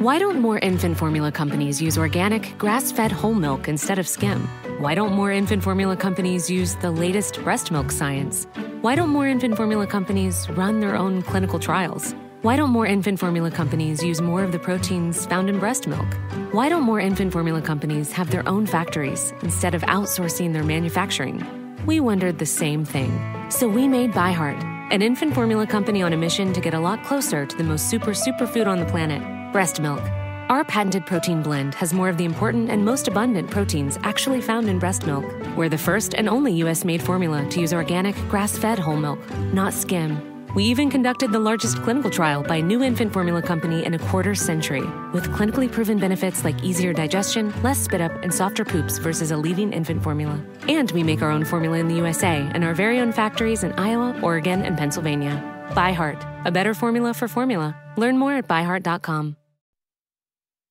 Why don't more infant formula companies use organic, grass fed whole milk instead of skim? Why don't more infant formula companies use the latest breast milk science? Why don't more infant formula companies run their own clinical trials? Why don't more infant formula companies use more of the proteins found in breast milk? Why don't more infant formula companies have their own factories instead of outsourcing their manufacturing? We wondered the same thing. So we made ByHeart, an infant formula company on a mission to get a lot closer to the most super superfood on the planet Breast milk. Our patented protein blend has more of the important and most abundant proteins actually found in breast milk. We're the first and only US made formula to use organic, grass fed whole milk, not skim. We even conducted the largest clinical trial by a new infant formula company in a quarter century, with clinically proven benefits like easier digestion, less spit up, and softer poops versus a leading infant formula. And we make our own formula in the USA and our very own factories in Iowa, Oregon, and Pennsylvania. ByHeart, a better formula for formula. Learn more at byheart.com.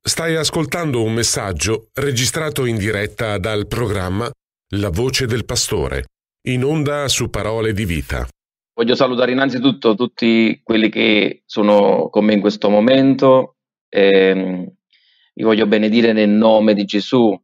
Stai ascoltando un messaggio registrato in diretta dal programma La voce del pastore, in onda su parole di vita. Voglio salutare innanzitutto tutti quelli che sono con me in questo momento, eh, vi voglio benedire nel nome di Gesù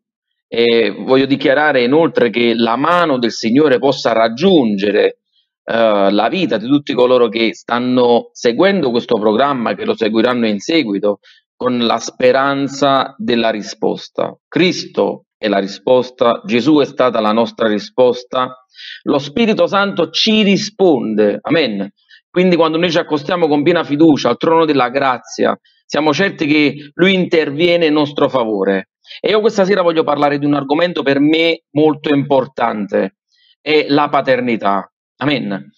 e voglio dichiarare inoltre che la mano del Signore possa raggiungere Uh, la vita di tutti coloro che stanno seguendo questo programma, che lo seguiranno in seguito, con la speranza della risposta. Cristo è la risposta, Gesù è stata la nostra risposta, lo Spirito Santo ci risponde. Amen. Quindi quando noi ci accostiamo con piena fiducia al trono della grazia, siamo certi che Lui interviene in nostro favore. E io questa sera voglio parlare di un argomento per me molto importante, è la paternità. Amen.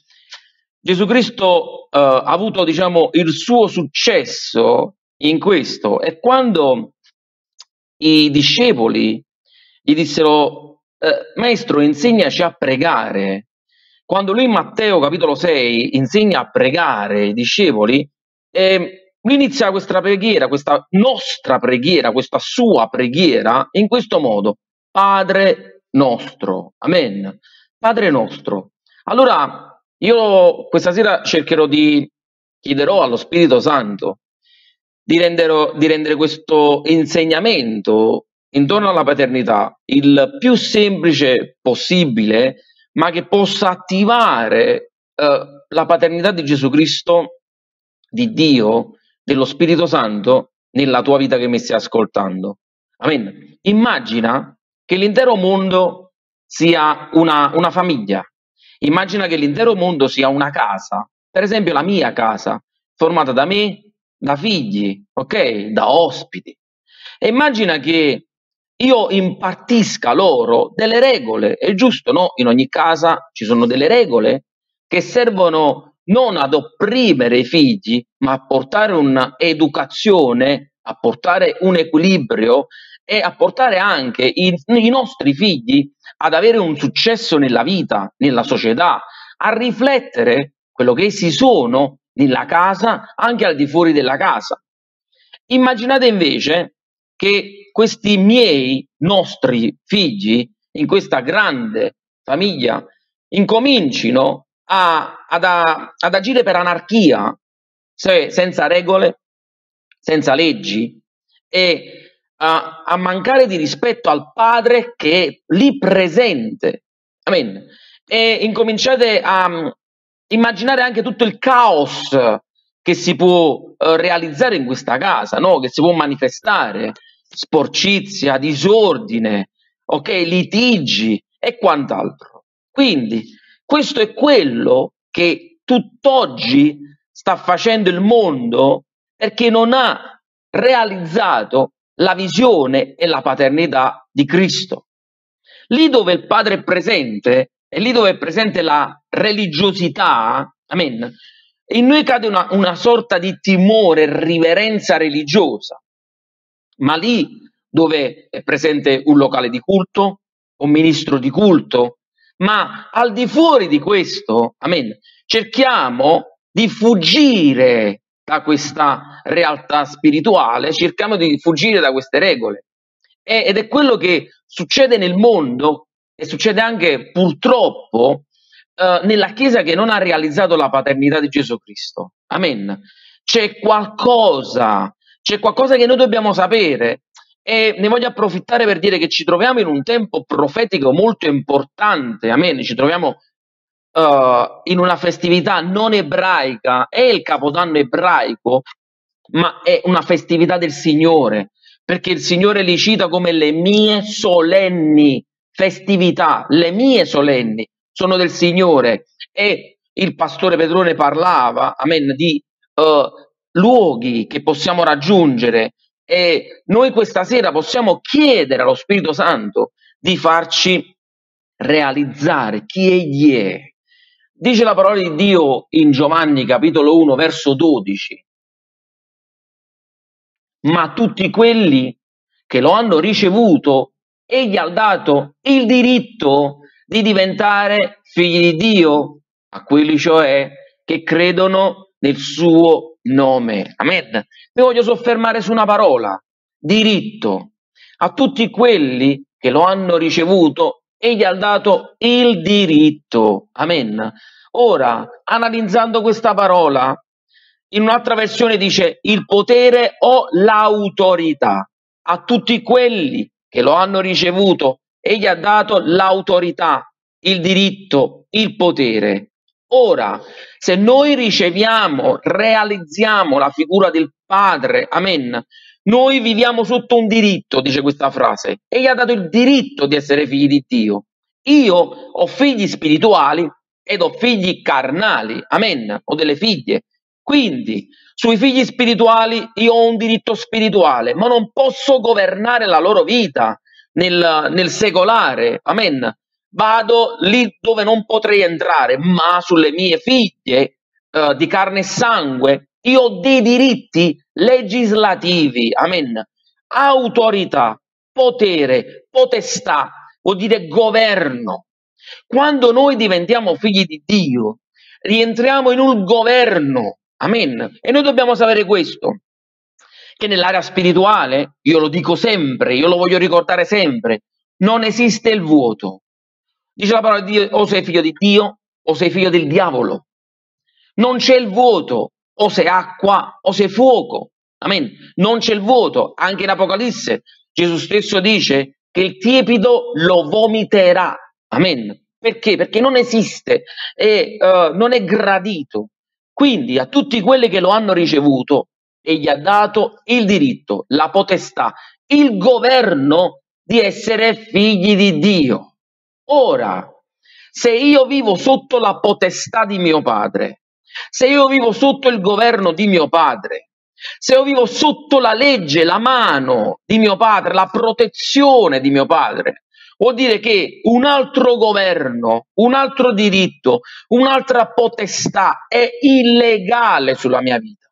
Gesù Cristo eh, ha avuto, diciamo, il suo successo in questo. è quando i discepoli gli dissero, eh, maestro, insegnaci a pregare, quando lui in Matteo capitolo 6 insegna a pregare i discepoli, eh, lui inizia questa preghiera, questa nostra preghiera, questa sua preghiera in questo modo, Padre nostro, amen, Padre nostro. Allora io questa sera cercherò di chiederò allo Spirito Santo di, rendero, di rendere questo insegnamento intorno alla paternità il più semplice possibile, ma che possa attivare eh, la paternità di Gesù Cristo, di Dio, dello Spirito Santo nella tua vita che mi stai ascoltando. Amen. Immagina che l'intero mondo sia una, una famiglia, immagina che l'intero mondo sia una casa, per esempio la mia casa, formata da me, da figli, ok? Da ospiti. E immagina che io impartisca loro delle regole, è giusto, no? In ogni casa ci sono delle regole che servono non ad opprimere i figli, ma a portare un'educazione, a portare un equilibrio e a portare anche i, i nostri figli ad avere un successo nella vita, nella società, a riflettere quello che essi sono della casa anche al di fuori della casa. Immaginate invece che questi miei, nostri figli, in questa grande famiglia, incomincino a, ad, a, ad, agire per anarchia, cioè senza regole, senza leggi, e a, a, mancare di rispetto al padre che è lì presente. Amen. E incominciate a, immaginare anche tutto il caos che si può eh, realizzare in questa casa, no? che si può manifestare, sporcizia, disordine, okay? litigi e quant'altro. Quindi questo è quello che tutt'oggi sta facendo il mondo perché non ha realizzato la visione e la paternità di Cristo. Lì dove il Padre è presente, è lì dove è presente la religiosità, amen, in noi cade una, una sorta di timore, riverenza religiosa, ma lì dove è presente un locale di culto, un ministro di culto, ma al di fuori di questo, amen, cerchiamo di fuggire da questa realtà spirituale, cerchiamo di fuggire da queste regole. Ed è quello che succede nel mondo e succede anche purtroppo eh, nella Chiesa che non ha realizzato la paternità di Gesù Cristo. Amen. C'è qualcosa, c'è qualcosa che noi dobbiamo sapere e ne voglio approfittare per dire che ci troviamo in un tempo profetico molto importante. Amen. Ci troviamo Uh, in una festività non ebraica, è il capodanno ebraico, ma è una festività del Signore, perché il Signore li cita come le mie solenni festività, le mie solenni, sono del Signore. E il pastore Pedrone parlava, amen, di uh, luoghi che possiamo raggiungere e noi questa sera possiamo chiedere allo Spirito Santo di farci realizzare chi egli è. Dice la parola di Dio in Giovanni capitolo 1 verso 12. Ma tutti quelli che lo hanno ricevuto e gli ha dato il diritto di diventare figli di Dio a quelli cioè che credono nel suo nome. Amen. Mi voglio soffermare su una parola, diritto. A tutti quelli che lo hanno ricevuto, egli ha dato il diritto. Amen. Ora, analizzando questa parola, in un'altra versione dice il potere o l'autorità. A tutti quelli che lo hanno ricevuto, e gli ha dato l'autorità, il diritto, il potere. Ora, se noi riceviamo, realizziamo la figura del Padre, amen, noi viviamo sotto un diritto, dice questa frase. e gli ha dato il diritto di essere figli di Dio. Io ho figli spirituali ed ho figli carnali, amen, ho delle figlie. Quindi sui figli spirituali io ho un diritto spirituale, ma non posso governare la loro vita nel, nel secolare. Amen. Vado lì dove non potrei entrare, ma sulle mie figlie eh, di carne e sangue io ho dei diritti legislativi. Amen. Autorità, potere, potestà, vuol dire governo. Quando noi diventiamo figli di Dio, rientriamo in un governo Amen. E noi dobbiamo sapere questo, che nell'area spirituale, io lo dico sempre, io lo voglio ricordare sempre, non esiste il vuoto. Dice la parola di Dio, o sei figlio di Dio o sei figlio del diavolo. Non c'è il vuoto, o sei acqua o sei fuoco. Amen. Non c'è il vuoto, anche in Apocalisse Gesù stesso dice che il tiepido lo vomiterà. Amen. Perché? Perché non esiste e uh, non è gradito quindi a tutti quelli che lo hanno ricevuto, egli ha dato il diritto, la potestà, il governo di essere figli di Dio. Ora, se io vivo sotto la potestà di mio padre, se io vivo sotto il governo di mio padre, se io vivo sotto la legge, la mano di mio padre, la protezione di mio padre, Vuol dire che un altro governo, un altro diritto, un'altra potestà è illegale sulla mia vita.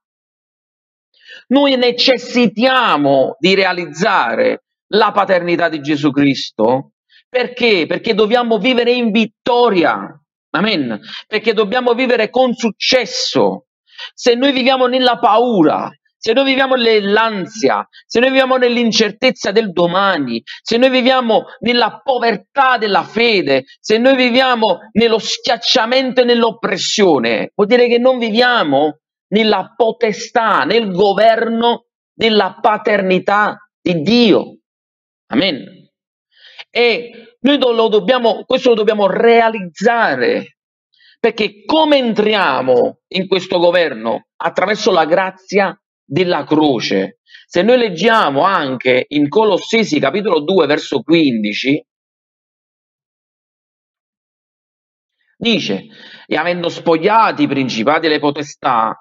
Noi necessitiamo di realizzare la paternità di Gesù Cristo perché? Perché dobbiamo vivere in vittoria. Amen. Perché dobbiamo vivere con successo. Se noi viviamo nella paura, se noi viviamo nell'ansia, se noi viviamo nell'incertezza del domani, se noi viviamo nella povertà della fede, se noi viviamo nello schiacciamento e nell'oppressione, vuol dire che non viviamo nella potestà, nel governo della paternità di Dio. Amen. E noi lo dobbiamo, questo lo dobbiamo realizzare, perché come entriamo in questo governo? Attraverso la grazia della croce. Se noi leggiamo anche in Colossesi capitolo 2 verso 15, dice, e avendo spogliati i principati e le potestà,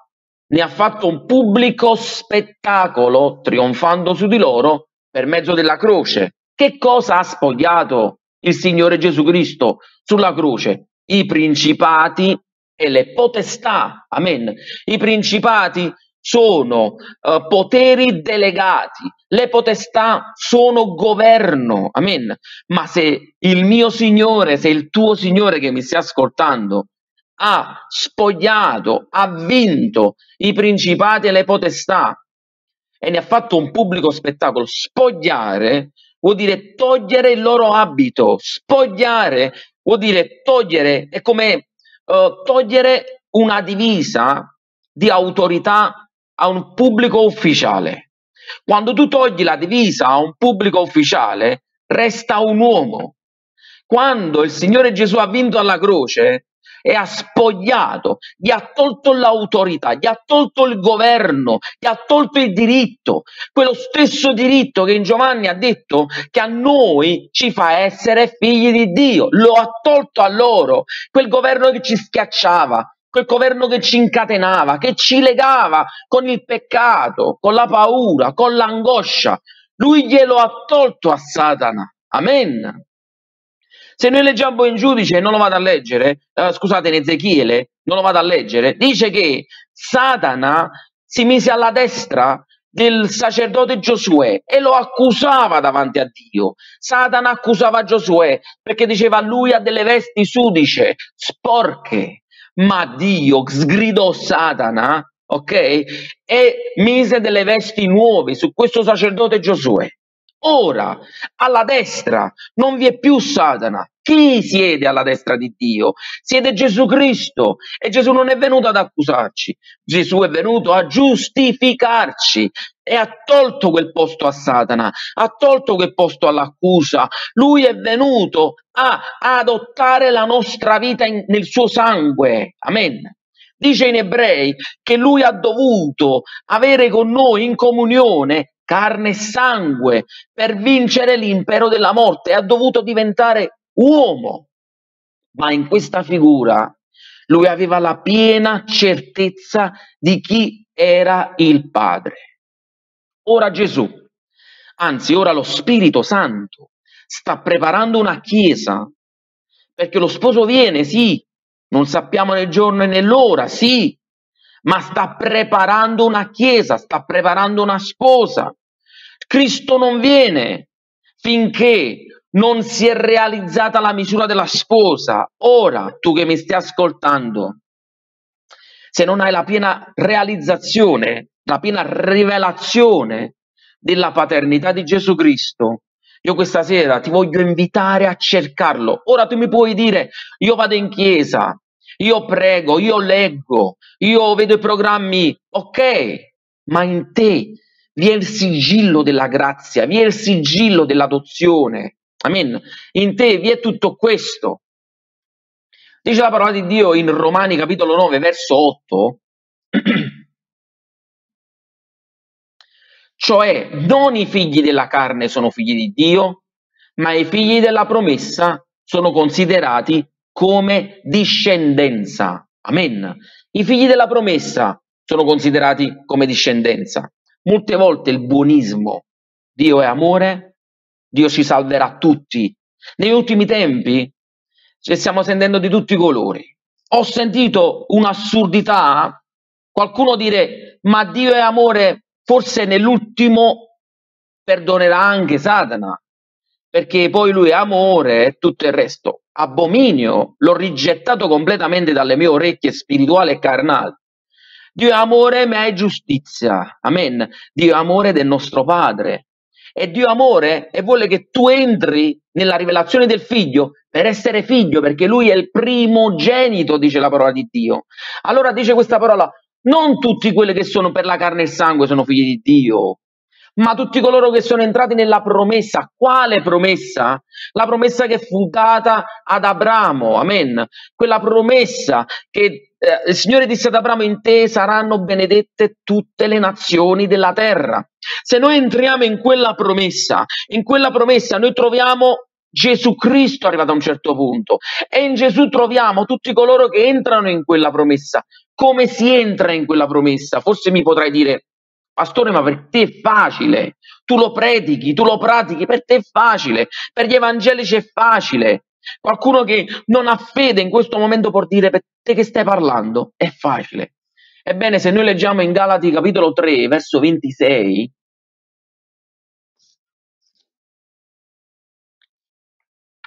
ne ha fatto un pubblico spettacolo, trionfando su di loro per mezzo della croce. Che cosa ha spogliato il Signore Gesù Cristo sulla croce? I principati e le potestà. Amen. I principati sono uh, poteri delegati, le potestà sono governo. Amen. Ma se il mio Signore, se il tuo Signore che mi stia ascoltando ha spogliato, ha vinto i principati e le potestà e ne ha fatto un pubblico spettacolo, spogliare vuol dire togliere il loro abito, spogliare vuol dire togliere, è come uh, togliere una divisa di autorità a un pubblico ufficiale. Quando tu togli la divisa a un pubblico ufficiale, resta un uomo. Quando il Signore Gesù ha vinto alla croce e ha spogliato, gli ha tolto l'autorità, gli ha tolto il governo, gli ha tolto il diritto, quello stesso diritto che in Giovanni ha detto che a noi ci fa essere figli di Dio, lo ha tolto a loro, quel governo che ci schiacciava, quel governo che ci incatenava, che ci legava con il peccato, con la paura, con l'angoscia. Lui glielo ha tolto a Satana. Amen. Se noi leggiamo in giudice, non lo vado a leggere, eh, scusate, in Ezechiele, non lo vado a leggere, dice che Satana si mise alla destra del sacerdote Giosuè e lo accusava davanti a Dio. Satana accusava Giosuè perché diceva lui ha delle vesti sudice, sporche ma Dio sgridò Satana, ok? E mise delle vesti nuove su questo sacerdote Giosuè. Ora, alla destra non vi è più Satana. Chi siede alla destra di Dio? Siede Gesù Cristo e Gesù non è venuto ad accusarci. Gesù è venuto a giustificarci e ha tolto quel posto a Satana, ha tolto quel posto all'accusa. Lui è venuto a adottare la nostra vita in, nel suo sangue. Amen. Dice in ebrei che lui ha dovuto avere con noi in comunione carne e sangue per vincere l'impero della morte, ha dovuto diventare uomo. Ma in questa figura lui aveva la piena certezza di chi era il Padre. Ora Gesù, anzi ora lo Spirito Santo, sta preparando una chiesa, perché lo sposo viene, sì, non sappiamo né il giorno né l'ora, sì, ma sta preparando una chiesa, sta preparando una sposa. Cristo non viene finché non si è realizzata la misura della sposa. Ora, tu che mi stai ascoltando, se non hai la piena realizzazione, la piena rivelazione della paternità di Gesù Cristo, io questa sera ti voglio invitare a cercarlo. Ora tu mi puoi dire, io vado in chiesa, io prego, io leggo, io vedo i programmi, ok, ma in te vi è il sigillo della grazia, vi è il sigillo dell'adozione. Amen. In te vi è tutto questo. Dice la parola di Dio in Romani capitolo 9, verso 8, Cioè non i figli della carne sono figli di Dio, ma i figli della promessa sono considerati come discendenza. Amen. I figli della promessa sono considerati come discendenza. Molte volte il buonismo, Dio è amore, Dio ci salverà tutti. Negli ultimi tempi ci stiamo sentendo di tutti i colori. Ho sentito un'assurdità, qualcuno dire ma Dio è amore, forse nell'ultimo perdonerà anche Satana, perché poi lui è amore e tutto il resto. Abominio, l'ho rigettato completamente dalle mie orecchie spirituali e carnali. Dio è amore, ma è giustizia. Amen. Dio è amore del nostro Padre. E Dio è amore e vuole che tu entri nella rivelazione del figlio per essere figlio, perché lui è il primogenito, dice la parola di Dio. Allora dice questa parola, non tutti quelli che sono per la carne e il sangue sono figli di Dio, ma tutti coloro che sono entrati nella promessa. Quale promessa? La promessa che fu data ad Abramo, amen. Quella promessa che eh, il Signore disse ad Abramo in te saranno benedette tutte le nazioni della terra. Se noi entriamo in quella promessa, in quella promessa noi troviamo Gesù Cristo arrivato a un certo punto e in Gesù troviamo tutti coloro che entrano in quella promessa come si entra in quella promessa? Forse mi potrai dire, pastore, ma per te è facile, tu lo predichi, tu lo pratichi, per te è facile, per gli evangelici è facile. Qualcuno che non ha fede in questo momento può dire, per te che stai parlando, è facile. Ebbene, se noi leggiamo in Galati capitolo 3, verso 26,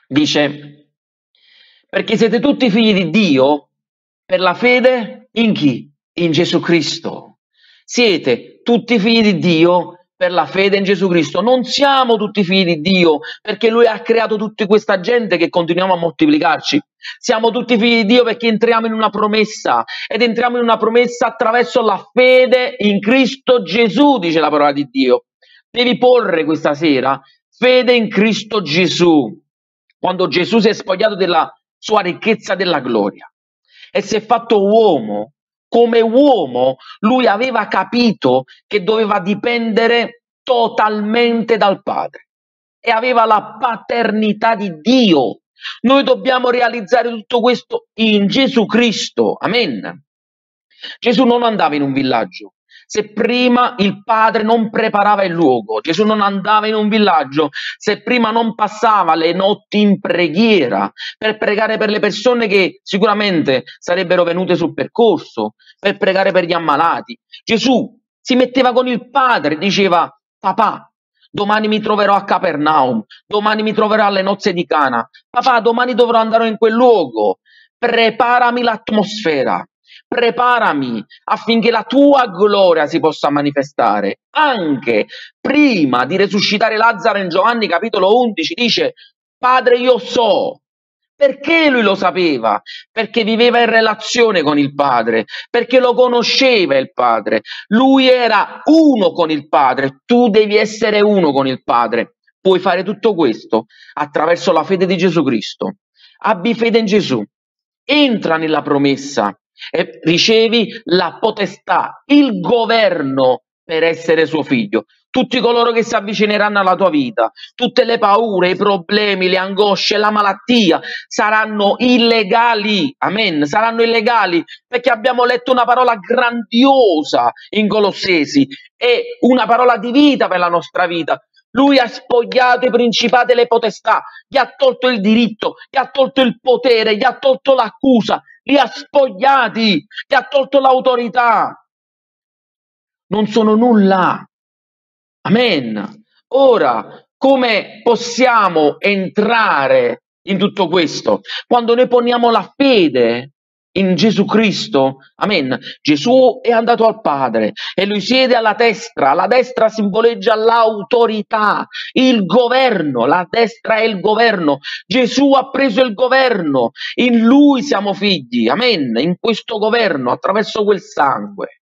dice, perché siete tutti figli di Dio per la fede in chi? In Gesù Cristo. Siete tutti figli di Dio per la fede in Gesù Cristo. Non siamo tutti figli di Dio perché Lui ha creato tutta questa gente che continuiamo a moltiplicarci. Siamo tutti figli di Dio perché entriamo in una promessa ed entriamo in una promessa attraverso la fede in Cristo Gesù, dice la parola di Dio. Devi porre questa sera fede in Cristo Gesù, quando Gesù si è spogliato della sua ricchezza della gloria e si è fatto uomo. Come uomo lui aveva capito che doveva dipendere totalmente dal Padre e aveva la paternità di Dio. Noi dobbiamo realizzare tutto questo in Gesù Cristo. Amen. Gesù non andava in un villaggio, se prima il Padre non preparava il luogo, Gesù non andava in un villaggio, se prima non passava le notti in preghiera per pregare per le persone che sicuramente sarebbero venute sul percorso, per pregare per gli ammalati, Gesù si metteva con il Padre, diceva papà, domani mi troverò a Capernaum, domani mi troverò alle nozze di Cana, papà, domani dovrò andare in quel luogo, preparami l'atmosfera preparami affinché la tua gloria si possa manifestare. Anche prima di resuscitare Lazzaro in Giovanni capitolo 11 dice, Padre io so. Perché lui lo sapeva? Perché viveva in relazione con il Padre, perché lo conosceva il Padre. Lui era uno con il Padre, tu devi essere uno con il Padre. Puoi fare tutto questo attraverso la fede di Gesù Cristo. Abbi fede in Gesù, entra nella promessa, e ricevi la potestà, il governo per essere suo figlio. Tutti coloro che si avvicineranno alla tua vita, tutte le paure, i problemi, le angosce, la malattia saranno illegali. Amen. Saranno illegali perché abbiamo letto una parola grandiosa in Colossesi e una parola di vita per la nostra vita. Lui ha spogliato i principati e le potestà, gli ha tolto il diritto, gli ha tolto il potere, gli ha tolto l'accusa, li ha spogliati, gli ha tolto l'autorità. Non sono nulla. Amen. Ora, come possiamo entrare in tutto questo? Quando noi poniamo la fede in Gesù Cristo. Amen. Gesù è andato al Padre e lui siede alla destra. La destra simboleggia l'autorità, il governo. La destra è il governo. Gesù ha preso il governo. In lui siamo figli. Amen. In questo governo, attraverso quel sangue.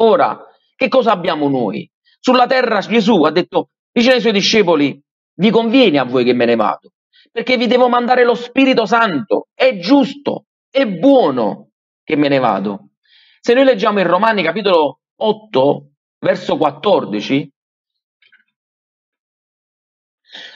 Ora, che cosa abbiamo noi? Sulla terra Gesù ha detto, dice ai suoi discepoli, vi conviene a voi che me ne vado, perché vi devo mandare lo Spirito Santo. È giusto è buono che me ne vado. Se noi leggiamo in Romani capitolo 8, verso 14,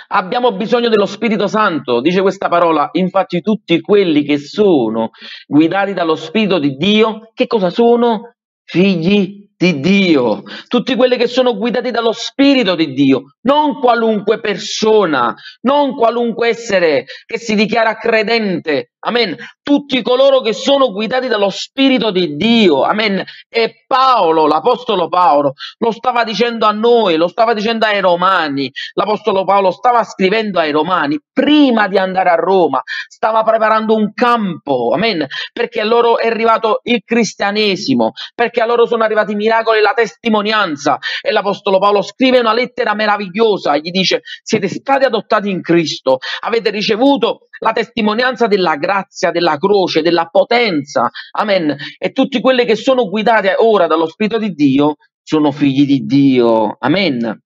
Abbiamo bisogno dello Spirito Santo, dice questa parola. Infatti tutti quelli che sono guidati dallo Spirito di Dio, che cosa sono? Figli di Dio. Tutti quelli che sono guidati dallo Spirito di Dio, non qualunque persona, non qualunque essere che si dichiara credente, Amen. Tutti coloro che sono guidati dallo Spirito di Dio. Amen. E Paolo, l'Apostolo Paolo, lo stava dicendo a noi, lo stava dicendo ai Romani. L'Apostolo Paolo stava scrivendo ai Romani prima di andare a Roma, stava preparando un campo. Amen. Perché a loro è arrivato il cristianesimo, perché a loro sono arrivati i miracoli e la testimonianza. E l'Apostolo Paolo scrive una lettera meravigliosa. Gli dice: Siete stati adottati in Cristo, avete ricevuto la testimonianza della grazia, della croce, della potenza. Amen. E tutti quelli che sono guidati ora dallo Spirito di Dio sono figli di Dio. Amen.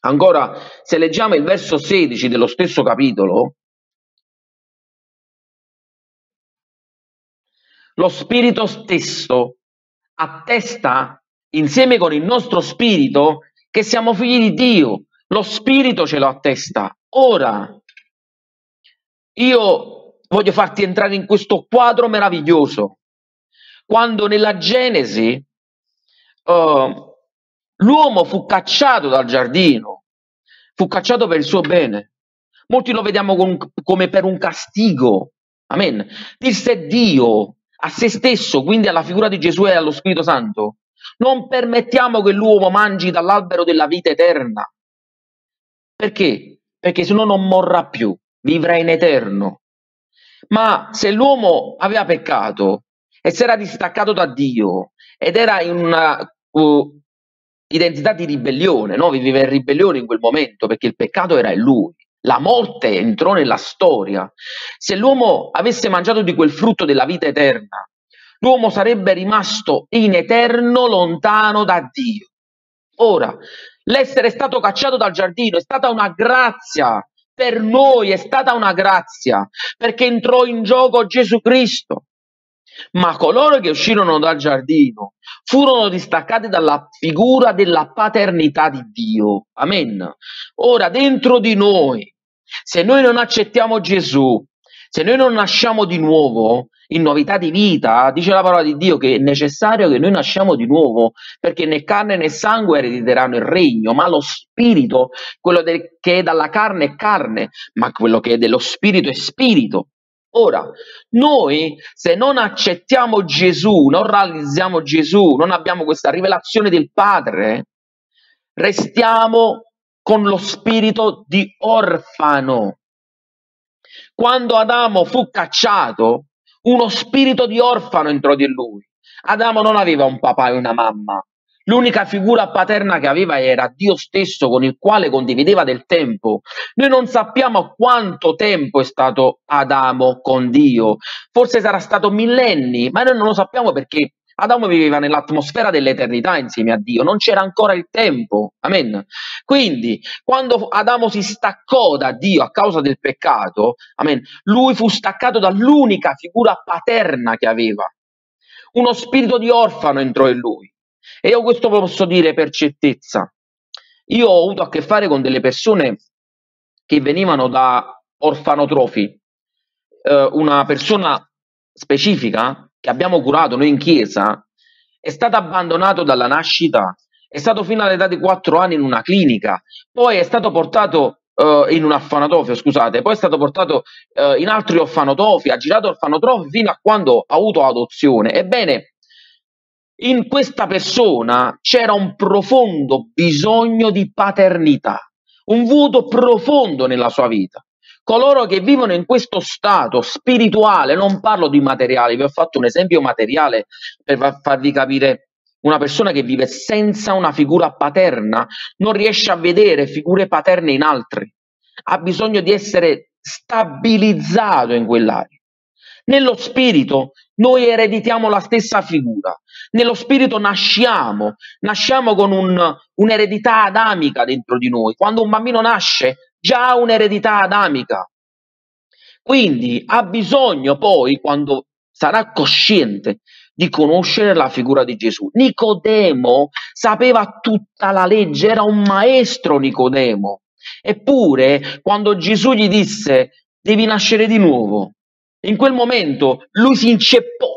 Ancora, se leggiamo il verso 16 dello stesso capitolo, lo Spirito stesso attesta insieme con il nostro Spirito che siamo figli di Dio. Lo Spirito ce lo attesta. Ora, io voglio farti entrare in questo quadro meraviglioso. Quando nella Genesi uh, l'uomo fu cacciato dal giardino, fu cacciato per il suo bene. Molti lo vediamo con, come per un castigo. Amen. Disse Dio a se stesso, quindi alla figura di Gesù e allo Spirito Santo, non permettiamo che l'uomo mangi dall'albero della vita eterna. Perché? Perché se no non morrà più vivrà in eterno. Ma se l'uomo aveva peccato e si era distaccato da Dio ed era in una uh, identità di ribellione, no? viveva in ribellione in quel momento perché il peccato era in lui. La morte entrò nella storia. Se l'uomo avesse mangiato di quel frutto della vita eterna, l'uomo sarebbe rimasto in eterno lontano da Dio. Ora, l'essere stato cacciato dal giardino è stata una grazia per noi è stata una grazia, perché entrò in gioco Gesù Cristo. Ma coloro che uscirono dal giardino furono distaccati dalla figura della paternità di Dio. Amen. Ora, dentro di noi, se noi non accettiamo Gesù, se noi non nasciamo di nuovo, in novità di vita, dice la parola di Dio che è necessario che noi nasciamo di nuovo, perché né carne né sangue erediteranno il regno, ma lo spirito, quello del, che è dalla carne è carne, ma quello che è dello spirito è spirito. Ora, noi se non accettiamo Gesù, non realizziamo Gesù, non abbiamo questa rivelazione del Padre, restiamo con lo spirito di orfano. Quando Adamo fu cacciato, uno spirito di orfano entrò di lui. Adamo non aveva un papà e una mamma. L'unica figura paterna che aveva era Dio stesso con il quale condivideva del tempo. Noi non sappiamo quanto tempo è stato Adamo con Dio. Forse sarà stato millenni, ma noi non lo sappiamo perché Adamo viveva nell'atmosfera dell'eternità insieme a Dio, non c'era ancora il tempo. Amen. Quindi, quando Adamo si staccò da Dio a causa del peccato, amen, lui fu staccato dall'unica figura paterna che aveva. Uno spirito di orfano entrò in lui. E io questo posso dire per certezza. Io ho avuto a che fare con delle persone che venivano da orfanotrofi. Eh, una persona specifica che abbiamo curato noi in chiesa, è stato abbandonato dalla nascita, è stato fino all'età di 4 anni in una clinica, poi è stato portato uh, in un affanatofio, scusate, poi è stato portato uh, in altri orfanotofi, ha girato orfanotrofi fino a quando ha avuto adozione. Ebbene, in questa persona c'era un profondo bisogno di paternità, un vuoto profondo nella sua vita coloro che vivono in questo stato spirituale, non parlo di materiale, vi ho fatto un esempio materiale per farvi capire una persona che vive senza una figura paterna non riesce a vedere figure paterne in altri, ha bisogno di essere stabilizzato in quell'area. Nello spirito noi ereditiamo la stessa figura, nello spirito nasciamo, nasciamo con un, un'eredità adamica dentro di noi. Quando un bambino nasce già un'eredità adamica. Quindi ha bisogno poi, quando sarà cosciente, di conoscere la figura di Gesù. Nicodemo sapeva tutta la legge, era un maestro Nicodemo. Eppure, quando Gesù gli disse devi nascere di nuovo, in quel momento lui si inceppò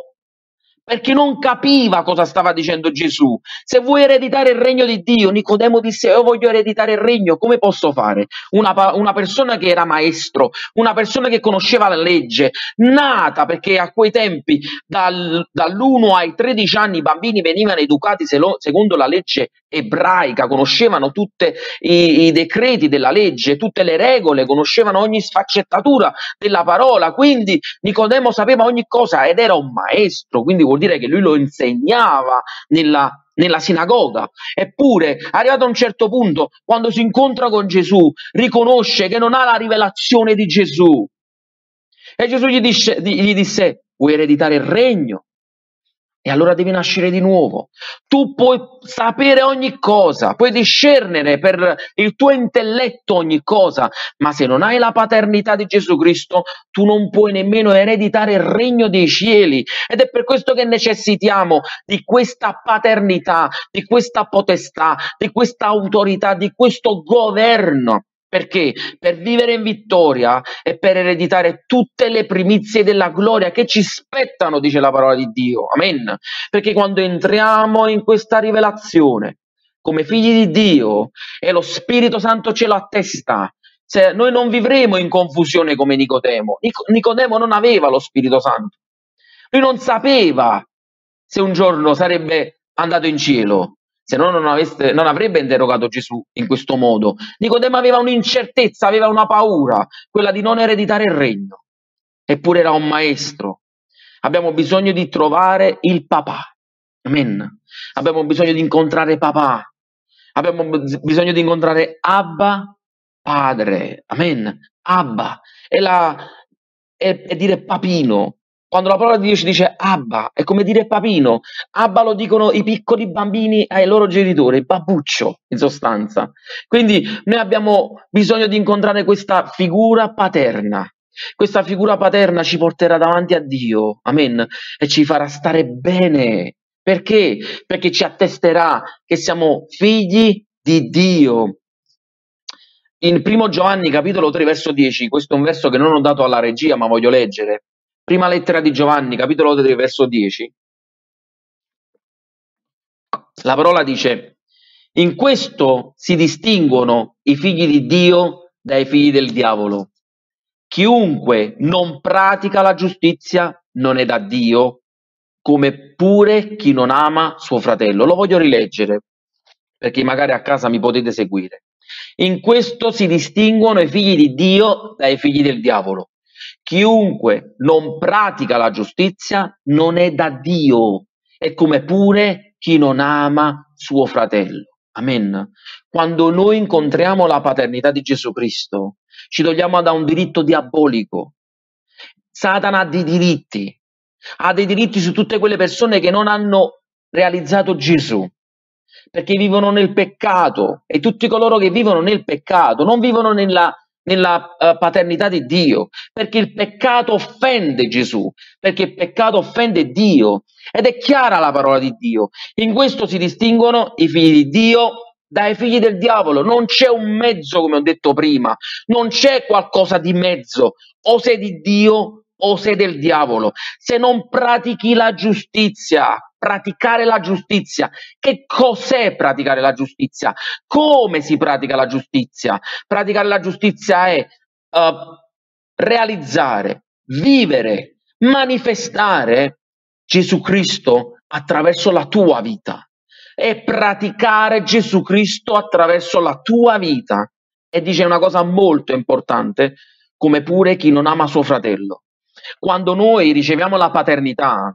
perché non capiva cosa stava dicendo Gesù. Se vuoi ereditare il regno di Dio, Nicodemo disse io voglio ereditare il regno, come posso fare? Una, una, persona che era maestro, una persona che conosceva la legge, nata perché a quei tempi dal, dall'1 ai 13 anni i bambini venivano educati lo, secondo la legge ebraica, conoscevano tutti i decreti della legge, tutte le regole, conoscevano ogni sfaccettatura della parola, quindi Nicodemo sapeva ogni cosa ed era un maestro, quindi vuol dire che lui lo insegnava nella nella sinagoga. Eppure, arrivato a un certo punto, quando si incontra con Gesù, riconosce che non ha la rivelazione di Gesù. E Gesù gli, dice, gli disse, vuoi ereditare il regno? e allora devi nascere di nuovo. Tu puoi sapere ogni cosa, puoi discernere per il tuo intelletto ogni cosa, ma se non hai la paternità di Gesù Cristo, tu non puoi nemmeno ereditare il regno dei cieli. Ed è per questo che necessitiamo di questa paternità, di questa potestà, di questa autorità, di questo governo perché? Per vivere in vittoria e per ereditare tutte le primizie della gloria che ci spettano, dice la parola di Dio. Amen. Perché quando entriamo in questa rivelazione, come figli di Dio, e lo Spirito Santo ce lo attesta, se noi non vivremo in confusione come Nicodemo. Nicodemo non aveva lo Spirito Santo. Lui non sapeva se un giorno sarebbe andato in cielo se no non, aveste, non avrebbe interrogato Gesù in questo modo. Nicodema aveva un'incertezza, aveva una paura, quella di non ereditare il regno. Eppure era un maestro. Abbiamo bisogno di trovare il papà. Amen. Abbiamo bisogno di incontrare papà. Abbiamo bisogno di incontrare Abba, padre. Amen. Abba. È, la, è, è dire papino, quando la parola di Dio ci dice Abba, è come dire papino. Abba lo dicono i piccoli bambini ai loro genitori, babuccio in sostanza. Quindi noi abbiamo bisogno di incontrare questa figura paterna. Questa figura paterna ci porterà davanti a Dio, amen, e ci farà stare bene. Perché? Perché ci attesterà che siamo figli di Dio. In 1 Giovanni capitolo 3 verso 10, questo è un verso che non ho dato alla regia ma voglio leggere, Prima lettera di Giovanni, capitolo 3, verso 10. La parola dice, in questo si distinguono i figli di Dio dai figli del diavolo. Chiunque non pratica la giustizia non è da Dio, come pure chi non ama suo fratello. Lo voglio rileggere, perché magari a casa mi potete seguire. In questo si distinguono i figli di Dio dai figli del diavolo. Chiunque non pratica la giustizia non è da Dio, e come pure chi non ama suo fratello. Amen. Quando noi incontriamo la paternità di Gesù Cristo, ci togliamo da un diritto diabolico. Satana ha dei diritti, ha dei diritti su tutte quelle persone che non hanno realizzato Gesù, perché vivono nel peccato e tutti coloro che vivono nel peccato non vivono nella nella uh, paternità di Dio, perché il peccato offende Gesù, perché il peccato offende Dio ed è chiara la parola di Dio. In questo si distinguono i figli di Dio dai figli del diavolo, non c'è un mezzo come ho detto prima, non c'è qualcosa di mezzo, o sei di Dio o sei del diavolo, se non pratichi la giustizia, praticare la giustizia. Che cos'è praticare la giustizia? Come si pratica la giustizia? Praticare la giustizia è uh, realizzare, vivere, manifestare Gesù Cristo attraverso la tua vita e praticare Gesù Cristo attraverso la tua vita. E dice una cosa molto importante, come pure chi non ama suo fratello. Quando noi riceviamo la paternità,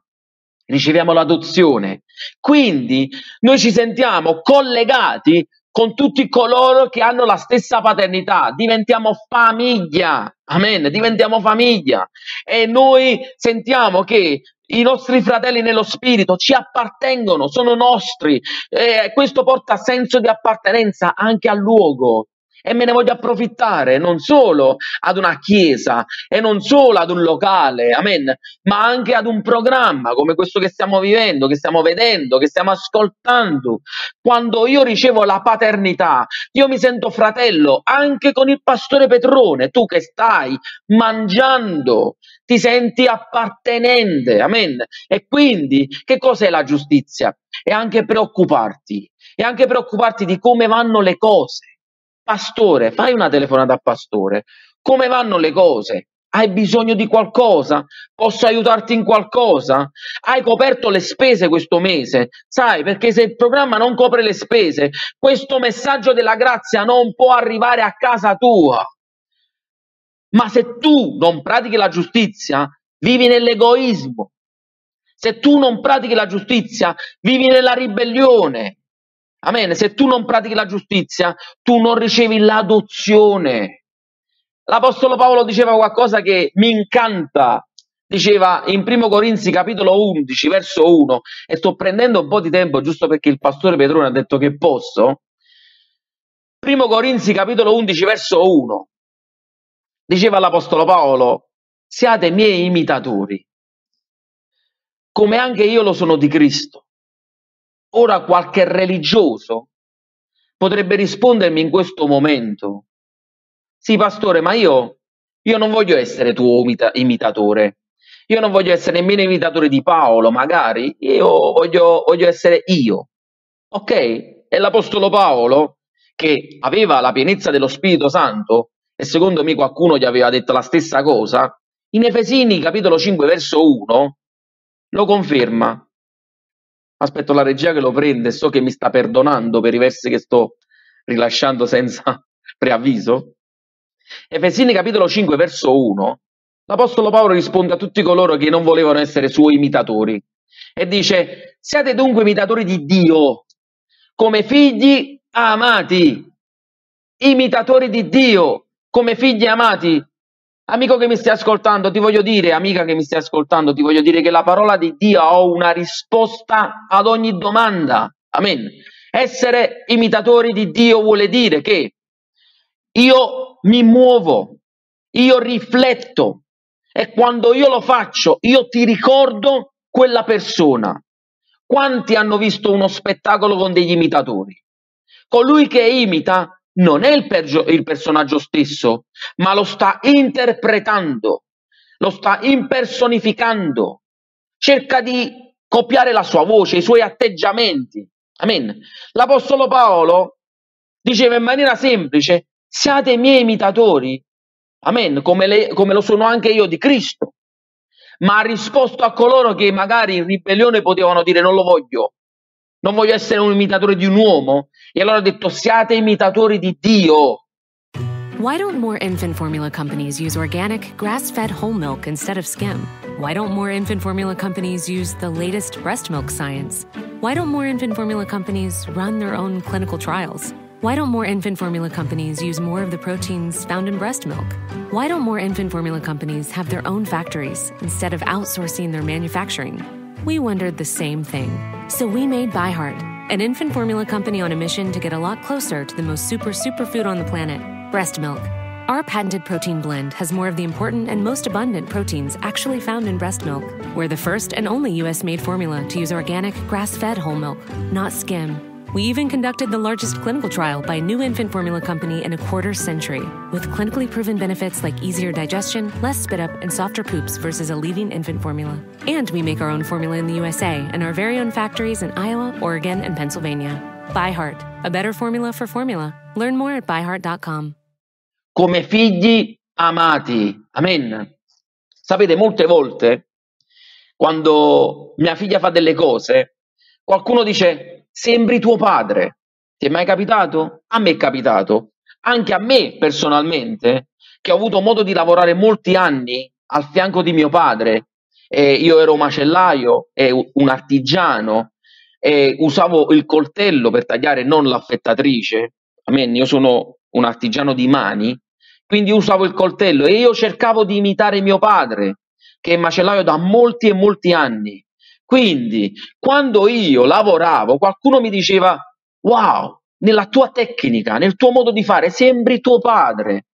riceviamo l'adozione. Quindi noi ci sentiamo collegati con tutti coloro che hanno la stessa paternità, diventiamo famiglia, amen, diventiamo famiglia e noi sentiamo che i nostri fratelli nello spirito ci appartengono, sono nostri e questo porta senso di appartenenza anche al luogo e me ne voglio approfittare non solo ad una chiesa e non solo ad un locale, amen, ma anche ad un programma come questo che stiamo vivendo, che stiamo vedendo, che stiamo ascoltando. Quando io ricevo la paternità, io mi sento fratello anche con il pastore Petrone, tu che stai mangiando, ti senti appartenente, amen. E quindi che cos'è la giustizia? E anche preoccuparti, e anche preoccuparti di come vanno le cose Pastore, fai una telefonata a Pastore. Come vanno le cose? Hai bisogno di qualcosa? Posso aiutarti in qualcosa? Hai coperto le spese questo mese? Sai, perché se il programma non copre le spese, questo messaggio della grazia non può arrivare a casa tua. Ma se tu non pratichi la giustizia, vivi nell'egoismo. Se tu non pratichi la giustizia, vivi nella ribellione. Amen. Se tu non pratichi la giustizia, tu non ricevi l'adozione. L'Apostolo Paolo diceva qualcosa che mi incanta. Diceva in 1 Corinzi capitolo 11 verso 1 e sto prendendo un po' di tempo giusto perché il pastore Petrone ha detto che posso. 1 Corinzi capitolo 11 verso 1 diceva l'Apostolo Paolo siate miei imitatori come anche io lo sono di Cristo. Ora qualche religioso potrebbe rispondermi in questo momento, sì pastore, ma io, io non voglio essere tuo imita- imitatore, io non voglio essere nemmeno imitatore di Paolo, magari, io voglio, voglio essere io. Ok? E l'Apostolo Paolo, che aveva la pienezza dello Spirito Santo, e secondo me qualcuno gli aveva detto la stessa cosa, in Efesini capitolo 5 verso 1 lo conferma. Aspetto la regia che lo prende, so che mi sta perdonando per i versi che sto rilasciando senza preavviso. Efesini capitolo 5 verso 1, l'Apostolo Paolo risponde a tutti coloro che non volevano essere suoi imitatori e dice, siate dunque imitatori di Dio, come figli amati, imitatori di Dio, come figli amati, Amico che mi stai ascoltando, ti voglio dire, amica che mi stai ascoltando, ti voglio dire che la parola di Dio ha una risposta ad ogni domanda. Amen. Essere imitatori di Dio vuole dire che io mi muovo, io rifletto e quando io lo faccio, io ti ricordo quella persona. Quanti hanno visto uno spettacolo con degli imitatori? Colui che imita non è il, pergio- il personaggio stesso, ma lo sta interpretando, lo sta impersonificando, cerca di copiare la sua voce, i suoi atteggiamenti. Amen. L'Apostolo Paolo diceva in maniera semplice, siate miei imitatori, amen, come, le, come lo sono anche io di Cristo ma ha risposto a coloro che magari in ribellione potevano dire non lo voglio, Non voglio essere un imitatore di un uomo. E allora ho detto siate imitatori di Dio. Why don't more infant formula companies use organic, grass fed whole milk instead of skim? Why don't more infant formula companies use the latest breast milk science? Why don't more infant formula companies run their own clinical trials? Why don't more infant formula companies use more of the proteins found in breast milk? Why don't more infant formula companies have their own factories instead of outsourcing their manufacturing? We wondered the same thing. So we made ByHeart, an infant formula company on a mission to get a lot closer to the most super superfood on the planet, breast milk. Our patented protein blend has more of the important and most abundant proteins actually found in breast milk. We're the first and only US made formula to use organic, grass fed whole milk, not skim. We even conducted the largest clinical trial by a new infant formula company in a quarter century, with clinically proven benefits like easier digestion, less spit up, and softer poops versus a leading infant formula. And we make our own formula in the USA and our very own factories in Iowa, Oregon, and Pennsylvania. ByHeart, a better formula for formula. Learn more at byheart.com. Come figli amati. Amen. Sapete, molte volte quando mia figlia fa delle cose, qualcuno dice sembri tuo padre. Ti è mai capitato? A me è capitato. Anche a me personalmente, che ho avuto modo di lavorare molti anni al fianco di mio padre. Eh, io ero macellaio, eh, un artigiano, eh, usavo il coltello per tagliare, non l'affettatrice. Amen. Io sono un artigiano di mani, quindi usavo il coltello e io cercavo di imitare mio padre, che è macellaio da molti e molti anni. Quindi, quando io lavoravo, qualcuno mi diceva, wow, nella tua tecnica, nel tuo modo di fare, sembri tuo padre.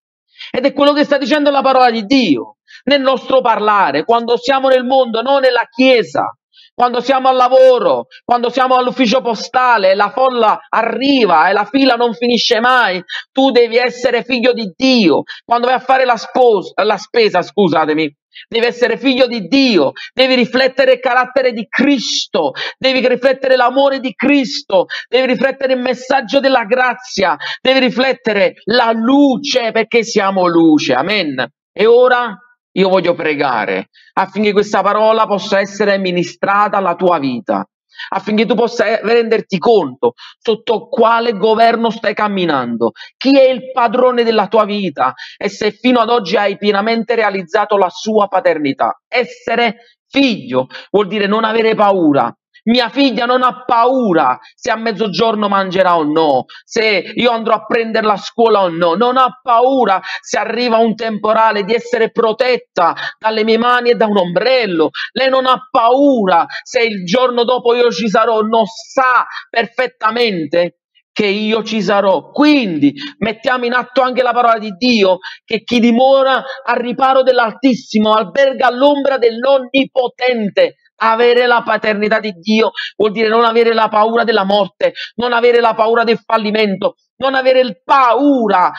Ed è quello che sta dicendo la parola di Dio, nel nostro parlare, quando siamo nel mondo, non nella Chiesa quando siamo al lavoro, quando siamo all'ufficio postale, la folla arriva e la fila non finisce mai, tu devi essere figlio di Dio, quando vai a fare la, spos- la spesa, scusatemi, devi essere figlio di Dio, devi riflettere il carattere di Cristo, devi riflettere l'amore di Cristo, devi riflettere il messaggio della grazia, devi riflettere la luce perché siamo luce, amen. E ora io voglio pregare affinché questa parola possa essere ministrata alla tua vita, affinché tu possa renderti conto sotto quale governo stai camminando, chi è il padrone della tua vita e se fino ad oggi hai pienamente realizzato la sua paternità. Essere figlio vuol dire non avere paura, mia figlia non ha paura se a mezzogiorno mangerà o no, se io andrò a prenderla a scuola o no, non ha paura se arriva un temporale di essere protetta dalle mie mani e da un ombrello, lei non ha paura se il giorno dopo io ci sarò, non sa perfettamente che io ci sarò. Quindi mettiamo in atto anche la parola di Dio che chi dimora al riparo dell'Altissimo alberga all'ombra dell'Onnipotente. Avere la paternità di Dio vuol dire non avere la paura della morte, non avere la paura del fallimento, non avere paura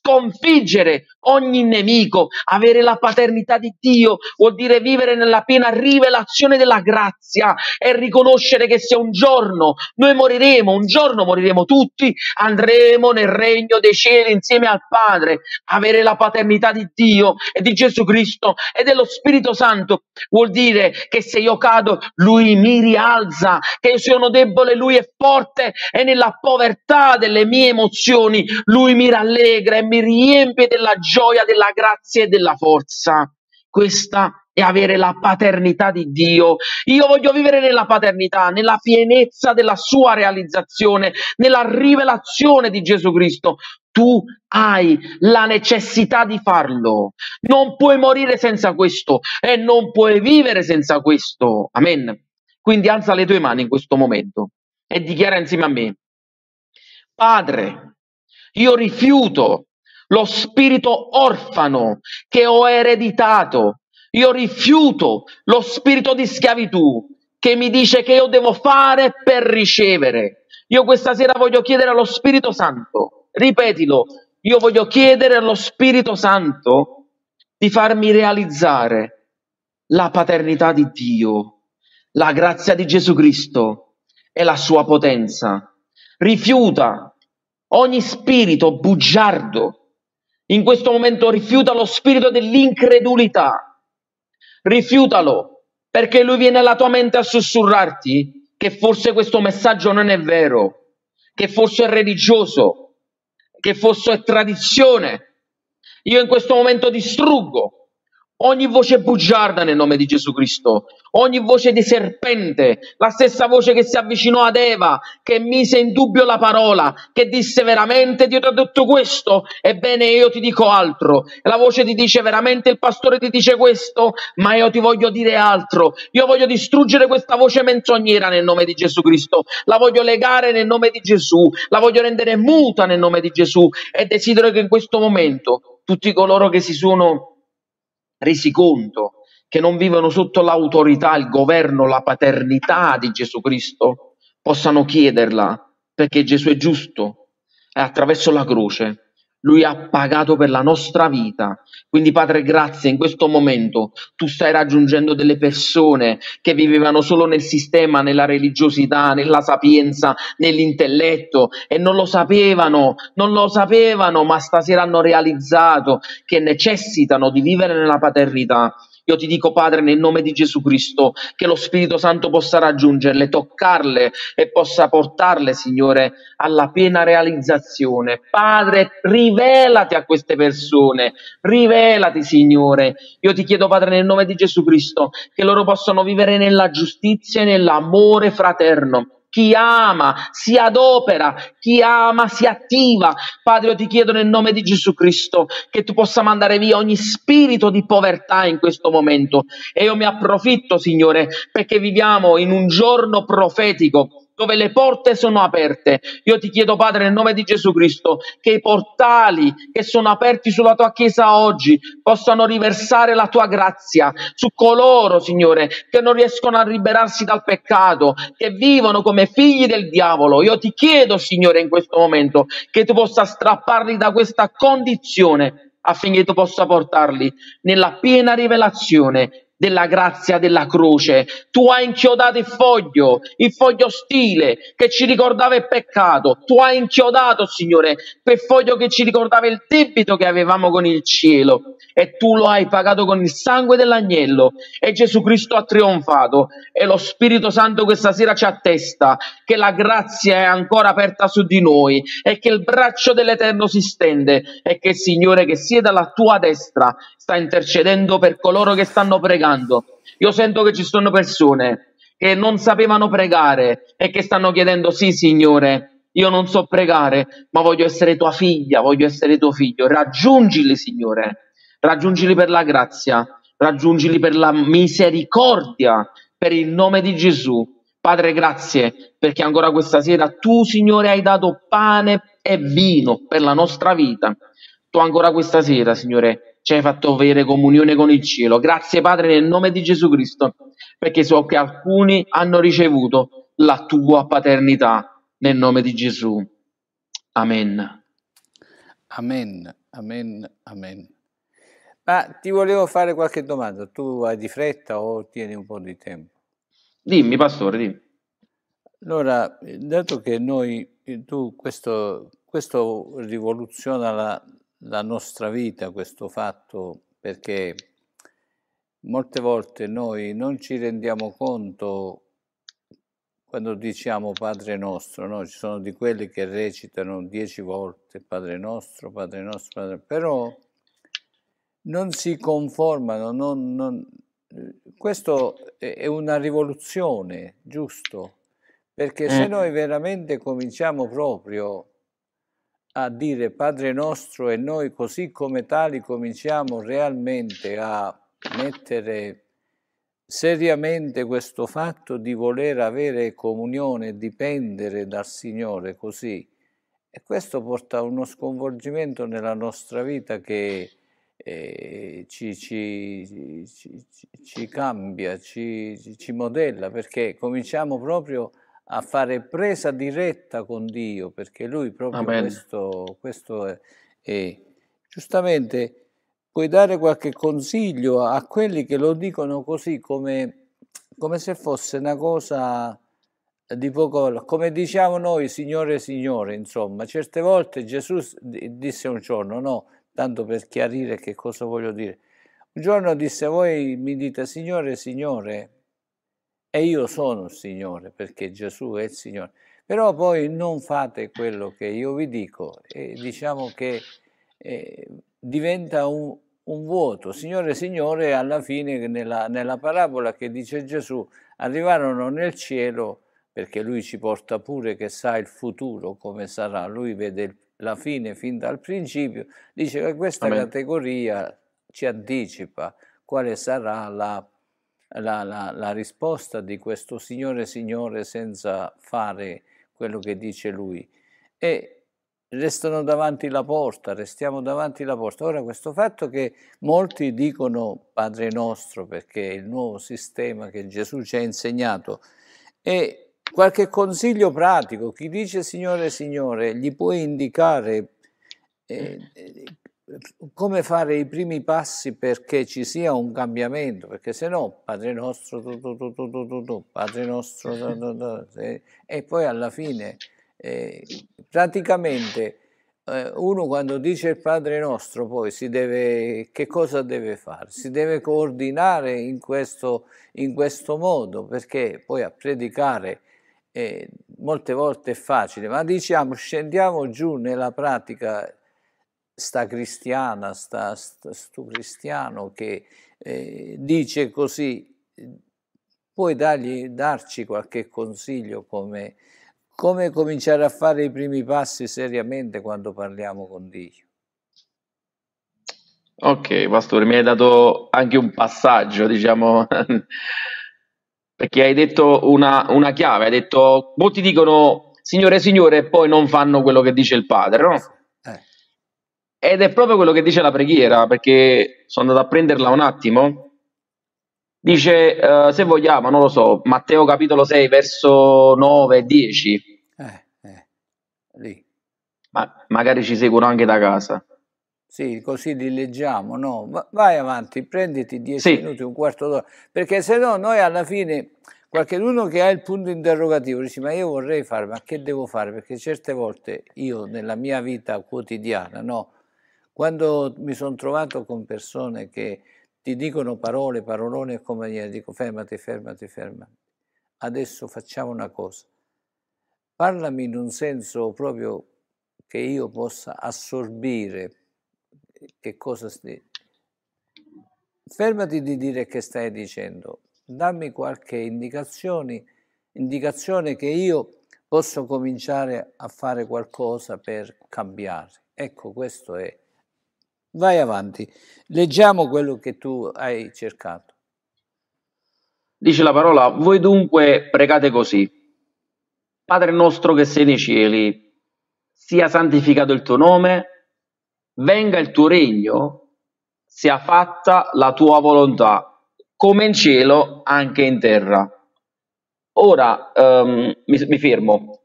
sconfiggere ogni nemico. Avere la paternità di Dio vuol dire vivere nella piena rivelazione della grazia e riconoscere che se un giorno noi moriremo, un giorno moriremo tutti, andremo nel regno dei cieli insieme al Padre. Avere la paternità di Dio e di Gesù Cristo e dello Spirito Santo vuol dire che se io cado, Lui mi rialza, che io sono debole, Lui è forte e nella povertà delle mie emozioni Lui mi rallegra e mi riempie della gioia, della grazia e della forza. Questa è avere la paternità di Dio. Io voglio vivere nella paternità, nella pienezza della sua realizzazione, nella rivelazione di Gesù Cristo. Tu hai la necessità di farlo. Non puoi morire senza questo e non puoi vivere senza questo. Amen. Quindi alza le tue mani in questo momento e dichiara insieme a me. Padre, io rifiuto lo spirito orfano che ho ereditato. Io rifiuto lo spirito di schiavitù che mi dice che io devo fare per ricevere. Io questa sera voglio chiedere allo Spirito Santo, ripetilo, io voglio chiedere allo Spirito Santo di farmi realizzare la paternità di Dio, la grazia di Gesù Cristo e la sua potenza. Rifiuta ogni spirito bugiardo in questo momento rifiuta lo spirito dell'incredulità. Rifiutalo, perché lui viene alla tua mente a sussurrarti che forse questo messaggio non è vero, che forse è religioso, che forse è tradizione. Io in questo momento distruggo ogni voce bugiarda nel nome di Gesù Cristo, ogni voce di serpente, la stessa voce che si avvicinò ad Eva, che mise in dubbio la parola, che disse veramente Dio ti ha detto questo, ebbene io ti dico altro. La voce ti dice veramente il pastore ti dice questo, ma io ti voglio dire altro. Io voglio distruggere questa voce menzognera nel nome di Gesù Cristo, la voglio legare nel nome di Gesù, la voglio rendere muta nel nome di Gesù e desidero che in questo momento tutti coloro che si sono resi conto che non vivono sotto l'autorità, il governo, la paternità di Gesù Cristo, possano chiederla perché Gesù è giusto è attraverso la croce lui ha pagato per la nostra vita. Quindi Padre, grazie, in questo momento tu stai raggiungendo delle persone che vivevano solo nel sistema, nella religiosità, nella sapienza, nell'intelletto e non lo sapevano, non lo sapevano, ma stasera hanno realizzato che necessitano di vivere nella paternità io ti dico, Padre, nel nome di Gesù Cristo, che lo Spirito Santo possa raggiungerle, toccarle e possa portarle, Signore, alla piena realizzazione. Padre, rivelati a queste persone, rivelati, Signore. Io ti chiedo, Padre, nel nome di Gesù Cristo, che loro possano vivere nella giustizia e nell'amore fraterno chi ama si adopera, chi ama si attiva. Padre, io ti chiedo nel nome di Gesù Cristo che tu possa mandare via ogni spirito di povertà in questo momento. E io mi approfitto, Signore, perché viviamo in un giorno profetico dove le porte sono aperte. Io ti chiedo, Padre, nel nome di Gesù Cristo, che i portali che sono aperti sulla tua Chiesa oggi possano riversare la tua grazia su coloro, Signore, che non riescono a liberarsi dal peccato, che vivono come figli del diavolo. Io ti chiedo, Signore, in questo momento, che tu possa strapparli da questa condizione affinché tu possa portarli nella piena rivelazione della grazia della croce. Tu hai inchiodato il foglio, il foglio ostile che ci ricordava il peccato. Tu hai inchiodato, Signore, quel foglio che ci ricordava il debito che avevamo con il cielo. E tu lo hai pagato con il sangue dell'agnello. E Gesù Cristo ha trionfato. E lo Spirito Santo questa sera ci attesta che la grazia è ancora aperta su di noi e che il braccio dell'Eterno si stende e che il Signore che siede alla tua destra sta intercedendo per coloro che stanno pregando pregando. Io sento che ci sono persone che non sapevano pregare e che stanno chiedendo sì Signore, io non so pregare, ma voglio essere tua figlia, voglio essere tuo figlio. Raggiungili Signore, raggiungili per la grazia, raggiungili per la misericordia, per il nome di Gesù. Padre, grazie perché ancora questa sera tu, Signore, hai dato pane e vino per la nostra vita. Tu ancora questa sera, Signore, ci hai fatto avere comunione con il cielo. Grazie Padre nel nome di Gesù Cristo, perché so che alcuni hanno ricevuto la tua paternità nel nome di Gesù. Amen. Amen, amen, amen. Ma ti volevo fare qualche domanda, tu hai di fretta o tieni un po' di tempo? Dimmi, pastore, dimmi. Allora, eh, dato che noi, eh, tu, questo, questo rivoluziona la, la nostra vita questo fatto perché molte volte noi non ci rendiamo conto quando diciamo Padre nostro, no? ci sono di quelli che recitano dieci volte Padre nostro, Padre nostro, Padre... però non si conformano, non, non... questo è una rivoluzione, giusto? Perché se eh. noi veramente cominciamo proprio a dire Padre nostro e noi così come tali cominciamo realmente a mettere seriamente questo fatto di voler avere comunione, dipendere dal Signore così. E questo porta a uno sconvolgimento nella nostra vita che eh, ci, ci, ci, ci, cambia, ci modella, perché cominciamo proprio a a fare presa diretta con Dio, perché lui proprio Amen. questo, questo è, è. Giustamente puoi dare qualche consiglio a quelli che lo dicono così come, come se fosse una cosa di poco, come diciamo noi, Signore, e Signore, insomma, certe volte Gesù disse un giorno, no, tanto per chiarire che cosa voglio dire, un giorno disse, voi mi dite Signore, e Signore, e io sono il Signore perché Gesù è il Signore. Però poi non fate quello che io vi dico e diciamo che eh, diventa un, un, vuoto. Signore, Signore, alla fine nella, nella parabola che dice Gesù, arrivarono nel cielo perché lui ci porta pure che sa il futuro come sarà, lui vede la fine fin dal principio, dice che questa Amen. categoria ci anticipa quale sarà la la, la, la risposta di questo Signore Signore senza fare quello che dice Lui. E restano davanti la porta, restiamo davanti la porta. Ora questo fatto che molti dicono Padre nostro perché è il nuovo sistema che Gesù ci ha insegnato e qualche consiglio pratico, chi dice Signore Signore gli puoi indicare eh, come fare i primi passi perché ci sia un cambiamento, perché se no Padre nostro, tu, tu, tu, tu, tu, Padre nostro, tu, tu, tu, tu, eh. e, poi alla fine eh, praticamente eh, uno quando dice il Padre nostro poi si deve, che cosa deve fare? Si deve coordinare in questo, in questo modo, perché poi a predicare eh, molte volte è facile, ma diciamo scendiamo giù nella pratica sta cristiana, sta, sta sto cristiano che eh, dice così, puoi dargli, darci qualche consiglio come, come cominciare a fare i primi passi seriamente quando parliamo con Dio? Ok, pastore, mi hai dato anche un passaggio, diciamo, perché hai detto una, una, chiave, hai detto, molti dicono Signore, Signore, e poi non fanno quello che dice il Padre, no? Ed è proprio quello che dice la preghiera, perché sono andato a prenderla un attimo. Dice, eh, se vogliamo, non lo so, Matteo capitolo 6, verso 9 e 10. Eh, eh, Ma magari ci seguono anche da casa. Sì, così li leggiamo, no? Vai avanti, prenditi 10 sì. minuti, un quarto d'ora, perché se no noi alla fine, qualcuno che ha il punto interrogativo dice ma io vorrei fare, ma che devo fare? Perché certe volte io nella mia vita quotidiana, no? Quando mi sono trovato con persone che ti dicono parole, paroloni e compagnia, dico fermati, fermati, fermati. Adesso facciamo una cosa. Parlami in un senso proprio che io possa assorbire eh, che cosa stai. Fermati di dire che stai dicendo, dammi qualche indicazione, indicazione che io posso cominciare a fare qualcosa per cambiare. Ecco, questo è Vai avanti, leggiamo quello che tu hai cercato. Dice la parola, voi dunque pregate così. Padre nostro che sei nei cieli, sia santificato il tuo nome, venga il tuo regno, sia fatta la tua volontà, come in cielo anche in terra. Ora um, mi, mi, fermo.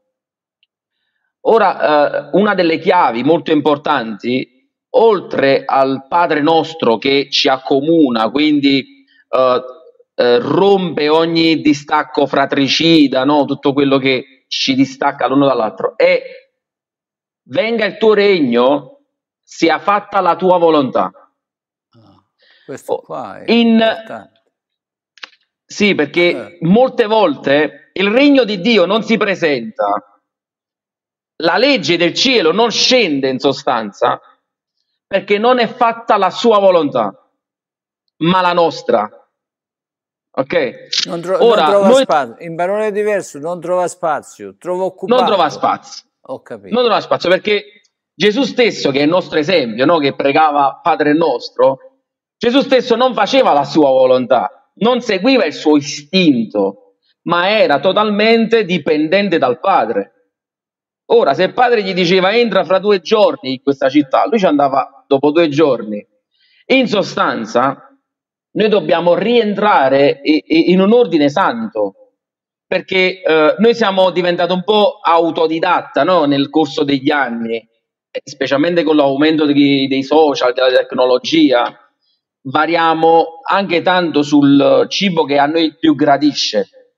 Ora, uh, una delle chiavi molto importanti oltre al Padre nostro che ci accomuna, quindi eh, eh, rompe ogni distacco fratricida, no? tutto quello che ci distacca l'uno dall'altro, è venga il tuo regno, sia fatta la tua volontà. Ah, questo oh, qua è In, Sì, perché eh. molte volte il regno di Dio non si presenta, la legge del cielo non scende in sostanza, perché non è fatta la sua volontà, ma la nostra. Ok? Non, tro- Ora, non trova noi... spazio, in parole diverse, non trova spazio, trova occupazione. Non trova spazio. Ho capito. Non trova spazio perché Gesù stesso, che è il nostro esempio, no? che pregava Padre nostro, Gesù stesso non faceva la sua volontà, non seguiva il suo istinto, ma era totalmente dipendente dal Padre. Ora, se il padre gli diceva entra fra due giorni in questa città, lui ci andava dopo due giorni. In sostanza, noi dobbiamo rientrare in un ordine santo, perché eh, noi siamo diventati un po' autodidatta no? nel corso degli anni, eh, specialmente con l'aumento di, dei social, della tecnologia, variamo anche tanto sul cibo che a noi più gradisce,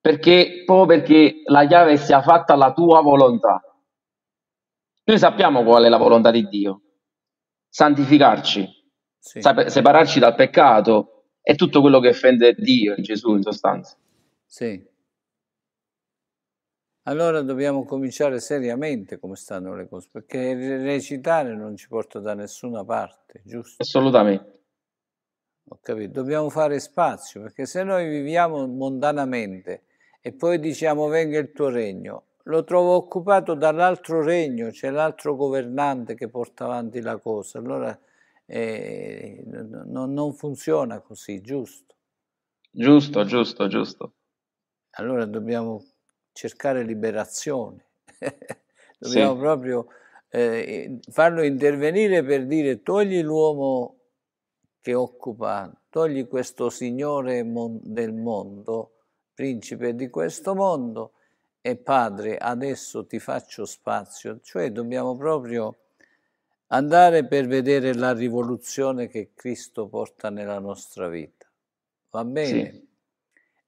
perché proprio perché la chiave sia fatta alla tua volontà. Noi sappiamo qual è la volontà di Dio, santificarci, sì. separarci dal peccato e tutto quello che offende Dio e Gesù in sostanza. Sì. Allora dobbiamo cominciare seriamente come stanno le cose, perché recitare non ci porta da nessuna parte, giusto? Assolutamente. Ho capito, dobbiamo fare spazio, perché se noi viviamo mondanamente e poi diciamo venga il tuo regno, lo trovo occupato dall'altro regno, c'è l'altro governante che porta avanti la cosa, allora eh, non, non funziona così, giusto? Giusto, giusto, giusto. Allora dobbiamo cercare liberazione, dobbiamo sì. proprio eh, farlo intervenire per dire togli l'uomo che occupa, togli questo signore mon del mondo, principe di questo mondo, e Padre, adesso ti faccio spazio, cioè dobbiamo proprio andare per vedere la rivoluzione che Cristo porta nella nostra vita. Va bene? Sì.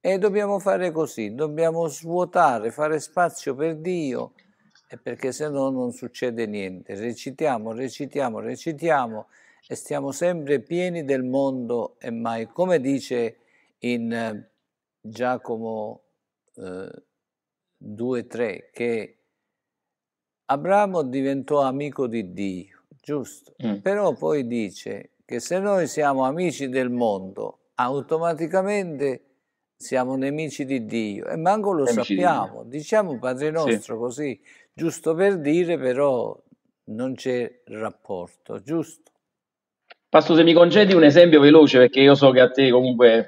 E dobbiamo fare così, dobbiamo svuotare, fare spazio per Dio, perché se no non succede niente. Recitiamo, recitiamo, recitiamo e stiamo sempre pieni del mondo e mai, come dice in eh, Giacomo eh, 2-3 che Abramo diventò amico di Dio, giusto? Mm. Però poi dice che se noi siamo amici del mondo, automaticamente siamo nemici di Dio e manco lo amici sappiamo. Di diciamo Padre nostro sì. così, giusto per dire, però non c'è rapporto, giusto? Pasto, se mi concedi un esempio veloce, perché io so che a te comunque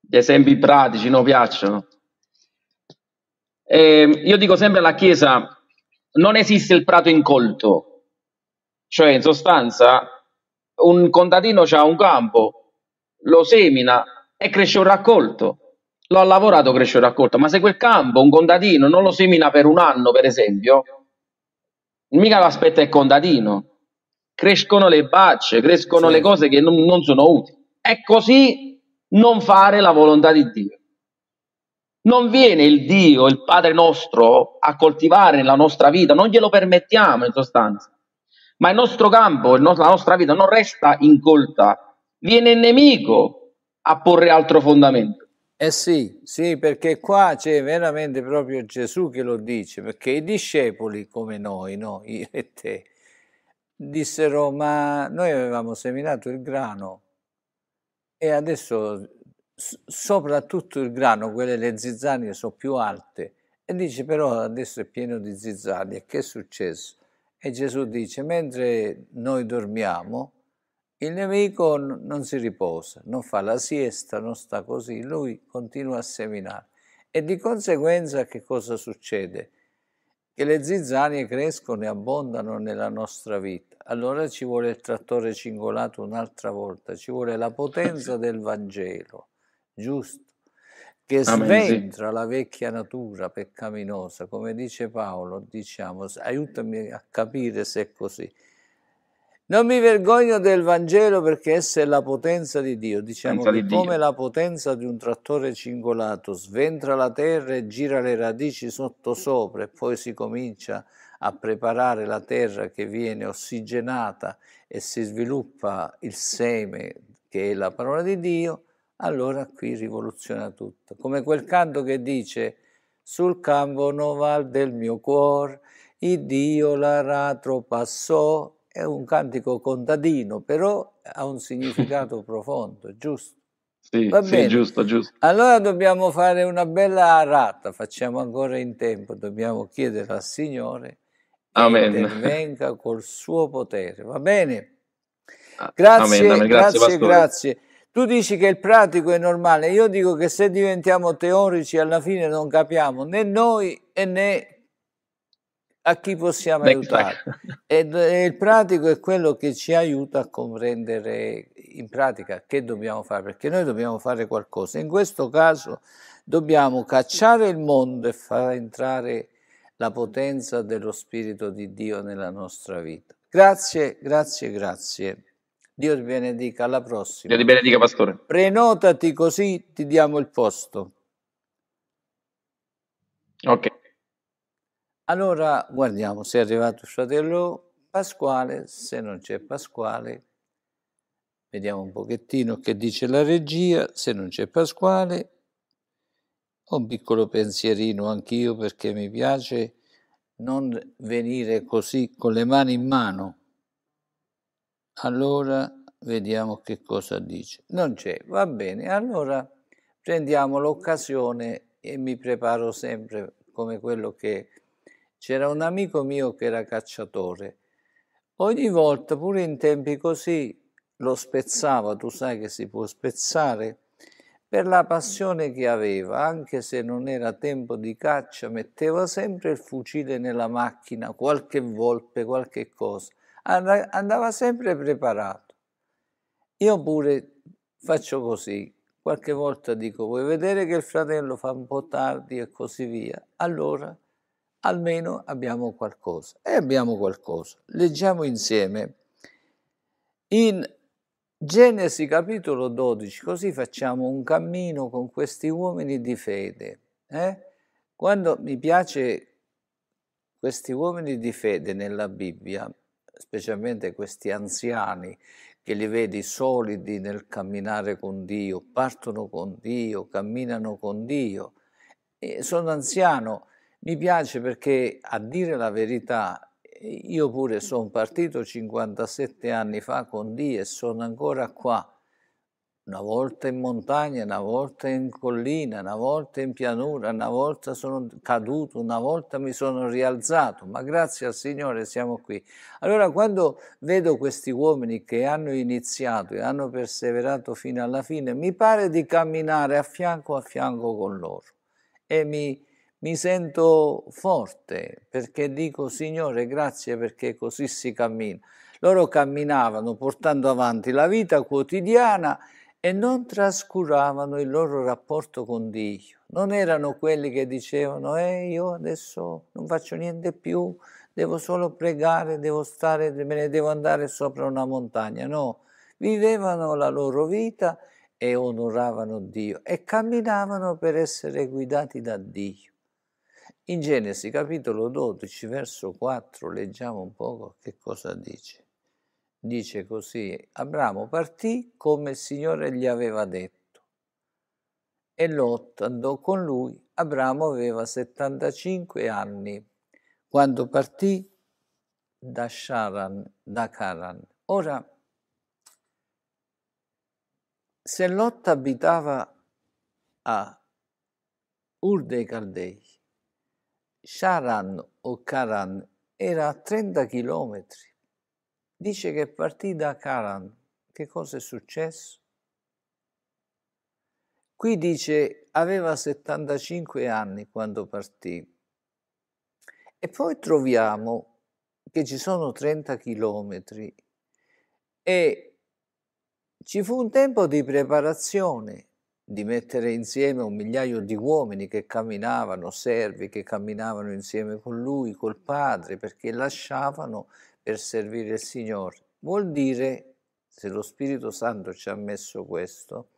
gli esempi pratici non piacciono. Eh, io dico sempre alla Chiesa, non esiste il prato incolto, cioè in sostanza un contadino ha un campo, lo semina e cresce un raccolto, lo ha lavorato e cresce un raccolto, ma se quel campo un contadino non lo semina per un anno per esempio, mica lo aspetta il contadino, crescono le bacce, crescono sì. le cose che non, non sono utili. È così non fare la volontà di Dio. Non viene il Dio, il Padre nostro, a coltivare la nostra vita, non glielo permettiamo in sostanza. Ma il nostro campo, la nostra vita non resta incolta, viene il nemico a porre altro fondamento. Eh sì, sì, perché qua c'è veramente proprio Gesù che lo dice, perché i discepoli come noi, no? io e te, dissero ma noi avevamo seminato il grano e adesso soprattutto il grano, quelle le zizzanie sono più alte. E dice però adesso è pieno di zizzanie, che è successo? E Gesù dice, mentre noi dormiamo, il nemico non si riposa, non fa la siesta, non sta così, lui continua a seminare. E di conseguenza che cosa succede? Che le zizzanie crescono e abbondano nella nostra vita. Allora ci vuole il trattore cingolato un'altra volta, ci vuole la potenza del Vangelo giusto, che sventra la vecchia natura peccaminosa, come dice Paolo, diciamo, aiutami a capire se è così. Non mi vergogno del Vangelo perché essa è la potenza di Dio, diciamo Senza che di come Dio. la potenza di un trattore cingolato sventra la terra e gira le radici sottosopra e poi si comincia a preparare la terra che viene ossigenata e si sviluppa il seme che è la parola di Dio, allora qui rivoluziona tutto. Come quel canto che dice sul campo noval del mio cuore, il Dio l'aratro passò, è un cantico contadino, però ha un significato profondo, giusto? Sì, Va bene. giusto, giusto. Allora dobbiamo fare una bella arata, facciamo ancora in tempo, dobbiamo chiedere al Signore Amen. che venga col suo potere. Va bene? Ah, grazie, amen, amen. grazie, grazie. Tu dici che il pratico è normale, io dico che se diventiamo teorici alla fine non capiamo né noi né a chi possiamo aiutare. Back. Ecco. E, eh, il pratico è quello che ci aiuta a comprendere in pratica che dobbiamo fare, perché noi dobbiamo fare qualcosa. In questo caso dobbiamo cacciare il mondo e far entrare la potenza dello Spirito di Dio nella nostra vita. Grazie, grazie, grazie. Dio ti benedica, alla prossima. Dio ti benedica, pastore. Prenotati così ti diamo il posto. Ok. Allora guardiamo se è arrivato il fratello Pasquale, se non c'è Pasquale, vediamo un pochettino che dice la regia, se non c'è Pasquale, ho un piccolo pensierino anch'io perché mi piace non venire così con le mani in mano allora vediamo che cosa dice. Non c'è, va bene. Allora prendiamo l'occasione e mi preparo sempre come quello che c'era un amico mio che era cacciatore. Ogni volta, pure in tempi così, lo spezzava, tu sai che si può spezzare, per la passione che aveva, anche se non era tempo di caccia, metteva sempre il fucile nella macchina, qualche volpe, qualche cosa andava sempre preparato. Io pure faccio così, qualche volta dico vuoi vedere che il fratello fa un po' tardi e così via, allora almeno abbiamo qualcosa. E abbiamo qualcosa. Leggiamo insieme in Genesi capitolo 12, così facciamo un cammino con questi uomini di fede. Eh? Quando mi piace questi uomini di fede nella Bibbia, specialmente questi anziani che li vedi solidi nel camminare con Dio, partono con Dio, camminano con Dio. E sono anziano, mi piace perché a dire la verità io pure sono partito 57 anni fa con Dio e sono ancora qua una volta in montagna, una volta in collina, una volta in pianura, una volta sono caduto, una volta mi sono rialzato, ma grazie al Signore siamo qui. Allora quando vedo questi uomini che hanno iniziato e hanno perseverato fino alla fine, mi pare di camminare a fianco a fianco con loro e mi, mi sento forte perché dico Signore grazie perché così si cammina. Loro camminavano portando avanti la vita quotidiana e non trascuravano il loro rapporto con Dio. Non erano quelli che dicevano, eh, io adesso non faccio niente più, devo solo pregare, devo stare, me ne devo andare sopra una montagna. No, vivevano la loro vita e onoravano Dio e camminavano per essere guidati da Dio. In Genesi capitolo 12, verso 4, leggiamo un poco che cosa dice dice così, Abramo partì come il Signore gli aveva detto e Lot andò con lui. Abramo aveva 75 anni quando partì da Sharan, da Caran. Ora, se Lot abitava a Ur dei Caldei, Sharan o Caran era a 30 chilometri dice che partì da Caran. Che cosa è successo? Qui dice aveva 75 anni quando partì. E poi troviamo che ci sono 30 chilometri e ci fu un tempo di preparazione, di mettere insieme un migliaio di uomini che camminavano, servi che camminavano insieme con lui, col padre, perché lasciavano per servire il Signore. Vuol dire, se lo Spirito Santo ci ha messo questo,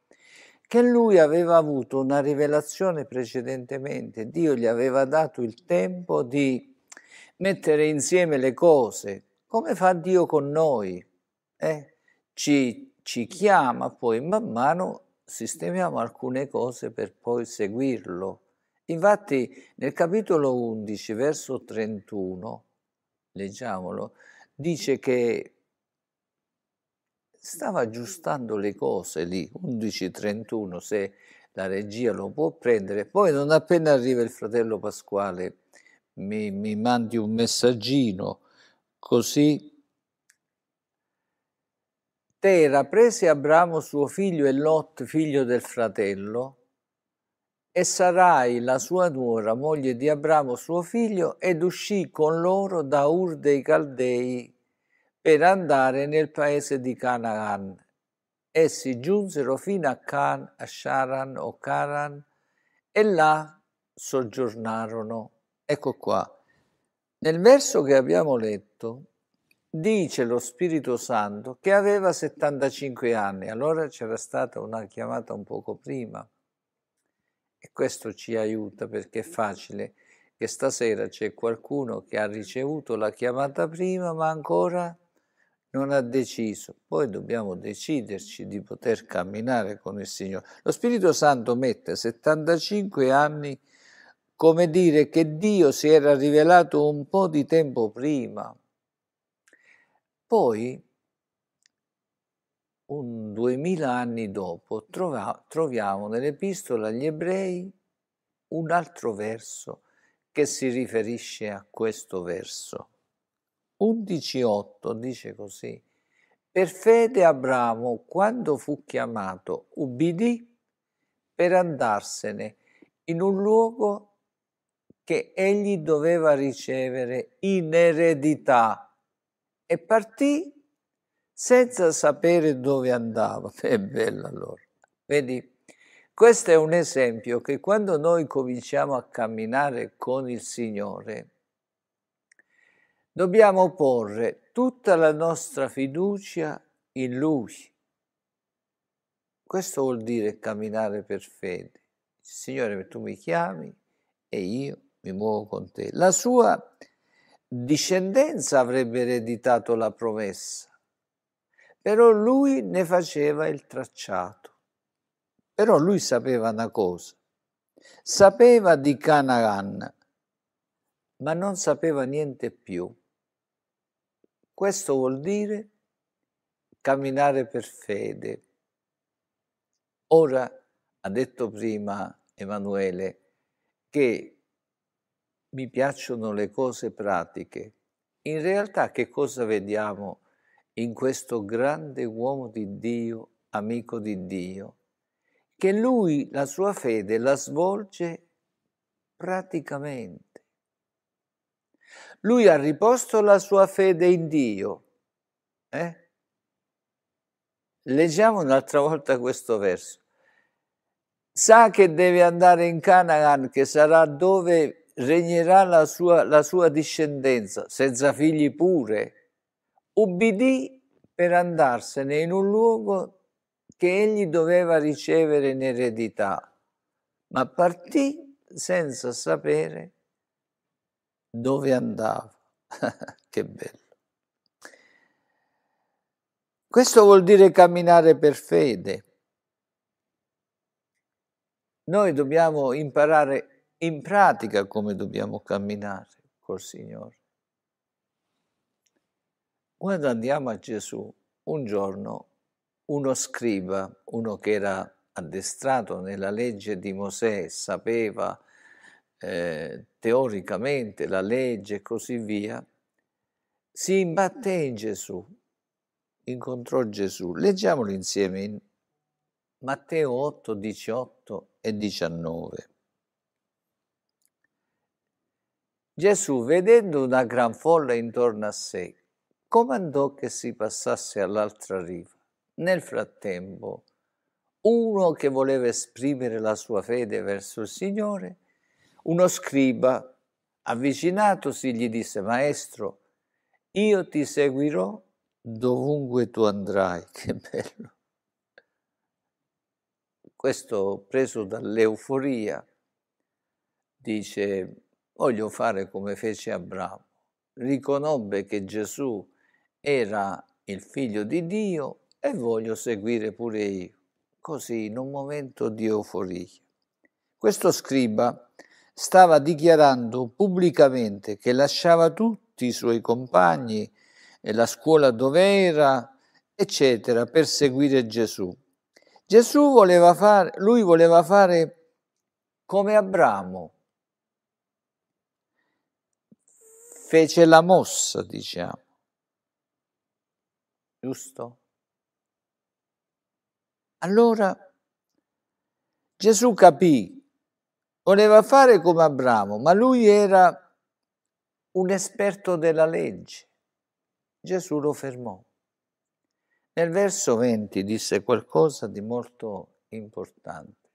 che lui aveva avuto una rivelazione precedentemente, Dio gli aveva dato il tempo di mettere insieme le cose, come fa Dio con noi. Eh? Ci, ci chiama, poi man mano sistemiamo alcune cose per poi seguirlo. Infatti nel capitolo 11, verso 31, leggiamolo, dice che stava aggiustando le cose lì, 11.31, se la regia lo può prendere. Poi non appena arriva il fratello Pasquale mi, mi mandi un messaggino così. Tera prese Abramo suo figlio e Lot, figlio del fratello, e Sarai, la sua nuora, moglie di Abramo, suo figlio, ed uscì con loro da Ur dei Caldei per andare nel paese di Canaan. Essi giunsero fino a Can, a Sharan o Karan, e là soggiornarono. Ecco qua. Nel verso che abbiamo letto dice lo Spirito Santo che aveva 75 anni, allora c'era stata una chiamata un poco prima e questo ci aiuta perché è facile che stasera c'è qualcuno che ha ricevuto la chiamata prima ma ancora non ha deciso. Poi dobbiamo deciderci di poter camminare con il Signore. Lo Spirito Santo mette 75 anni come dire che Dio si era rivelato un po' di tempo prima. Poi un duemila anni dopo trova, troviamo nell'epistola agli ebrei un altro verso che si riferisce a questo verso. 11.8 dice così, per fede Abramo, quando fu chiamato, ubbidì per andarsene in un luogo che egli doveva ricevere in eredità e partì senza sapere dove andava. È bello allora. Vedi, questo è un esempio che quando noi cominciamo a camminare con il Signore, dobbiamo porre tutta la nostra fiducia in Lui. Questo vuol dire camminare per fede. Signore, tu mi chiami e io mi muovo con te. La sua discendenza avrebbe ereditato la promessa però lui ne faceva il tracciato. Però lui sapeva una cosa, sapeva di Canaan, ma non sapeva niente più. Questo vuol dire camminare per fede. Ora, ha detto prima Emanuele, che mi piacciono le cose pratiche. In realtà che cosa vediamo? in questo grande uomo di Dio, amico di Dio, che lui la sua fede la svolge praticamente. Lui ha riposto la sua fede in Dio. Eh? Leggiamo un'altra volta questo verso. Sa che deve andare in Canaan, che sarà dove regnerà la sua, la sua discendenza, senza figli pure ubbidì per andarsene in un luogo che egli doveva ricevere in eredità, ma partì senza sapere dove andava. che bello. Questo vuol dire camminare per fede. Noi dobbiamo imparare in pratica come dobbiamo camminare col Signore. Quando andiamo a Gesù, un giorno uno scriba, uno che era addestrato nella legge di Mosè, sapeva eh, teoricamente la legge e così via, si imbatté in Gesù, incontrò Gesù. Leggiamolo insieme in Matteo 8, 18 e 19. Gesù, vedendo una gran folla intorno a sé, comandò che si passasse all'altra riva. Nel frattempo, uno che voleva esprimere la sua fede verso il Signore, uno scriba, avvicinatosi, gli disse, Maestro, io ti seguirò dovunque tu andrai. Che bello! Questo preso dall'euforia, dice, voglio fare come fece Abramo. Riconobbe che Gesù era il figlio di Dio e voglio seguire pure io, così in un momento di euforia. Questo scriba stava dichiarando pubblicamente che lasciava tutti i suoi compagni e la scuola dove era, eccetera, per seguire Gesù. Gesù voleva fare, lui voleva fare come Abramo. Fece la mossa, diciamo giusto? Allora Gesù capì, voleva fare come Abramo, ma lui era un esperto della legge. Gesù lo fermò. Nel verso 20 disse qualcosa di molto importante.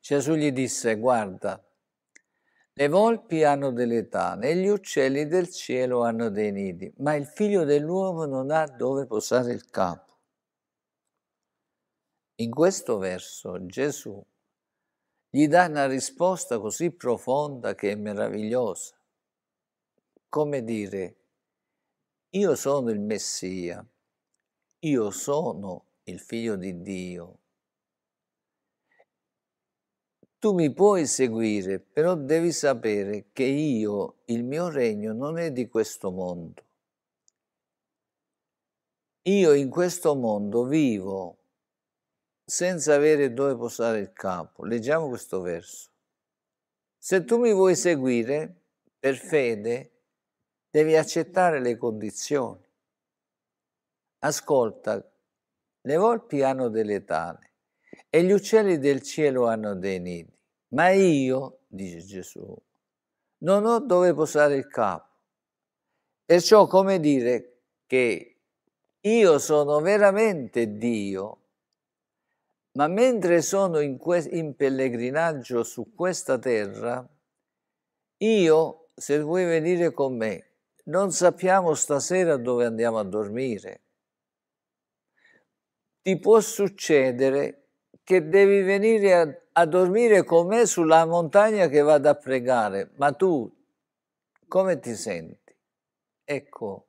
Gesù gli disse, guarda, le volpi hanno delle tane, gli uccelli del cielo hanno dei nidi, ma il figlio dell'uomo non ha dove posare il capo. In questo verso Gesù gli dà una risposta così profonda che è meravigliosa. Come dire, io sono il Messia, io sono il figlio di Dio, tu mi puoi seguire, però devi sapere che io, il mio regno, non è di questo mondo. Io in questo mondo vivo senza avere dove posare il capo. Leggiamo questo verso. Se tu mi vuoi seguire per fede, devi accettare le condizioni. Ascolta, le volpi hanno delle tale e gli uccelli del cielo hanno dei nidi, ma io, dice Gesù, non ho dove posare il capo. Perciò come dire che io sono veramente Dio, ma mentre sono in, in pellegrinaggio su questa terra, io, se vuoi venire con me, non sappiamo stasera dove andiamo a dormire. Ti può succedere che devi venire a, a dormire con me sulla montagna che vado a pregare, ma tu come ti senti? Ecco,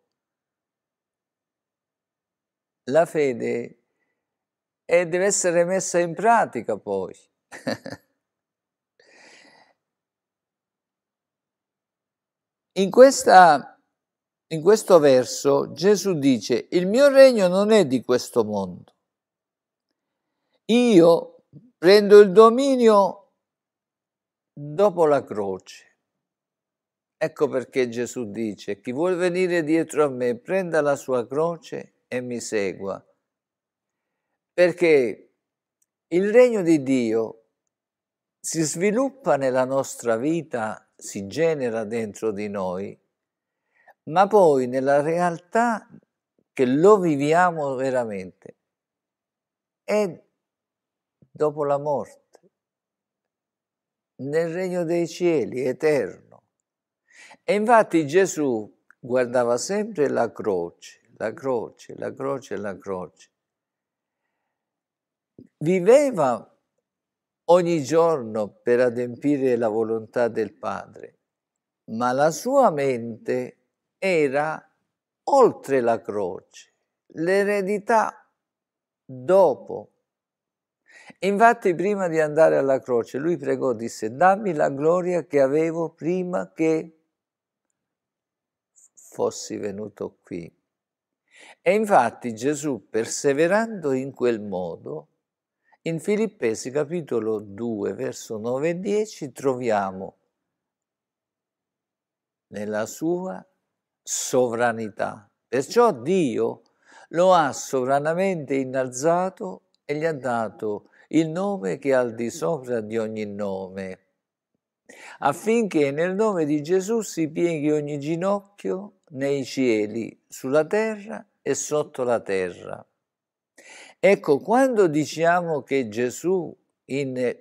la fede e deve essere messa in pratica poi. in, questa, in questo verso Gesù dice, il mio regno non è di questo mondo io prendo il dominio dopo la croce. Ecco perché Gesù dice, chi vuol venire dietro a me prenda la sua croce e mi segua. Perché il regno di Dio si sviluppa nella nostra vita, si genera dentro di noi, ma poi nella realtà che lo viviamo veramente è dopo la morte, nel regno dei cieli eterno. E infatti Gesù guardava sempre la croce, la croce, la croce, la croce. Viveva ogni giorno per adempiere la volontà del Padre, ma la sua mente era oltre la croce, l'eredità dopo infatti prima di andare alla croce lui pregò, disse, dammi la gloria che avevo prima che fossi venuto qui. E infatti Gesù, perseverando in quel modo, in Filippesi capitolo 2, verso 9 e 10, troviamo nella sua sovranità. Perciò Dio lo ha sovranamente innalzato e gli ha dato il nome che è al di sopra di ogni nome, affinché nel nome di Gesù si pieghi ogni ginocchio nei cieli, sulla terra e sotto la terra. Ecco, quando diciamo che Gesù in,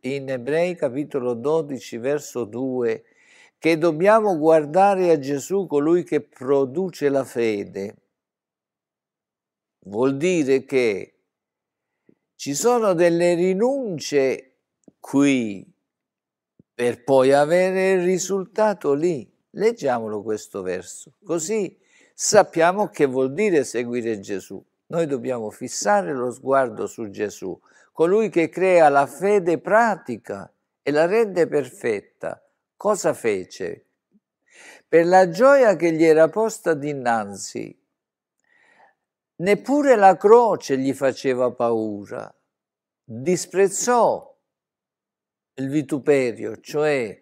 in Ebrei capitolo 12 verso 2 che dobbiamo guardare a Gesù colui che produce la fede, vuol dire che ci sono delle rinunce qui per poi avere il risultato lì. Leggiamolo questo verso, così sappiamo che vuol dire seguire Gesù. Noi dobbiamo fissare lo sguardo su Gesù, colui che crea la fede pratica e la rende perfetta. Cosa fece? Per la gioia che gli era posta dinanzi, neppure la croce gli faceva paura, disprezzò il vituperio, cioè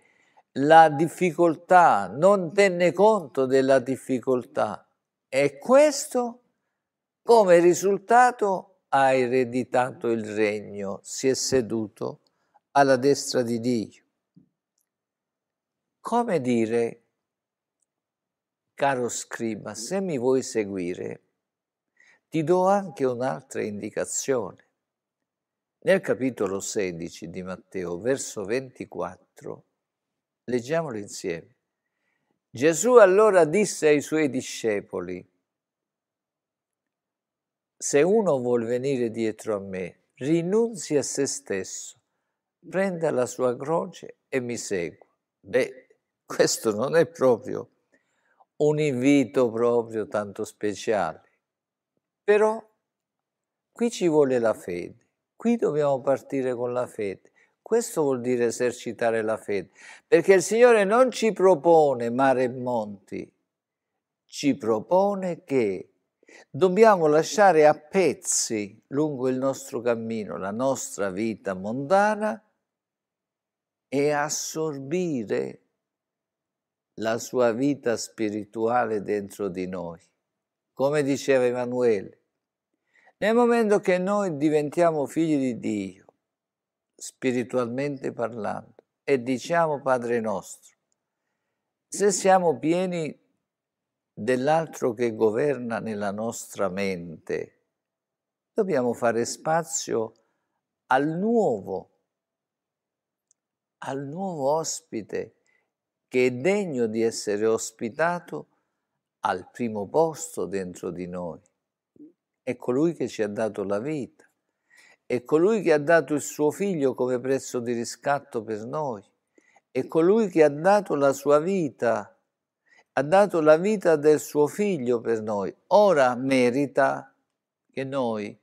la difficoltà, non tenne conto della difficoltà e questo come risultato ha ereditato il regno, si è seduto alla destra di Dio. Come dire, caro scriba, se mi vuoi seguire, ti do anche un'altra indicazione. Nel capitolo 16 di Matteo, verso 24, leggiamolo insieme. Gesù allora disse ai suoi discepoli, se uno vuol venire dietro a me, rinunzi a se stesso, prenda la sua croce e mi segua. Beh, questo non è proprio un invito proprio tanto speciale però qui ci vuole la fede, qui dobbiamo partire con la fede. Questo vuol dire esercitare la fede, perché il Signore non ci propone mare e monti, ci propone che dobbiamo lasciare a pezzi lungo il nostro cammino la nostra vita mondana e assorbire la sua vita spirituale dentro di noi. Come diceva Emanuele, nel momento che noi diventiamo figli di Dio, spiritualmente parlando, e diciamo Padre nostro, se siamo pieni dell'altro che governa nella nostra mente, dobbiamo fare spazio al nuovo, al nuovo ospite che è degno di essere ospitato al primo posto dentro di noi è colui che ci ha dato la vita, è colui che ha dato il suo figlio come prezzo di riscatto per noi, è colui che ha dato la sua vita, ha dato la vita del suo figlio per noi. Ora merita che noi,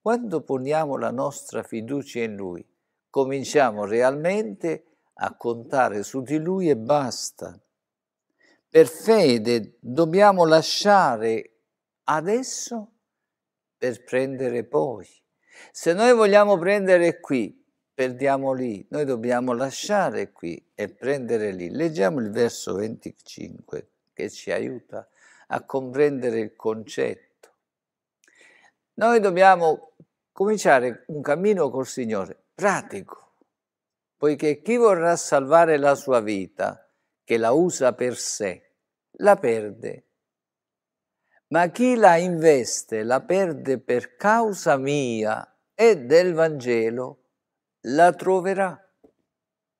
quando poniamo la nostra fiducia in lui, cominciamo realmente a contare su di lui e basta. Per fede dobbiamo lasciare adesso per prendere poi. Se noi vogliamo prendere qui, perdiamo lì, noi dobbiamo lasciare qui e prendere lì. Leggiamo il verso 25 che ci aiuta a comprendere il concetto. Noi dobbiamo cominciare un cammino col Signore, pratico, poiché chi vorrà salvare la sua vita, che la usa per sé, la perde ma chi la investe la perde per causa mia e del Vangelo, la troverà.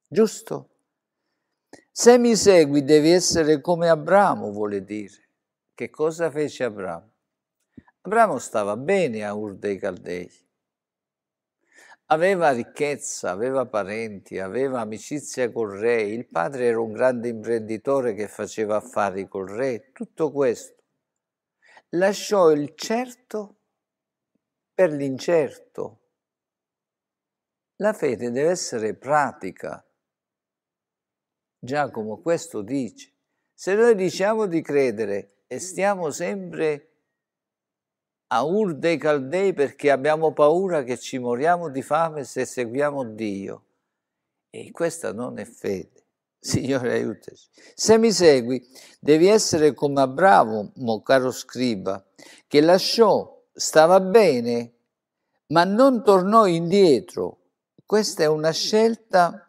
Giusto? Se mi segui devi essere come Abramo, vuole dire. Che cosa fece Abramo? Abramo stava bene a Ur dei Caldei. Aveva ricchezza, aveva parenti, aveva amicizia col re, il padre era un grande imprenditore che faceva affari col re, tutto questo lasciò il certo per l'incerto. La fede deve essere pratica. Giacomo questo dice. Se noi diciamo di credere e stiamo sempre a Ur dei Caldei perché abbiamo paura che ci moriamo di fame se seguiamo Dio, e questa non è fede. Signore, aiutaci. Se mi segui, devi essere come Abramo, caro scriba, che lasciò, stava bene, ma non tornò indietro. Questa è una scelta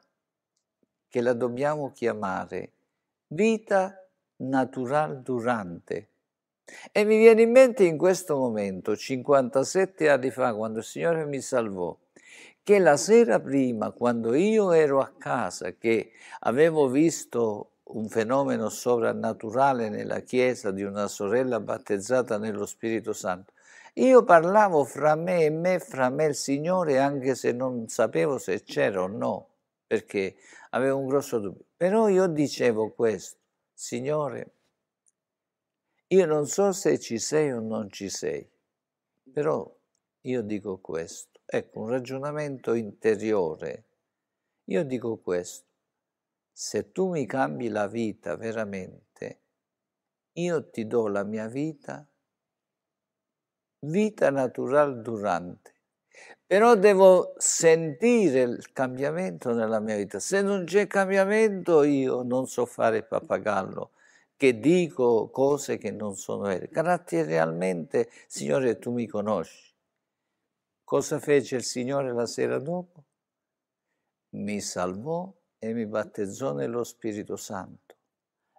che la dobbiamo chiamare vita natural durante. E mi viene in mente in questo momento, 57 anni fa, quando il Signore mi salvò, che la sera prima, quando io ero a casa, che avevo visto un fenomeno sovrannaturale nella chiesa di una sorella battezzata nello Spirito Santo, io parlavo fra me e me, fra me e il Signore, anche se non sapevo se c'era o no, perché avevo un grosso dubbio. Però io dicevo questo, Signore, io non so se ci sei o non ci sei, però io dico questo Ecco, un ragionamento interiore. Io dico questo, se tu mi cambi la vita veramente, io ti do la mia vita, vita naturale durante. Però devo sentire il cambiamento nella mia vita. Se non c'è cambiamento io non so fare papagallo, che dico cose che non sono vere. Caratterialmente, Signore, tu mi conosci. Cosa fece il Signore la sera dopo? Mi salvò e mi battezzò nello Spirito Santo.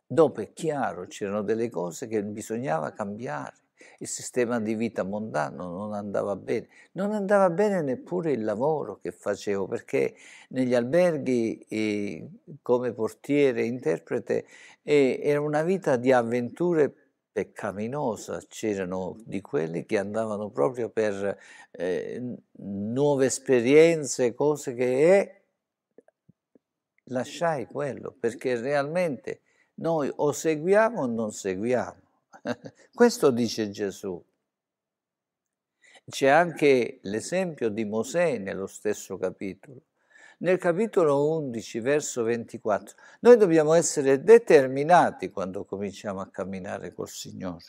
Dopo è chiaro, c'erano delle cose che bisognava cambiare. Il sistema di vita mondano non andava bene, non andava bene neppure il lavoro che facevo, perché negli alberghi come portiere, interprete, era una vita di avventure peccaminosa, c'erano di quelli che andavano proprio per eh, nuove esperienze, cose che è, lasciai quello, perché realmente noi o seguiamo o non seguiamo. Questo dice Gesù. C'è anche l'esempio di Mosè nello stesso capitolo nel capitolo 11, verso 24. Noi dobbiamo essere determinati quando cominciamo a camminare col Signore.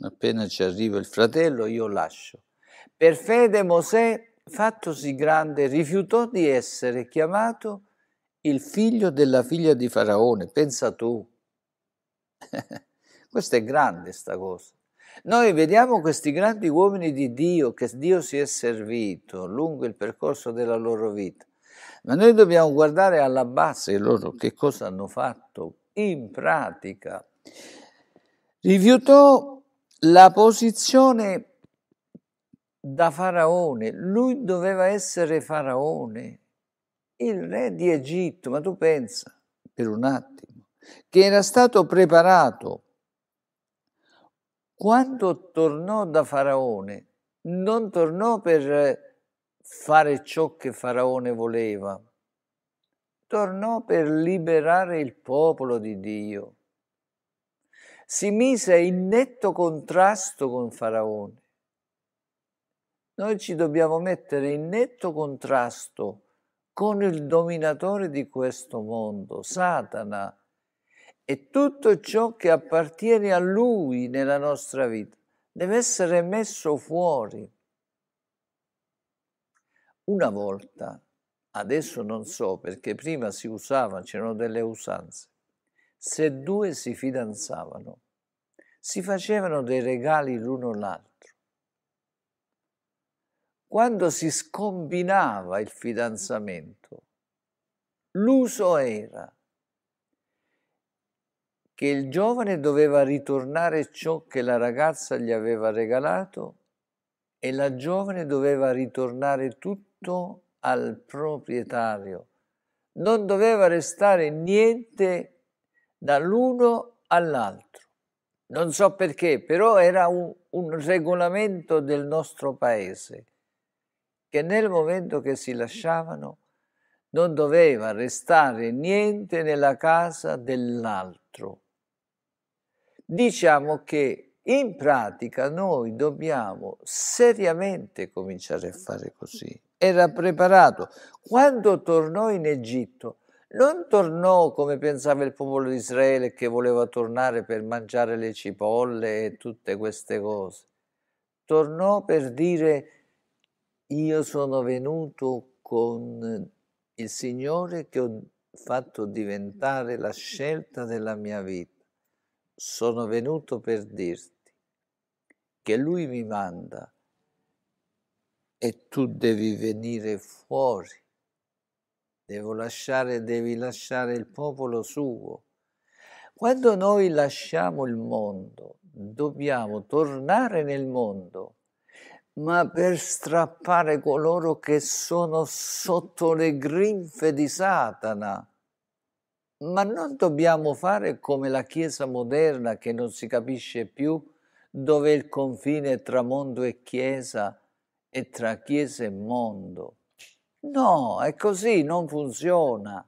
Appena ci arriva il fratello, io lascio. Per fede Mosè, fattosi grande, rifiutò di essere chiamato il figlio della figlia di Faraone. Pensa tu. Questa è grande sta cosa. Noi vediamo questi grandi uomini di Dio, che Dio si è servito lungo il percorso della loro vita, ma noi dobbiamo guardare alla base loro che cosa hanno fatto in pratica. Rifiutò la posizione da faraone, lui doveva essere faraone, il re di Egitto, ma tu pensa per un attimo, che era stato preparato quando tornò da Faraone, non tornò per eh, fare ciò che Faraone voleva, tornò per liberare il popolo di Dio. Si mise in netto contrasto con Faraone. Noi ci dobbiamo mettere in netto contrasto con il dominatore di questo mondo, Satana, e tutto ciò che appartiene a Lui nella nostra vita deve essere messo fuori. Una volta, adesso non so perché prima si usava, c'erano delle usanze, se due si fidanzavano, si facevano dei regali l'uno l'altro. Quando si scombinava il fidanzamento, l'uso era che il giovane doveva ritornare ciò che la ragazza gli aveva regalato e la giovane doveva ritornare tutto al proprietario. Non doveva restare niente dall'uno all'altro. Non so perché, però era un, un regolamento del nostro paese che nel momento che si lasciavano non doveva restare niente nella casa dell'altro diciamo che in pratica noi dobbiamo seriamente cominciare a fare così. Era preparato. Quando tornò in Egitto, non tornò come pensava il popolo di Israele che voleva tornare per mangiare le cipolle e tutte queste cose. Tornò per dire io sono venuto con il Signore che ho fatto diventare la scelta della mia vita sono venuto per dirti che lui mi manda e tu devi venire fuori. Devo lasciare, devi lasciare il popolo suo. Quando noi lasciamo il mondo, dobbiamo tornare nel mondo, ma per strappare coloro che sono sotto le grinfe di Satana ma non dobbiamo fare come la Chiesa moderna che non si capisce più dove il confine tra mondo e Chiesa e tra Chiesa e mondo. No, è così, non funziona.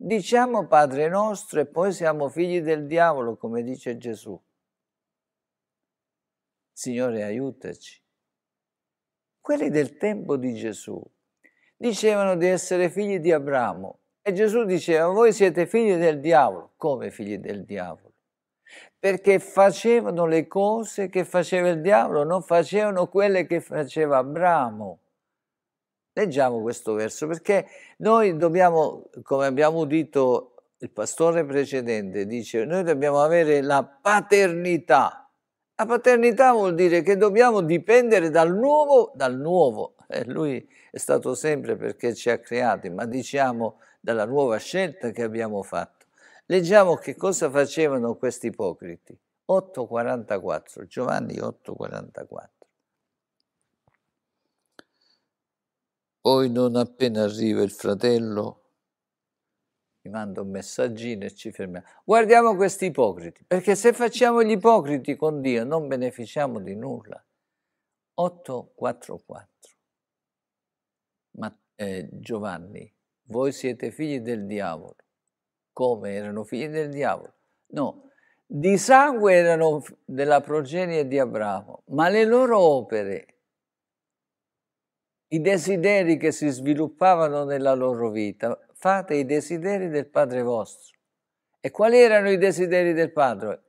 Diciamo Padre nostro e poi siamo figli del diavolo, come dice Gesù. Signore, aiutaci. Quelli del tempo di Gesù dicevano di essere figli di Abramo, e Gesù diceva, voi siete figli del diavolo. Come figli del diavolo? Perché facevano le cose che faceva il diavolo, non facevano quelle che faceva Abramo. Leggiamo questo verso, perché noi dobbiamo, come abbiamo udito il pastore precedente, dice, noi dobbiamo avere la paternità. La paternità vuol dire che dobbiamo dipendere dal nuovo, dal nuovo. Eh, lui è stato sempre perché ci ha creati, ma diciamo dalla nuova scelta che abbiamo fatto. Leggiamo che cosa facevano questi ipocriti. 8.44, Giovanni 8.44. Poi non appena arriva il fratello, mi manda un messaggino e ci fermiamo. Guardiamo questi ipocriti, perché se facciamo gli ipocriti con Dio non beneficiamo di nulla. 844 ma, eh, Giovanni, voi siete figli del diavolo, come erano figli del diavolo. No, di sangue erano della progenie di Abramo, ma le loro opere, i desideri che si sviluppavano nella loro vita, fate i desideri del Padre vostro. E quali erano i desideri del Padre?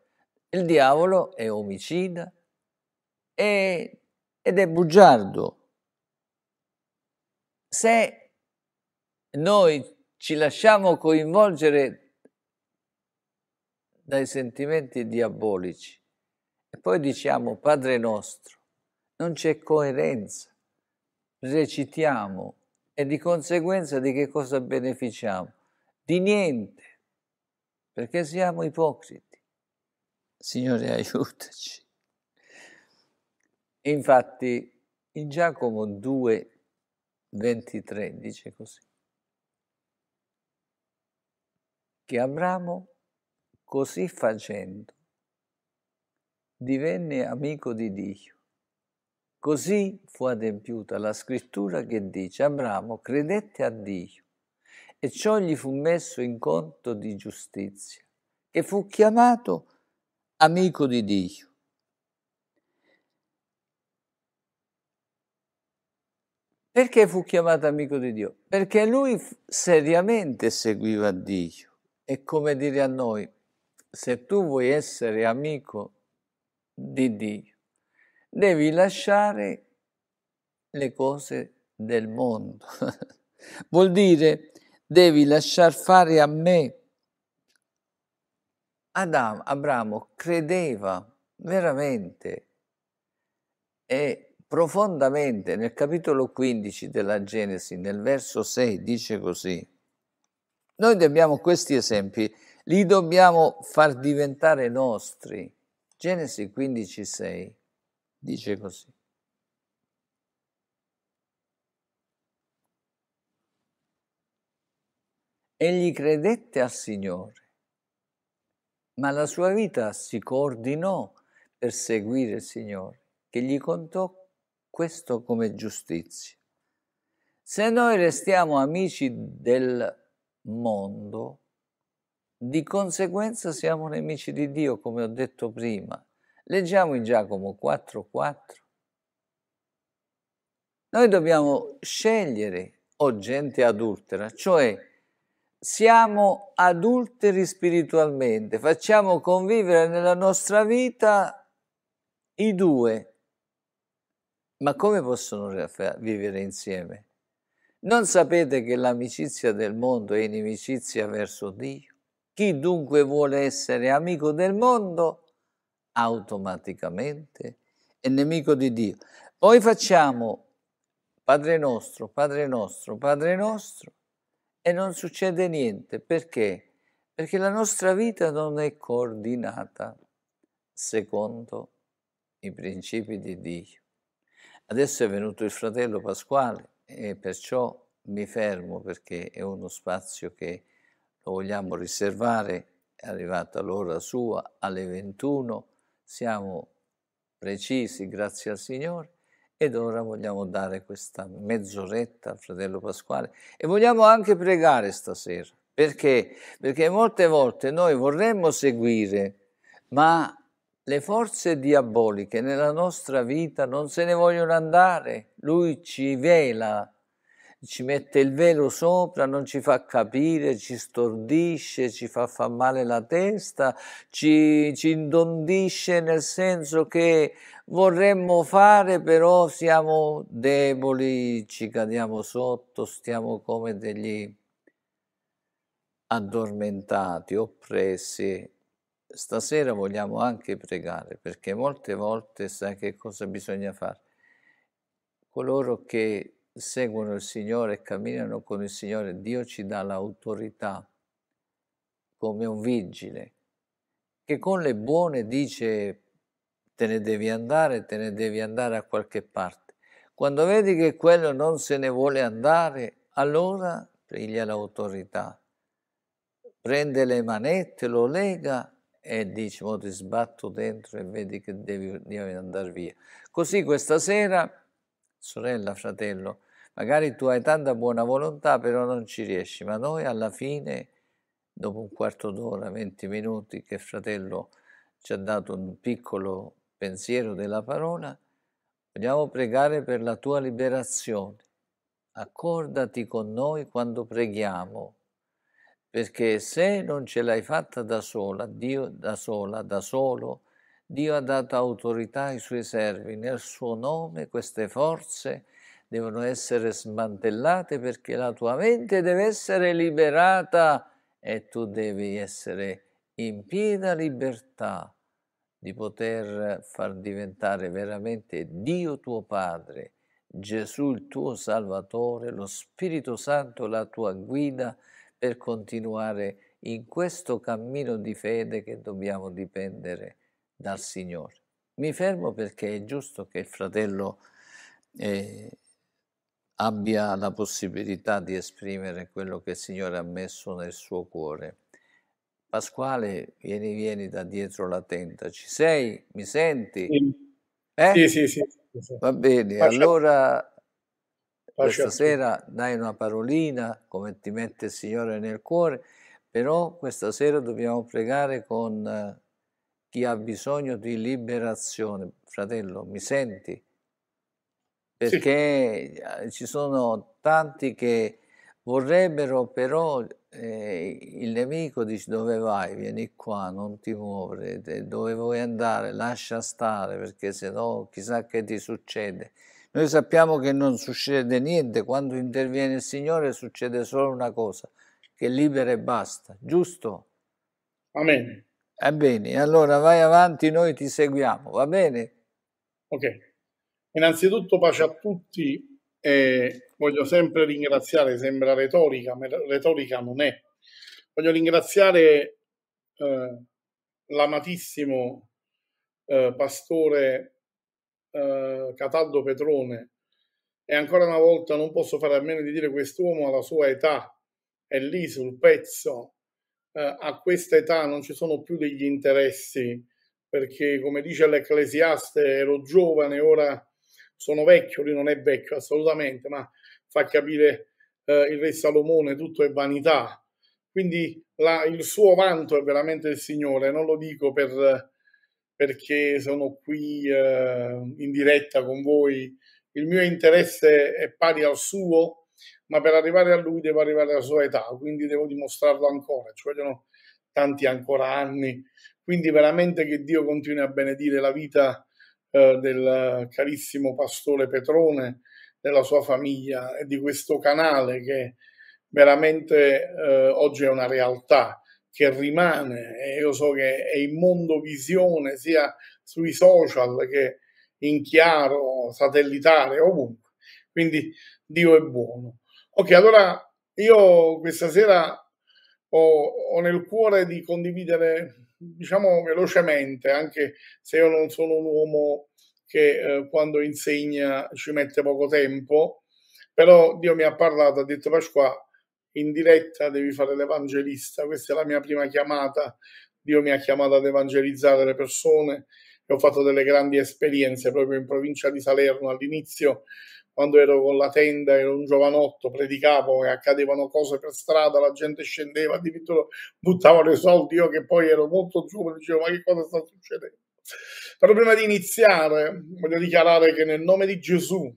Il diavolo è omicida è, ed è bugiardo se noi ci lasciamo coinvolgere dai sentimenti diabolici e poi diciamo Padre nostro, non c'è coerenza, recitiamo e di conseguenza di che cosa beneficiamo? Di niente, perché siamo ipocriti. Signore, aiutaci. Infatti, in Giacomo 2, 23 dice così, che Abramo così facendo divenne amico di Dio. Così fu adempiuta la scrittura che dice Abramo credette a Dio e ciò gli fu messo in conto di giustizia e fu chiamato amico di Dio. Perché fu chiamato amico di Dio? Perché lui seriamente seguiva Dio. È come dire a noi, se tu vuoi essere amico di Dio, devi lasciare le cose del mondo. Vuol dire, devi lasciar fare a me. Adam, Abramo credeva veramente e profondamente. Nel capitolo 15 della Genesi, nel verso 6, dice così. Noi dobbiamo questi esempi, li dobbiamo far diventare nostri. Genesi 15, 6 dice così. Egli credette al Signore, ma la sua vita si coordinò per seguire il Signore, che gli contò questo come giustizia. Se noi restiamo amici del mondo, di conseguenza siamo nemici di Dio, come ho detto prima. Leggiamo in Giacomo 4:4. Noi dobbiamo scegliere o gente adultera, cioè siamo adulteri spiritualmente, facciamo convivere nella nostra vita i due, ma come possono vivere insieme? Non sapete che l'amicizia del mondo è inimicizia verso Dio? Chi dunque vuole essere amico del mondo automaticamente è nemico di Dio. Poi facciamo Padre nostro, Padre nostro, Padre nostro e non succede niente. Perché? Perché la nostra vita non è coordinata secondo i principi di Dio. Adesso è venuto il fratello Pasquale e perciò mi fermo perché è uno spazio che lo vogliamo riservare, è arrivata l'ora sua, alle 21 siamo precisi, grazie al Signore, ed ora vogliamo dare questa mezz'oretta al fratello Pasquale e vogliamo anche pregare stasera. Perché? Perché molte volte noi vorremmo seguire, ma le forze diaboliche nella nostra vita non se ne vogliono andare, lui ci vela, ci mette il velo sopra, non ci fa capire, ci stordisce, ci fa far male la testa, ci, ci indondisce nel senso che vorremmo fare, però siamo deboli, ci cadiamo sotto, stiamo come degli addormentati, oppressi, stasera vogliamo anche pregare, perché molte volte sai che cosa bisogna fare? Coloro che seguono il Signore e camminano con il Signore, Dio ci dà l'autorità come un vigile, che con le buone dice te ne devi andare, te ne devi andare a qualche parte. Quando vedi che quello non se ne vuole andare, allora piglia l'autorità, prende le manette, lo lega e dici, mo ti sbatto dentro e vedi che devi, devi andare via. Così questa sera, sorella, fratello, magari tu hai tanta buona volontà, però non ci riesci, ma noi alla fine, dopo un quarto d'ora, venti minuti, che fratello ci ha dato un piccolo pensiero della parola, vogliamo pregare per la tua liberazione. Accordati con noi quando preghiamo perché se non ce l'hai fatta da sola, Dio da sola, da solo, Dio ha dato autorità ai suoi servi, nel suo nome queste forze devono essere smantellate perché la tua mente deve essere liberata e tu devi essere in piena libertà di poter far diventare veramente Dio tuo Padre, Gesù il tuo Salvatore, lo Spirito Santo la tua guida, per continuare in questo cammino di fede che dobbiamo dipendere dal Signore. Mi fermo perché è giusto che il fratello eh, abbia la possibilità di esprimere quello che il Signore ha messo nel suo cuore. Pasquale, vieni, vieni da dietro la tenda. Ci sei? Mi senti? Sì, eh? sì, sì, sì, Va bene, allora questa sera dai una parolina come ti mette il Signore nel cuore, però questa sera dobbiamo pregare con eh, chi ha bisogno di liberazione. Fratello, mi senti? Perché sì. Eh, ci sono tanti che vorrebbero, però eh, il nemico dice dove vai, vieni qua, non ti muovere, dove vuoi andare, lascia stare, perché se no chissà che ti succede. Noi sappiamo che non succede niente, quando interviene il Signore succede solo una cosa, che libera e basta, giusto? Amen. Ebbene, eh allora vai avanti, noi ti seguiamo, va bene? Ok. Innanzitutto pace a tutti e voglio sempre ringraziare, sembra retorica, ma retorica non è. Voglio ringraziare eh, l'amatissimo eh, pastore eh, Cataldo Petrone e ancora una volta non posso fare a meno di dire quest'uomo alla sua età è lì sul pezzo eh, a questa età non ci sono più degli interessi perché come dice l'ecclesiaste ero giovane ora sono vecchio lui non è vecchio assolutamente ma fa capire eh, il re Salomone tutto è vanità quindi la, il suo vanto è veramente il Signore non lo dico per perché sono qui eh, in diretta con voi. Il mio interesse è pari al suo, ma per arrivare a lui devo arrivare alla sua età, quindi devo dimostrarlo ancora. Ci vogliono tanti ancora anni. Quindi veramente che Dio continui a benedire la vita eh, del carissimo pastore Petrone, della sua famiglia e di questo canale che veramente eh, oggi è una realtà che rimane, e io so che è in mondo visione sia sui social che in chiaro, satellitare, ovunque. Quindi Dio è buono. Ok, allora io questa sera ho, ho nel cuore di condividere, diciamo velocemente, anche se io non sono un uomo che eh, quando insegna ci mette poco tempo, però Dio mi ha parlato, ha detto Pasqua, in diretta devi fare l'evangelista. Questa è la mia prima chiamata. Dio mi ha chiamato ad evangelizzare le persone e ho fatto delle grandi esperienze proprio in provincia di Salerno all'inizio. Quando ero con la tenda, ero un giovanotto, predicavo e accadevano cose per strada, la gente scendeva, addirittura buttavano i soldi. Io che poi ero molto giovane, dicevo: Ma che cosa sta succedendo? Però prima di iniziare, voglio dichiarare che nel nome di Gesù,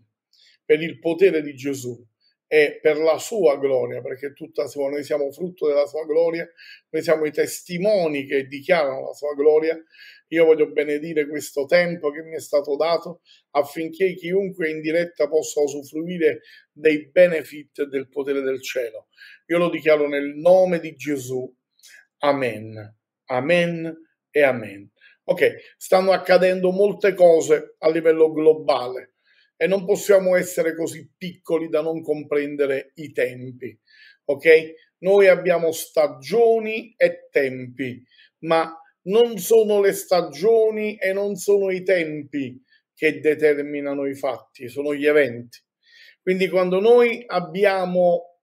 per il potere di Gesù, è per la sua gloria, perché tutta sua, noi siamo frutto della sua gloria, noi siamo i testimoni che dichiarano la sua gloria. Io voglio benedire questo tempo che mi è stato dato affinché chiunque in diretta possa usufruire dei benefit del potere del cielo. Io lo dichiaro nel nome di Gesù. Amen. Amen e amen. Ok, stanno accadendo molte cose a livello globale e non possiamo essere così piccoli da non comprendere i tempi. Ok? Noi abbiamo stagioni e tempi, ma non sono le stagioni e non sono i tempi che determinano i fatti, sono gli eventi. Quindi quando noi abbiamo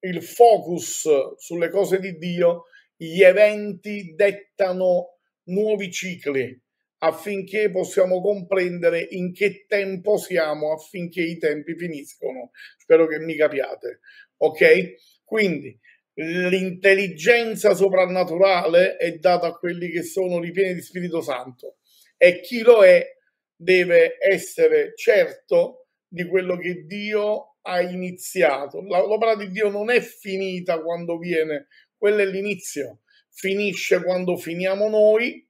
il focus sulle cose di Dio, gli eventi dettano nuovi cicli, affinché possiamo comprendere in che tempo siamo affinché i tempi finiscono. Spero che mi capiate. Ok? Quindi l'intelligenza soprannaturale è data a quelli che sono ripieni di Spirito Santo e chi lo è deve essere certo di quello che Dio ha iniziato. L'opera di Dio non è finita quando viene, quello è l'inizio, finisce quando finiamo noi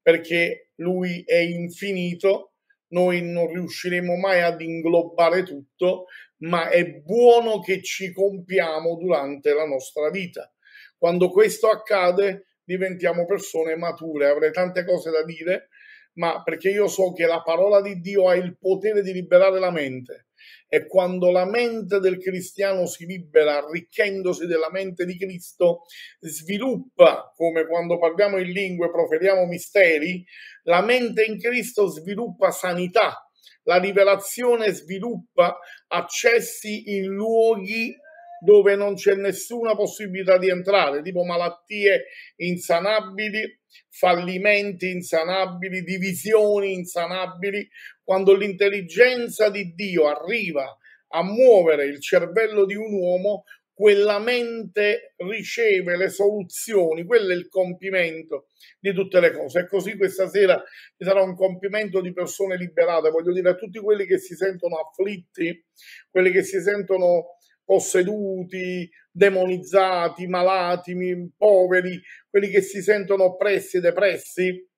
perché lui è infinito, noi non riusciremo mai ad inglobare tutto, ma è buono che ci compiamo durante la nostra vita. Quando questo accade diventiamo persone mature, avrei tante cose da dire, ma perché io so che la parola di Dio ha il potere di liberare la mente e quando la mente del cristiano si libera arricchendosi della mente di Cristo, sviluppa, come quando parliamo in lingue, proferiamo misteri, la mente in Cristo sviluppa sanità. La rivelazione sviluppa accessi in luoghi dove non c'è nessuna possibilità di entrare, tipo malattie insanabili fallimenti insanabili, divisioni insanabili, quando l'intelligenza di Dio arriva a muovere il cervello di un uomo, quella mente riceve le soluzioni, quello è il compimento di tutte le cose. E così questa sera ci sarà un compimento di persone liberate, voglio dire a tutti quelli che si sentono afflitti, quelli che si sentono posseduti, demonizzati, malati, poveri, quelli che si sentono oppressi e depressi.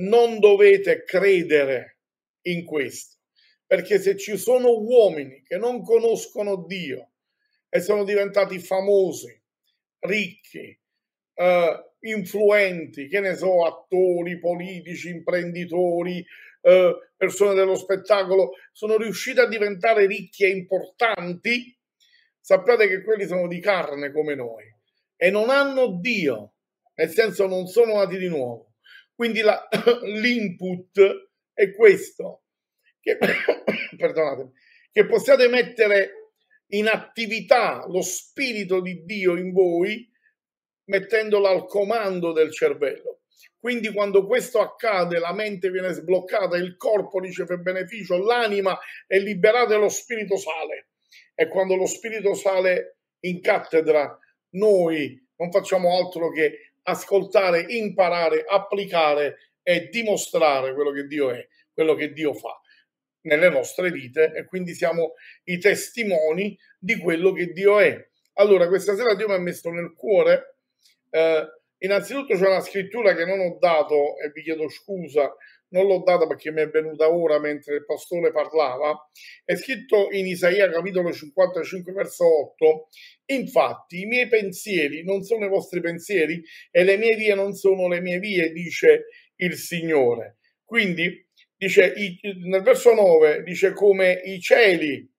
Non dovete credere in questo, perché se ci sono uomini che non conoscono Dio e sono diventati famosi, ricchi, eh, influenti, che ne so, attori, politici, imprenditori, eh, persone dello spettacolo, sono riusciti a diventare ricchi e importanti sappiate che quelli sono di carne come noi e non hanno Dio, nel senso non sono nati di nuovo. Quindi la, l'input è questo, che, perdonatemi, che possiate mettere in attività lo spirito di Dio in voi mettendolo al comando del cervello. Quindi quando questo accade, la mente viene sbloccata, il corpo riceve beneficio, l'anima è liberata e lo spirito sale e quando lo Spirito sale in cattedra, noi non facciamo altro che ascoltare, imparare, applicare e dimostrare quello che Dio è, quello che Dio fa nelle nostre vite e quindi siamo i testimoni di quello che Dio è. Allora, questa sera Dio mi ha messo nel cuore, eh, innanzitutto c'è una scrittura che non ho dato e vi chiedo scusa non l'ho data perché mi è venuta ora mentre il pastore parlava, è scritto in Isaia capitolo 55 verso 8, infatti i miei pensieri non sono i vostri pensieri e le mie vie non sono le mie vie, dice il Signore. Quindi dice nel verso 9 dice come i cieli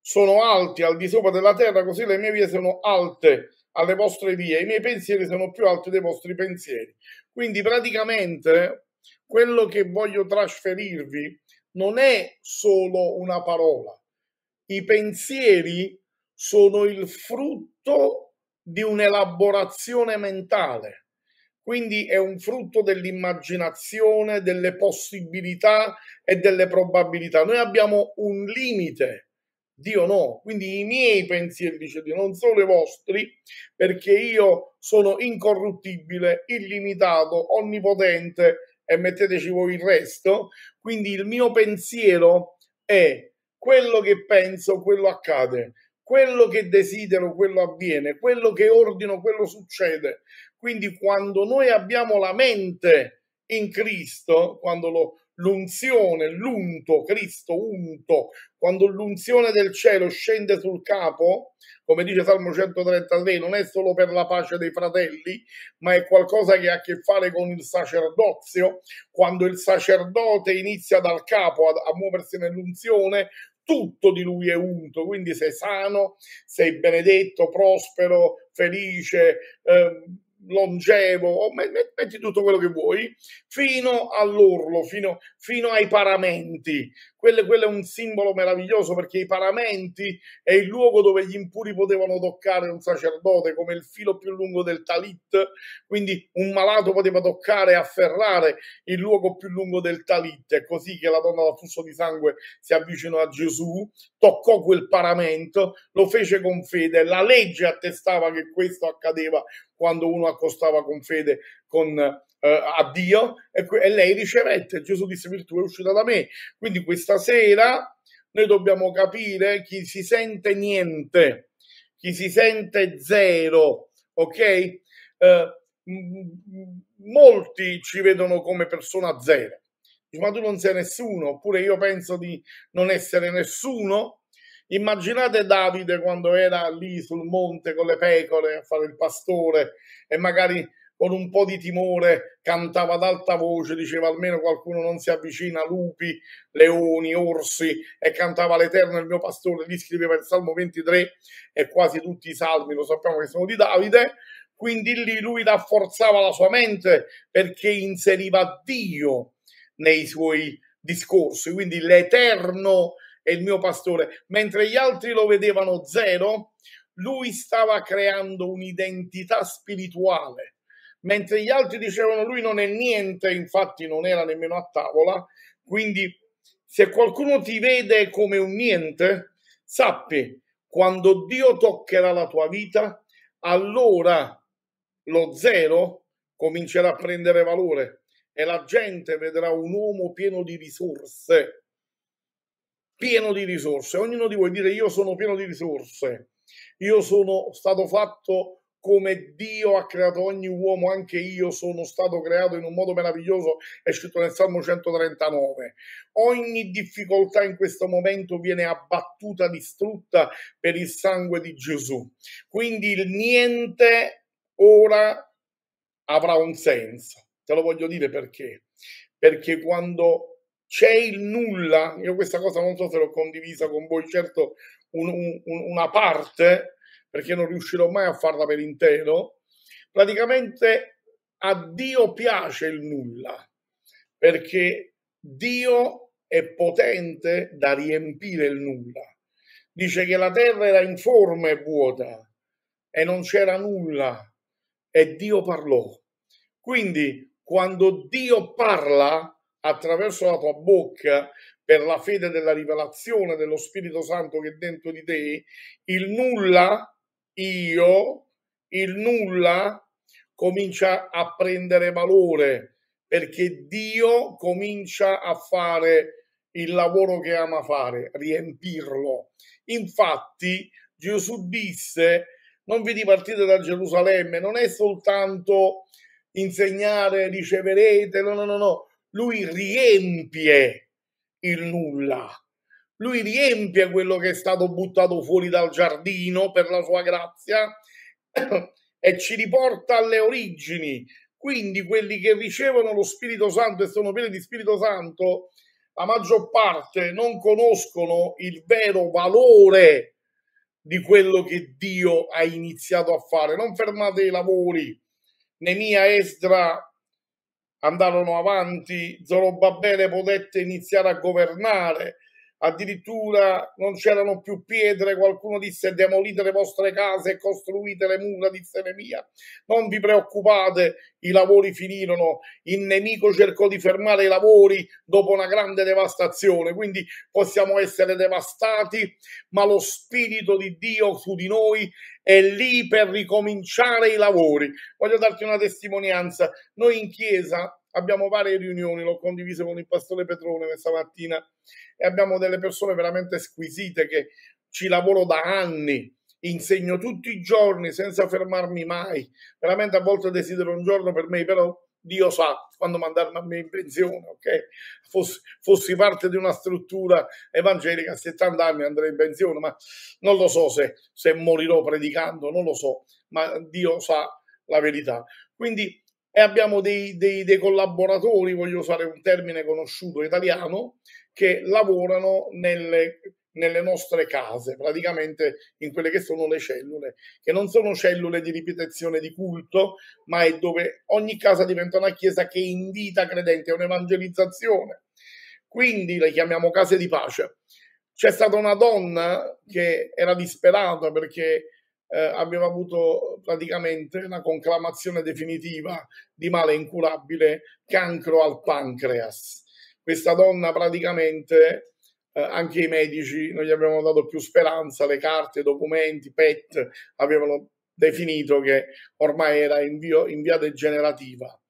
sono alti al di sopra della terra, così le mie vie sono alte alle vostre vie, i miei pensieri sono più alti dei vostri pensieri. Quindi praticamente quello che voglio trasferirvi non è solo una parola. I pensieri sono il frutto di un'elaborazione mentale, quindi è un frutto dell'immaginazione, delle possibilità e delle probabilità. Noi abbiamo un limite, Dio no, quindi i miei pensieri, dice Dio, non sono i vostri, perché io sono incorruttibile, illimitato, onnipotente, e metteteci voi il resto. Quindi il mio pensiero è quello che penso, quello accade, quello che desidero, quello avviene, quello che ordino, quello succede. Quindi quando noi abbiamo la mente in Cristo, quando lo, l'unzione, l'unto, Cristo unto, quando l'unzione del cielo scende sul capo, come dice Salmo 133, non è solo per la pace dei fratelli, ma è qualcosa che ha a che fare con il sacerdozio. Quando il sacerdote inizia dal capo a, a muoversi nell'unzione, tutto di lui è unto, quindi sei sano, sei benedetto, prospero, felice. Ehm, longevo, metti tutto quello che vuoi, fino all'orlo, fino, fino ai paramenti, quello, quello, è un simbolo meraviglioso perché i paramenti è il luogo dove gli impuri potevano toccare un sacerdote come il filo più lungo del talit, quindi un malato poteva toccare e afferrare il luogo più lungo del talit. È così che la donna da flusso di sangue si avvicinò a Gesù, toccò quel paramento, lo fece con fede. La legge attestava che questo accadeva quando uno accostava con fede con eh, a Dio e, e lei ricevette, Gesù disse virtù è uscita da me. Quindi questa sera noi dobbiamo capire chi si sente niente, chi si sente zero, ok? Eh, molti ci vedono come persona zero. Ma tu non sei nessuno, oppure io penso di non essere nessuno. Immaginate Davide quando era lì sul monte con le pecore a fare il pastore e magari con un po' di timore cantava ad alta voce, diceva almeno qualcuno non si avvicina, lupi, leoni, orsi, e cantava l'Eterno il mio pastore, lì scriveva il Salmo 23 e quasi tutti i salmi lo sappiamo che sono di Davide, quindi lì lui rafforzava la sua mente perché inseriva Dio nei suoi discorsi, quindi l'Eterno è il mio pastore, mentre gli altri lo vedevano zero, lui stava creando un'identità spirituale mentre gli altri dicevano lui non è niente, infatti non era nemmeno a tavola, quindi se qualcuno ti vede come un niente, sappi, quando Dio toccherà la tua vita, allora lo zero comincerà a prendere valore e la gente vedrà un uomo pieno di risorse, pieno di risorse. Ognuno di voi dire io sono pieno di risorse, io sono stato fatto come Dio ha creato ogni uomo, anche io sono stato creato in un modo meraviglioso, è scritto nel Salmo 139. Ogni difficoltà in questo momento viene abbattuta, distrutta per il sangue di Gesù. Quindi il niente ora avrà un senso. Te lo voglio dire perché? Perché quando c'è il nulla, io questa cosa non so se l'ho condivisa con voi, certo un, un, una parte, perché non riuscirò mai a farla per intero, praticamente a Dio piace il nulla, perché Dio è potente da riempire il nulla. Dice che la terra era informe e vuota e non c'era nulla e Dio parlò. Quindi quando Dio parla attraverso la tua bocca per la fede della rivelazione dello Spirito Santo che è dentro di te, il nulla io, il nulla comincia a prendere valore perché Dio comincia a fare il lavoro che ama fare, riempirlo. Infatti Gesù disse, non vi dipartite da Gerusalemme, non è soltanto insegnare, riceverete, no, no, no, no, lui riempie il nulla lui riempie quello che è stato buttato fuori dal giardino per la sua grazia e ci riporta alle origini. Quindi quelli che ricevono lo Spirito Santo e sono pieni di Spirito Santo, la maggior parte non conoscono il vero valore di quello che Dio ha iniziato a fare. Non fermate i lavori. Nemia Esdra andarono avanti, Zorobabele potette iniziare a governare addirittura non c'erano più pietre, qualcuno disse demolite le vostre case e costruite le mura di Seremia. Non vi preoccupate, i lavori finirono, il nemico cercò di fermare i lavori dopo una grande devastazione, quindi possiamo essere devastati, ma lo Spirito di Dio su di noi è lì per ricominciare i lavori. Voglio darti una testimonianza, noi in chiesa abbiamo varie riunioni, l'ho condiviso con il pastore Petrone questa mattina e abbiamo delle persone veramente squisite che ci lavoro da anni, insegno tutti i giorni senza fermarmi mai, veramente a volte desidero un giorno per me, però Dio sa quando mandarmi a me in pensione, ok? Fossi, fossi parte di una struttura evangelica a 70 anni andrei in pensione, ma non lo so se, se morirò predicando, non lo so, ma Dio sa la verità. Quindi e abbiamo dei, dei, dei, collaboratori, voglio usare un termine conosciuto italiano, che lavorano nelle, nelle, nostre case, praticamente in quelle che sono le cellule, che non sono cellule di ripetizione di culto, ma è dove ogni casa diventa una chiesa che invita credenti a un'evangelizzazione. Quindi le chiamiamo case di pace. C'è stata una donna che era disperata perché eh, abbiamo avuto praticamente una conclamazione definitiva di male incurabile cancro al pancreas. Questa donna praticamente eh, anche i medici non gli abbiamo dato più speranza, le carte, i documenti, PET avevano definito che ormai era in, via, in via degenerativa.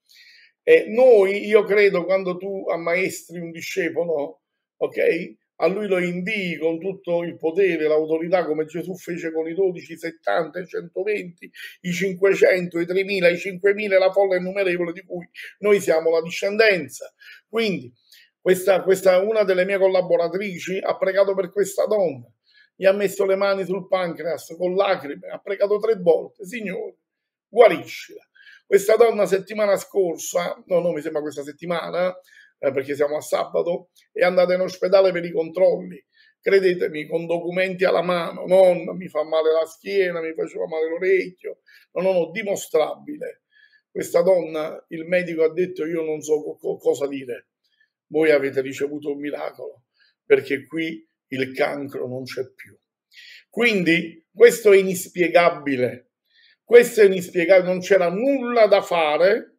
E noi, io credo, quando tu ammaestri un discepolo, ok, a lui lo invii con tutto il potere, l'autorità, come Gesù fece con i 12, i 70, i 120, i 500, i 3000, i 5000, la folla innumerevole di cui noi siamo la discendenza. Quindi, questa, questa una delle mie collaboratrici ha pregato per questa donna, gli ha messo le mani sul pancreas con lacrime, ha pregato tre volte, Signore, guariscila. Questa donna settimana scorsa, no, no, mi sembra questa settimana, eh, perché siamo a sabato, è andata in ospedale per i controlli. Credetemi, con documenti alla mano, non mi fa male la schiena, mi faceva male l'orecchio, non ho dimostrabile. Questa donna, il medico ha detto io non so co- cosa dire, voi avete ricevuto un miracolo, perché qui il cancro non c'è più. Quindi questo è inspiegabile, questo è inspiegabile, non c'era nulla da fare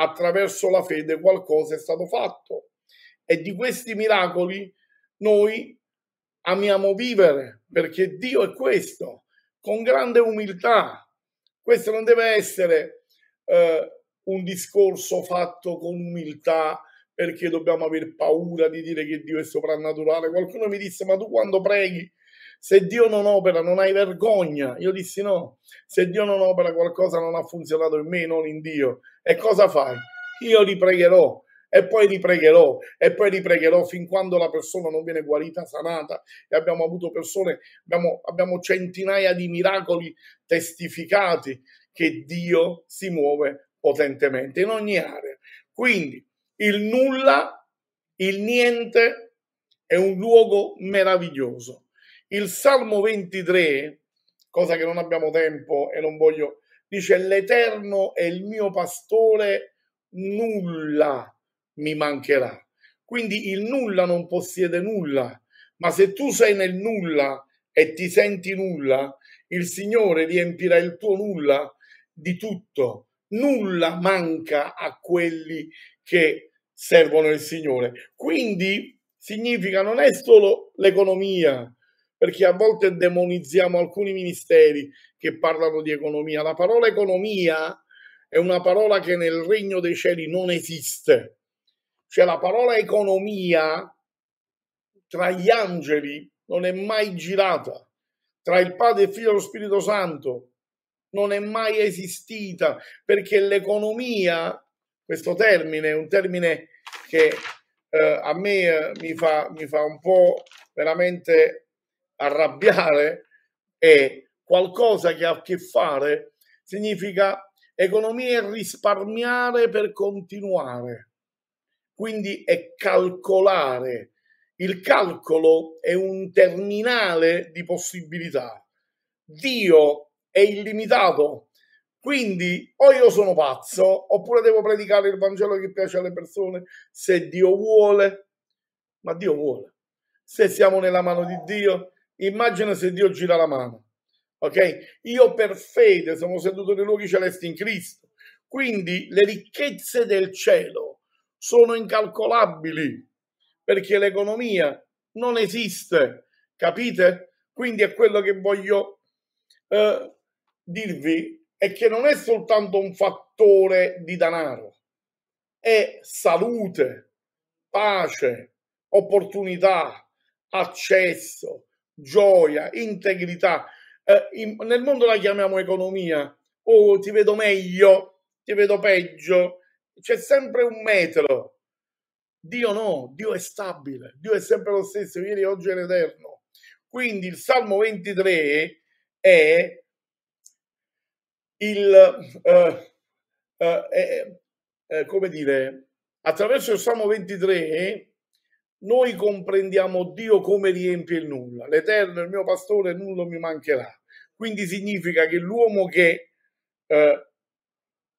attraverso la fede qualcosa è stato fatto e di questi miracoli noi amiamo vivere perché Dio è questo, con grande umiltà. Questo non deve essere eh, un discorso fatto con umiltà perché dobbiamo aver paura di dire che Dio è soprannaturale. Qualcuno mi disse, ma tu quando preghi se Dio non opera, non hai vergogna. Io dissi no. Se Dio non opera, qualcosa non ha funzionato in me, non in Dio. E cosa fai? Io ripregherò e poi ripregherò e poi ripregherò fin quando la persona non viene guarita, sanata e abbiamo avuto persone, abbiamo, abbiamo centinaia di miracoli testificati che Dio si muove potentemente in ogni area. Quindi il nulla, il niente è un luogo meraviglioso il Salmo 23, cosa che non abbiamo tempo e non voglio, dice l'Eterno è il mio pastore, nulla mi mancherà. Quindi il nulla non possiede nulla, ma se tu sei nel nulla e ti senti nulla, il Signore riempirà il tuo nulla di tutto. Nulla manca a quelli che servono il Signore. Quindi significa non è solo l'economia, perché a volte demonizziamo alcuni ministeri che parlano di economia. La parola economia è una parola che nel regno dei cieli non esiste. Cioè la parola economia tra gli angeli non è mai girata, tra il Padre, il Figlio e lo Spirito Santo non è mai esistita, perché l'economia, questo termine è un termine che eh, a me eh, mi, fa, mi fa un po' veramente arrabbiare è qualcosa che ha a che fare, significa economia e risparmiare per continuare, quindi è calcolare. Il calcolo è un terminale di possibilità. Dio è illimitato, quindi o io sono pazzo oppure devo predicare il Vangelo che piace alle persone se Dio vuole, ma Dio vuole. Se siamo nella mano di Dio, Immagina se Dio gira la mano. Ok? Io per fede sono seduto nei luoghi celesti in Cristo. Quindi le ricchezze del cielo sono incalcolabili perché l'economia non esiste. Capite? Quindi è quello che voglio eh, dirvi è che non è soltanto un fattore di denaro, è salute, pace, opportunità, accesso, gioia, integrità. Eh, in, nel mondo la chiamiamo economia. Oh, ti vedo meglio, ti vedo peggio. C'è sempre un metro. Dio no, Dio è stabile, Dio è sempre lo stesso, ieri, oggi ed eterno. Quindi il Salmo 23 è il, eh eh, eh, eh, come dire, attraverso il Salmo 23 noi comprendiamo Dio come riempie il nulla. L'Eterno è il mio pastore, nulla mi mancherà. Quindi significa che l'uomo che eh,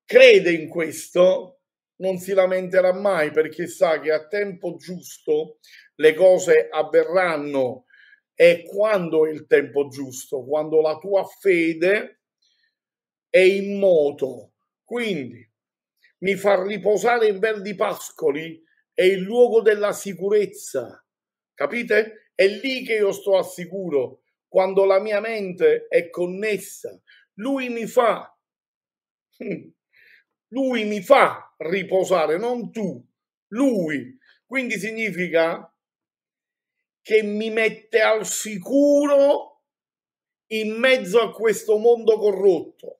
crede in questo non si lamenterà mai perché sa che a tempo giusto le cose avverranno. E quando è il tempo giusto? Quando la tua fede è in moto. Quindi mi fa riposare in verdi pascoli è il luogo della sicurezza. Capite? È lì che io sto al sicuro, quando la mia mente è connessa. Lui mi fa, lui mi fa riposare, non tu, lui. Quindi significa che mi mette al sicuro in mezzo a questo mondo corrotto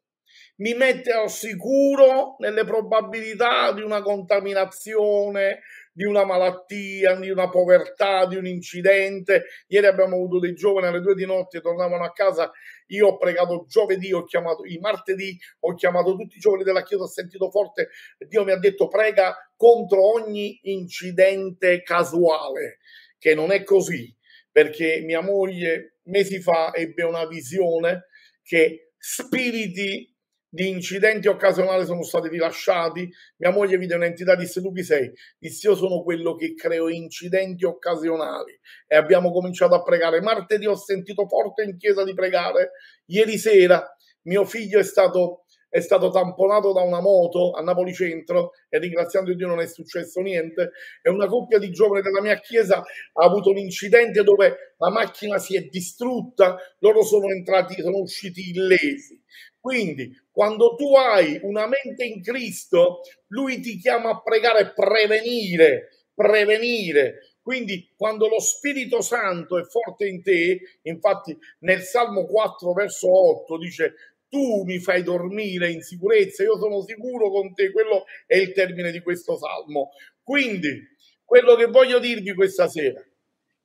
mi mette al sicuro nelle probabilità di una contaminazione, di una malattia, di una povertà, di un incidente. Ieri abbiamo avuto dei giovani alle due di notte, tornavano a casa. Io ho pregato giovedì, ho chiamato i martedì, ho chiamato tutti i giovani della Chiesa, ho sentito forte. Dio mi ha detto prega contro ogni incidente casuale, che non è così, perché mia moglie mesi fa ebbe una visione che spiriti di incidenti occasionali sono stati rilasciati. Mia moglie vide un'entità e disse: Tu chi sei? Disse: Io sono quello che creo incidenti occasionali. E abbiamo cominciato a pregare. Martedì ho sentito forte in chiesa di pregare. Ieri sera mio figlio è stato è stato tamponato da una moto a Napoli Centro e ringraziando Dio non è successo niente e una coppia di giovani della mia chiesa ha avuto un incidente dove la macchina si è distrutta, loro sono entrati, sono usciti illesi. Quindi quando tu hai una mente in Cristo, lui ti chiama a pregare, prevenire, prevenire, quindi quando lo Spirito Santo è forte in te, infatti nel Salmo 4 verso 8 dice tu mi fai dormire in sicurezza, io sono sicuro con te, quello è il termine di questo salmo. Quindi, quello che voglio dirvi questa sera,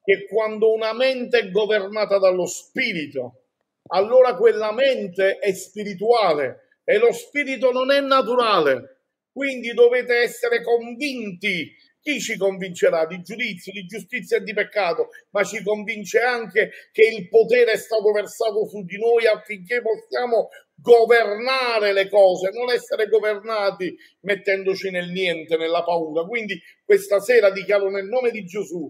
che quando una mente è governata dallo spirito, allora quella mente è spirituale e lo spirito non è naturale. Quindi dovete essere convinti chi ci convincerà di giudizio, di giustizia e di peccato, ma ci convince anche che il potere è stato versato su di noi affinché possiamo governare le cose, non essere governati mettendoci nel niente, nella paura. Quindi questa sera dichiaro nel nome di Gesù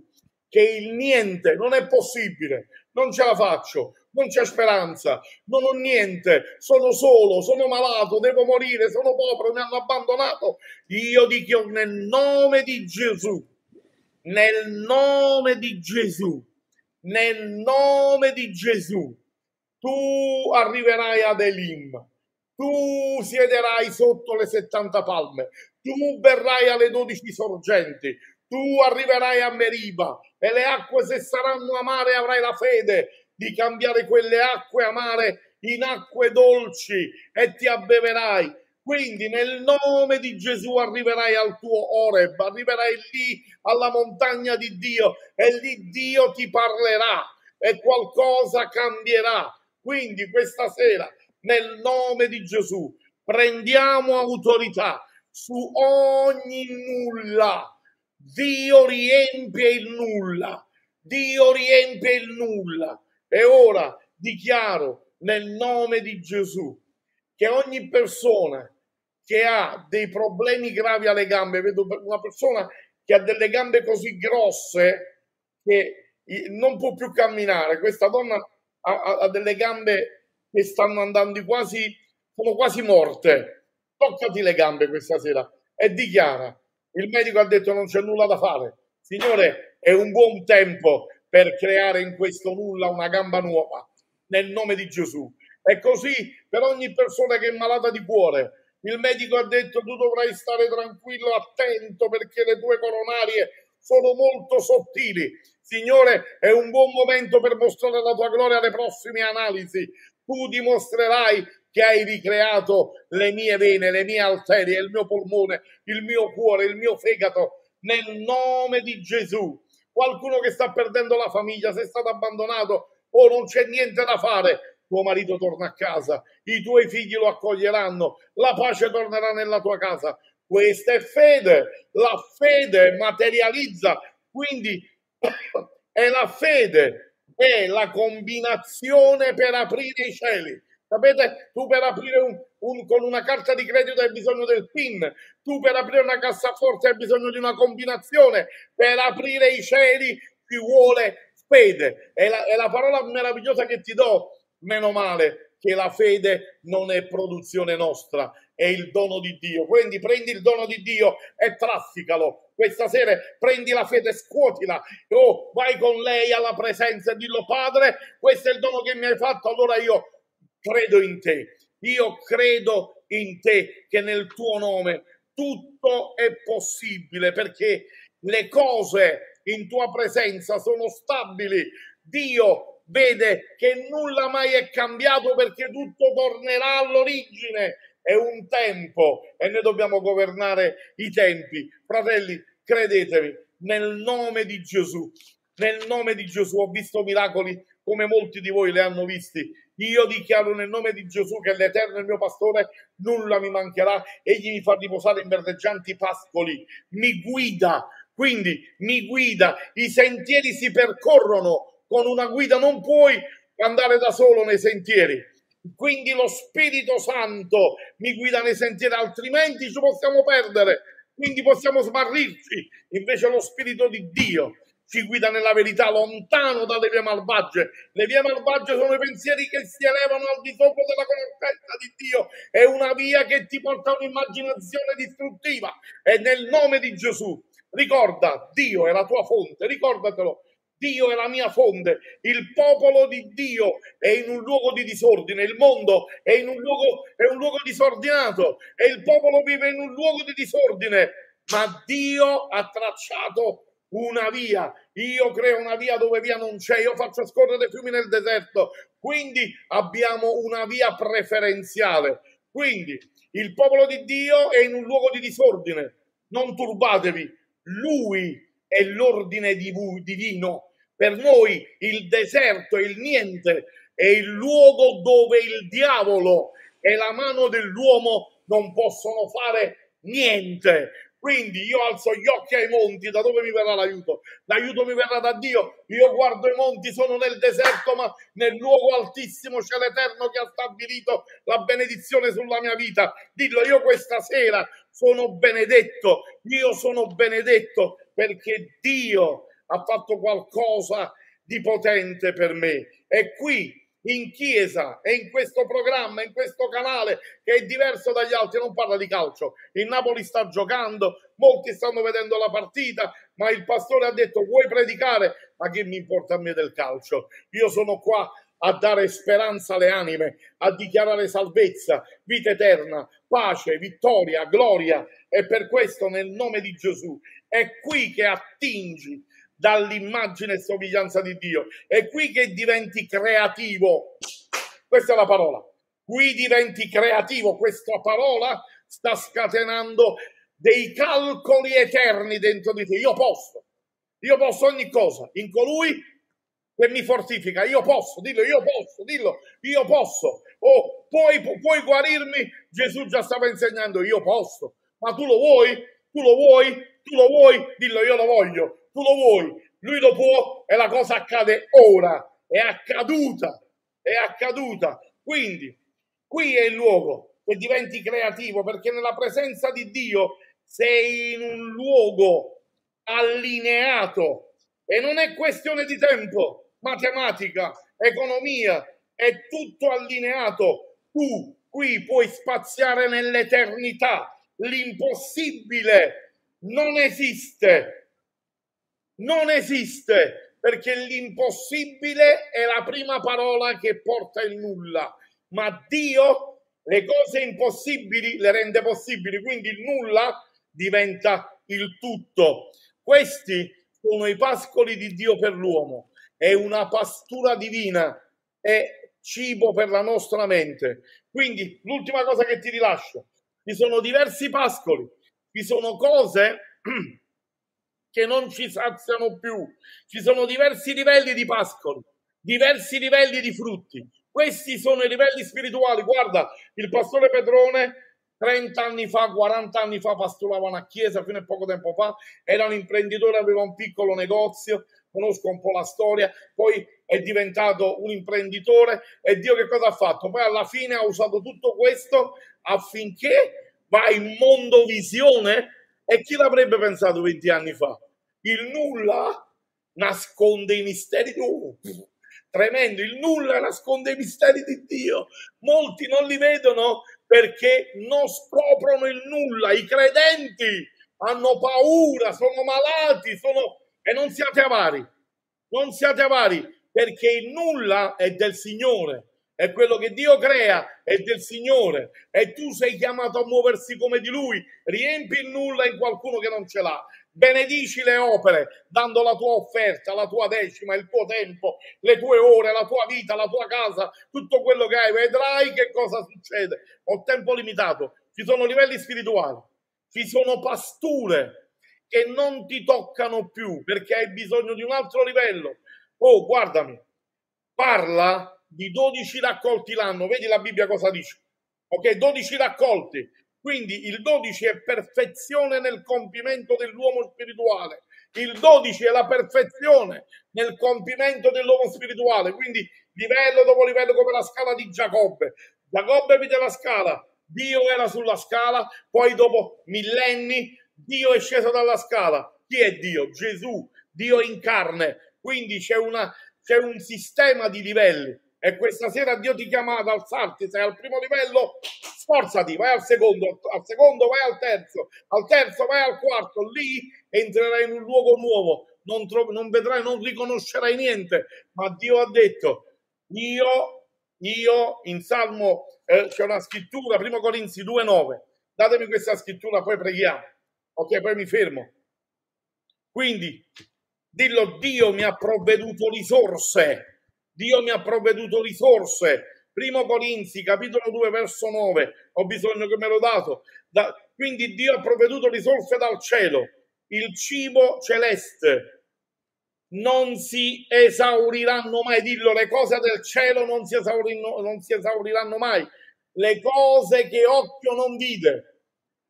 che il niente non è possibile, non ce la faccio, non c'è speranza, non ho niente, sono solo, sono malato, devo morire, sono povero, mi hanno abbandonato. Io dico nel nome di Gesù, nel nome di Gesù, nel nome di Gesù, tu arriverai ad Elim. Tu siederai sotto le 70 palme, tu verrai alle 12 sorgenti, tu arriverai a Meriba e le acque se saranno amare avrai la fede di cambiare quelle acque amare in acque dolci e ti abbeverai. Quindi nel nome di Gesù arriverai al tuo Oreb, arriverai lì alla montagna di Dio e lì Dio ti parlerà e qualcosa cambierà. Quindi questa sera nel nome di Gesù prendiamo autorità su ogni nulla. Dio riempie il nulla. Dio riempie il nulla. E ora dichiaro nel nome di Gesù che ogni persona che ha dei problemi gravi alle gambe, vedo una persona che ha delle gambe così grosse che non può più camminare, questa donna ha, ha delle gambe che stanno andando quasi, sono quasi morte, toccati le gambe questa sera e dichiara, il medico ha detto non c'è nulla da fare, signore è un buon tempo per creare in questo nulla una gamba nuova, nel nome di Gesù. È così per ogni persona che è malata di cuore. Il medico ha detto tu dovrai stare tranquillo, attento perché le tue coronarie sono molto sottili. Signore, è un buon momento per mostrare la tua gloria alle prossime analisi. Tu dimostrerai che hai ricreato le mie vene, le mie arterie, il mio polmone, il mio cuore, il mio fegato, nel nome di Gesù qualcuno che sta perdendo la famiglia, sei stato abbandonato o oh, non c'è niente da fare, tuo marito torna a casa, i tuoi figli lo accoglieranno, la pace tornerà nella tua casa. Questa è fede, la fede materializza, quindi è la fede, è la combinazione per aprire i cieli. Sapete, tu per aprire un, un, con una carta di credito hai bisogno del PIN, tu per aprire una cassaforte hai bisogno di una combinazione, per aprire i cieli ci vuole fede. È la, è la parola meravigliosa che ti do, meno male che la fede non è produzione nostra, è il dono di Dio. Quindi prendi il dono di Dio e trafficalo. Questa sera prendi la fede, e scuotila o oh, vai con lei alla presenza e dillo Padre, questo è il dono che mi hai fatto, allora io credo in te. Io credo in te che nel tuo nome tutto è possibile perché le cose in tua presenza sono stabili. Dio vede che nulla mai è cambiato perché tutto tornerà all'origine. È un tempo e noi dobbiamo governare i tempi. Fratelli, credetemi, nel nome di Gesù, nel nome di Gesù ho visto miracoli come molti di voi le hanno visti io dichiaro nel nome di Gesù che l'Eterno è il mio pastore, nulla mi mancherà, egli mi fa riposare in verdeggianti pascoli, mi guida, quindi mi guida, i sentieri si percorrono con una guida, non puoi andare da solo nei sentieri. Quindi lo Spirito Santo mi guida nei sentieri, altrimenti ci possiamo perdere, quindi possiamo smarrirci. Invece lo Spirito di Dio ci guida nella verità, lontano dalle vie malvagie. Le vie malvagie sono i pensieri che si elevano al di sopra della conoscenza di Dio, è una via che ti porta a un'immaginazione distruttiva. E nel nome di Gesù, ricorda, Dio è la tua fonte, ricordatelo. Dio è la mia fonte, il popolo di Dio è in un luogo di disordine, il mondo è in un luogo, è un luogo disordinato e il popolo vive in un luogo di disordine, ma Dio ha tracciato una via, io creo una via dove via non c'è, io faccio scorrere fiumi nel deserto, quindi abbiamo una via preferenziale. Quindi il popolo di Dio è in un luogo di disordine, non turbatevi, lui è l'ordine divino. Per noi il deserto il niente è il luogo dove il diavolo e la mano dell'uomo non possono fare niente. Quindi io alzo gli occhi ai monti, da dove mi verrà l'aiuto? L'aiuto mi verrà da Dio. Io guardo i monti, sono nel deserto, ma nel luogo altissimo c'è l'Eterno che ha stabilito la benedizione sulla mia vita. Dillo, io questa sera sono benedetto, io sono benedetto perché Dio ha fatto qualcosa di potente per me. E qui in chiesa e in questo programma, in questo canale che è diverso dagli altri, non parla di calcio. Il Napoli sta giocando, molti stanno vedendo la partita, ma il pastore ha detto vuoi predicare? Ma che mi importa a me del calcio? Io sono qua a dare speranza alle anime, a dichiarare salvezza, vita eterna, pace, vittoria, gloria e per questo nel nome di Gesù è qui che attingi dall'immagine e somiglianza di Dio. È qui che diventi creativo. Questa è la parola. Qui diventi creativo. Questa parola sta scatenando dei calcoli eterni dentro di te. Io posso. Io posso ogni cosa in colui che mi fortifica. Io posso, dillo, io posso, dillo, io posso. Oh, puoi, puoi guarirmi? Gesù già stava insegnando, io posso. Ma tu lo vuoi? Tu lo vuoi? Tu lo vuoi? Dillo, io lo voglio tu lo vuoi, lui lo può e la cosa accade ora, è accaduta, è accaduta. Quindi qui è il luogo che diventi creativo perché nella presenza di Dio sei in un luogo allineato e non è questione di tempo, matematica, economia, è tutto allineato. Tu qui puoi spaziare nell'eternità, l'impossibile non esiste non esiste perché l'impossibile è la prima parola che porta il nulla, ma Dio le cose impossibili le rende possibili, quindi il nulla diventa il tutto. Questi sono i pascoli di Dio per l'uomo, è una pastura divina, è cibo per la nostra mente. Quindi l'ultima cosa che ti rilascio, ci sono diversi pascoli, ci sono cose che non ci saziano più. Ci sono diversi livelli di pascoli, diversi livelli di frutti. Questi sono i livelli spirituali. Guarda, il pastore Pedrone 30 anni fa, 40 anni fa pastorava una chiesa, fino a poco tempo fa era un imprenditore, aveva un piccolo negozio, conosco un po' la storia, poi è diventato un imprenditore e Dio che cosa ha fatto? Poi alla fine ha usato tutto questo affinché va in mondovisione e chi l'avrebbe pensato 20 anni fa? Il nulla nasconde i misteri di oh, Tremendo, il nulla nasconde i misteri di Dio. Molti non li vedono perché non scoprono il nulla. I credenti hanno paura, sono malati, sono... e non siate avari. Non siate avari perché il nulla è del Signore è quello che Dio crea, è del Signore e tu sei chiamato a muoversi come di Lui, riempi il nulla in qualcuno che non ce l'ha, benedici le opere dando la tua offerta, la tua decima, il tuo tempo, le tue ore, la tua vita, la tua casa, tutto quello che hai, vedrai che cosa succede. Ho tempo limitato, ci sono livelli spirituali, ci sono pasture che non ti toccano più perché hai bisogno di un altro livello. Oh, guardami, parla di 12 raccolti l'anno. Vedi la Bibbia cosa dice? Ok, 12 raccolti. Quindi il 12 è perfezione nel compimento dell'uomo spirituale. Il 12 è la perfezione nel compimento dell'uomo spirituale. Quindi livello dopo livello come la scala di Giacobbe. Giacobbe vide la scala, Dio era sulla scala, poi dopo millenni Dio è sceso dalla scala. Chi è Dio? Gesù, Dio in carne. Quindi c'è, una, c'è un sistema di livelli e questa sera Dio ti chiama ad alzarti, sei al primo livello, sforzati, vai al secondo, al secondo vai al terzo, al terzo vai al quarto, lì entrerai in un luogo nuovo, non, tro- non vedrai, non riconoscerai niente, ma Dio ha detto, io, io in Salmo eh, c'è una scrittura, Primo Corinzi 2,9, datemi questa scrittura, poi preghiamo, ok, poi mi fermo. Quindi, dillo, Dio mi ha provveduto risorse Dio mi ha provveduto risorse. Primo Corinzi, capitolo 2, verso 9, ho bisogno che me lo dato. Da, quindi Dio ha provveduto risorse dal cielo, il cibo celeste. Non si esauriranno mai, dillo, le cose del cielo non si, non si esauriranno mai. Le cose che occhio non vide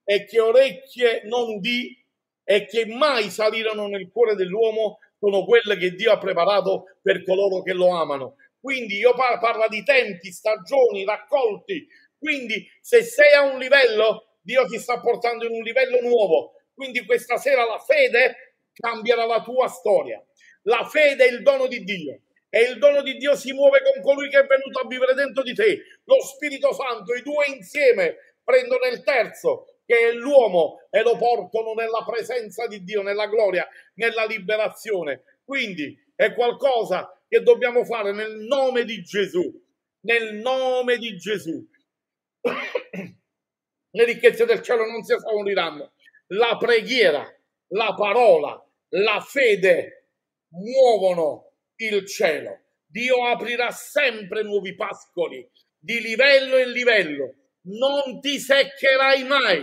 e che orecchie non di e che mai salirono nel cuore dell'uomo sono quelle che Dio ha preparato per coloro che lo amano. Quindi io par- parlo di tempi, stagioni, raccolti. Quindi se sei a un livello, Dio ti sta portando in un livello nuovo. Quindi questa sera la fede cambierà la tua storia. La fede è il dono di Dio e il dono di Dio si muove con colui che è venuto a vivere dentro di te. Lo Spirito Santo, i due insieme prendono il terzo che è l'uomo e lo portano nella presenza di Dio, nella gloria, nella liberazione. Quindi è qualcosa che dobbiamo fare nel nome di Gesù, nel nome di Gesù. Le ricchezze del cielo non si esauriranno. La preghiera, la parola, la fede muovono il cielo. Dio aprirà sempre nuovi pascoli di livello in livello non ti seccherai mai.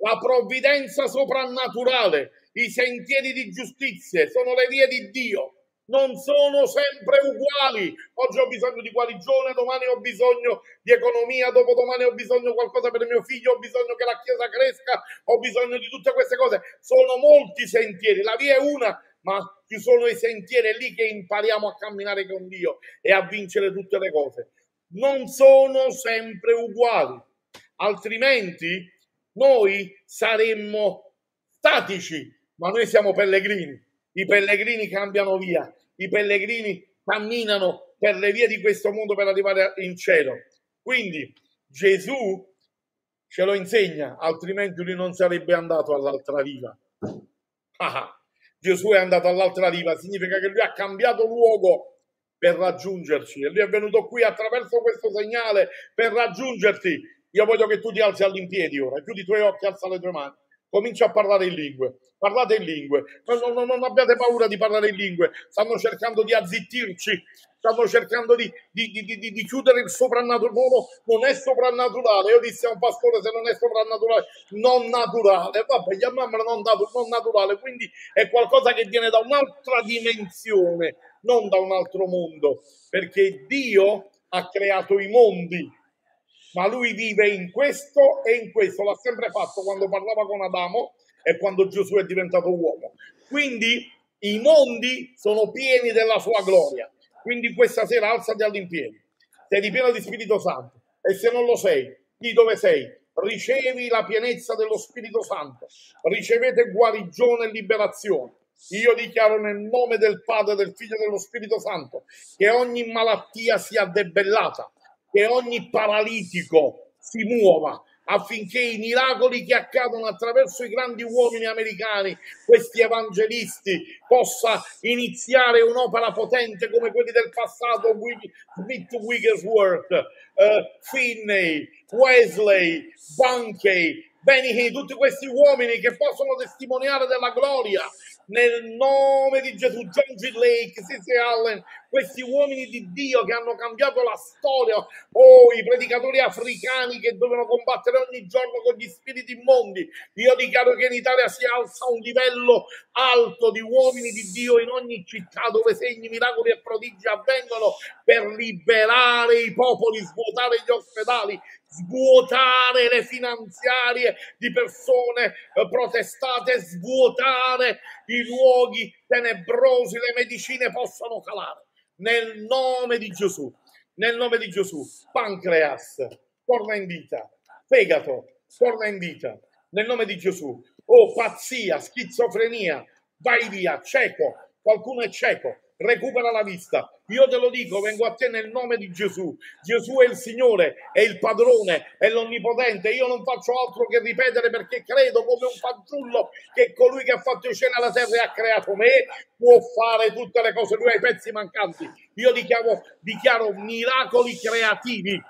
La provvidenza soprannaturale, i sentieri di giustizia sono le vie di Dio. Non sono sempre uguali. Oggi ho bisogno di guarigione, domani ho bisogno di economia, dopodomani ho bisogno di qualcosa per mio figlio, ho bisogno che la chiesa cresca, ho bisogno di tutte queste cose. Sono molti sentieri, la via è una, ma ci sono i sentieri è lì che impariamo a camminare con Dio e a vincere tutte le cose. Non sono sempre uguali altrimenti noi saremmo statici, ma noi siamo pellegrini. I pellegrini cambiano via, i pellegrini camminano per le vie di questo mondo per arrivare in cielo. Quindi Gesù ce lo insegna, altrimenti lui non sarebbe andato all'altra riva. Ah, Gesù è andato all'altra riva, significa che lui ha cambiato luogo per raggiungerci e lui è venuto qui attraverso questo segnale per raggiungerti io voglio che tu ti alzi all'impiedi ora, chiudi i tuoi occhi, alza le tue mani, comincia a parlare in lingue. Parlate in lingue, non, non, non abbiate paura di parlare in lingue, stanno cercando di azzittirci, stanno cercando di, di, di, di chiudere il soprannaturale. non è soprannaturale. Io disse a un pastore: se non è soprannaturale, non naturale. Vabbè, chiamiamola non, non naturale, quindi è qualcosa che viene da un'altra dimensione, non da un altro mondo, perché Dio ha creato i mondi ma lui vive in questo e in questo, l'ha sempre fatto quando parlava con Adamo e quando Gesù è diventato uomo. Quindi i mondi sono pieni della sua gloria. Quindi questa sera alzati all'impiedi, sei ripieno di Spirito Santo e se non lo sei, di dove sei? Ricevi la pienezza dello Spirito Santo, ricevete guarigione e liberazione. Io dichiaro nel nome del Padre, del Figlio e dello Spirito Santo che ogni malattia sia debellata, che ogni paralitico si muova affinché i miracoli che accadono attraverso i grandi uomini americani, questi evangelisti, possa iniziare un'opera potente come quelli del passato, Smith Wigglesworth, eh, Finney, Wesley, Bunkey, Benny Hinn, tutti questi uomini che possono testimoniare della gloria nel nome di Gesù, John G. Lake, C.C. Allen, questi uomini di Dio che hanno cambiato la storia, oh, i predicatori africani che dovevano combattere ogni giorno con gli spiriti immondi. Io dichiaro che in Italia si alza un livello alto di uomini di Dio in ogni città dove segni, miracoli e prodigi avvengono per liberare i popoli, svuotare gli ospedali, svuotare le finanziarie di persone eh, protestate, svuotare i luoghi tenebrosi, le medicine possono calare. Nel nome di Gesù, nel nome di Gesù, pancreas, torna in vita, fegato, torna in vita, nel nome di Gesù. Oh, pazzia, schizofrenia, vai via, cieco, qualcuno è cieco, recupera la vista. Io te lo dico, vengo a te nel nome di Gesù. Gesù è il Signore, è il padrone, è l'onnipotente. Io non faccio altro che ripetere perché credo come un fanciullo che colui che ha fatto il cielo alla terra e ha creato me può fare tutte le cose. Lui ha i pezzi mancanti. Io dichiaro, dichiaro miracoli creativi.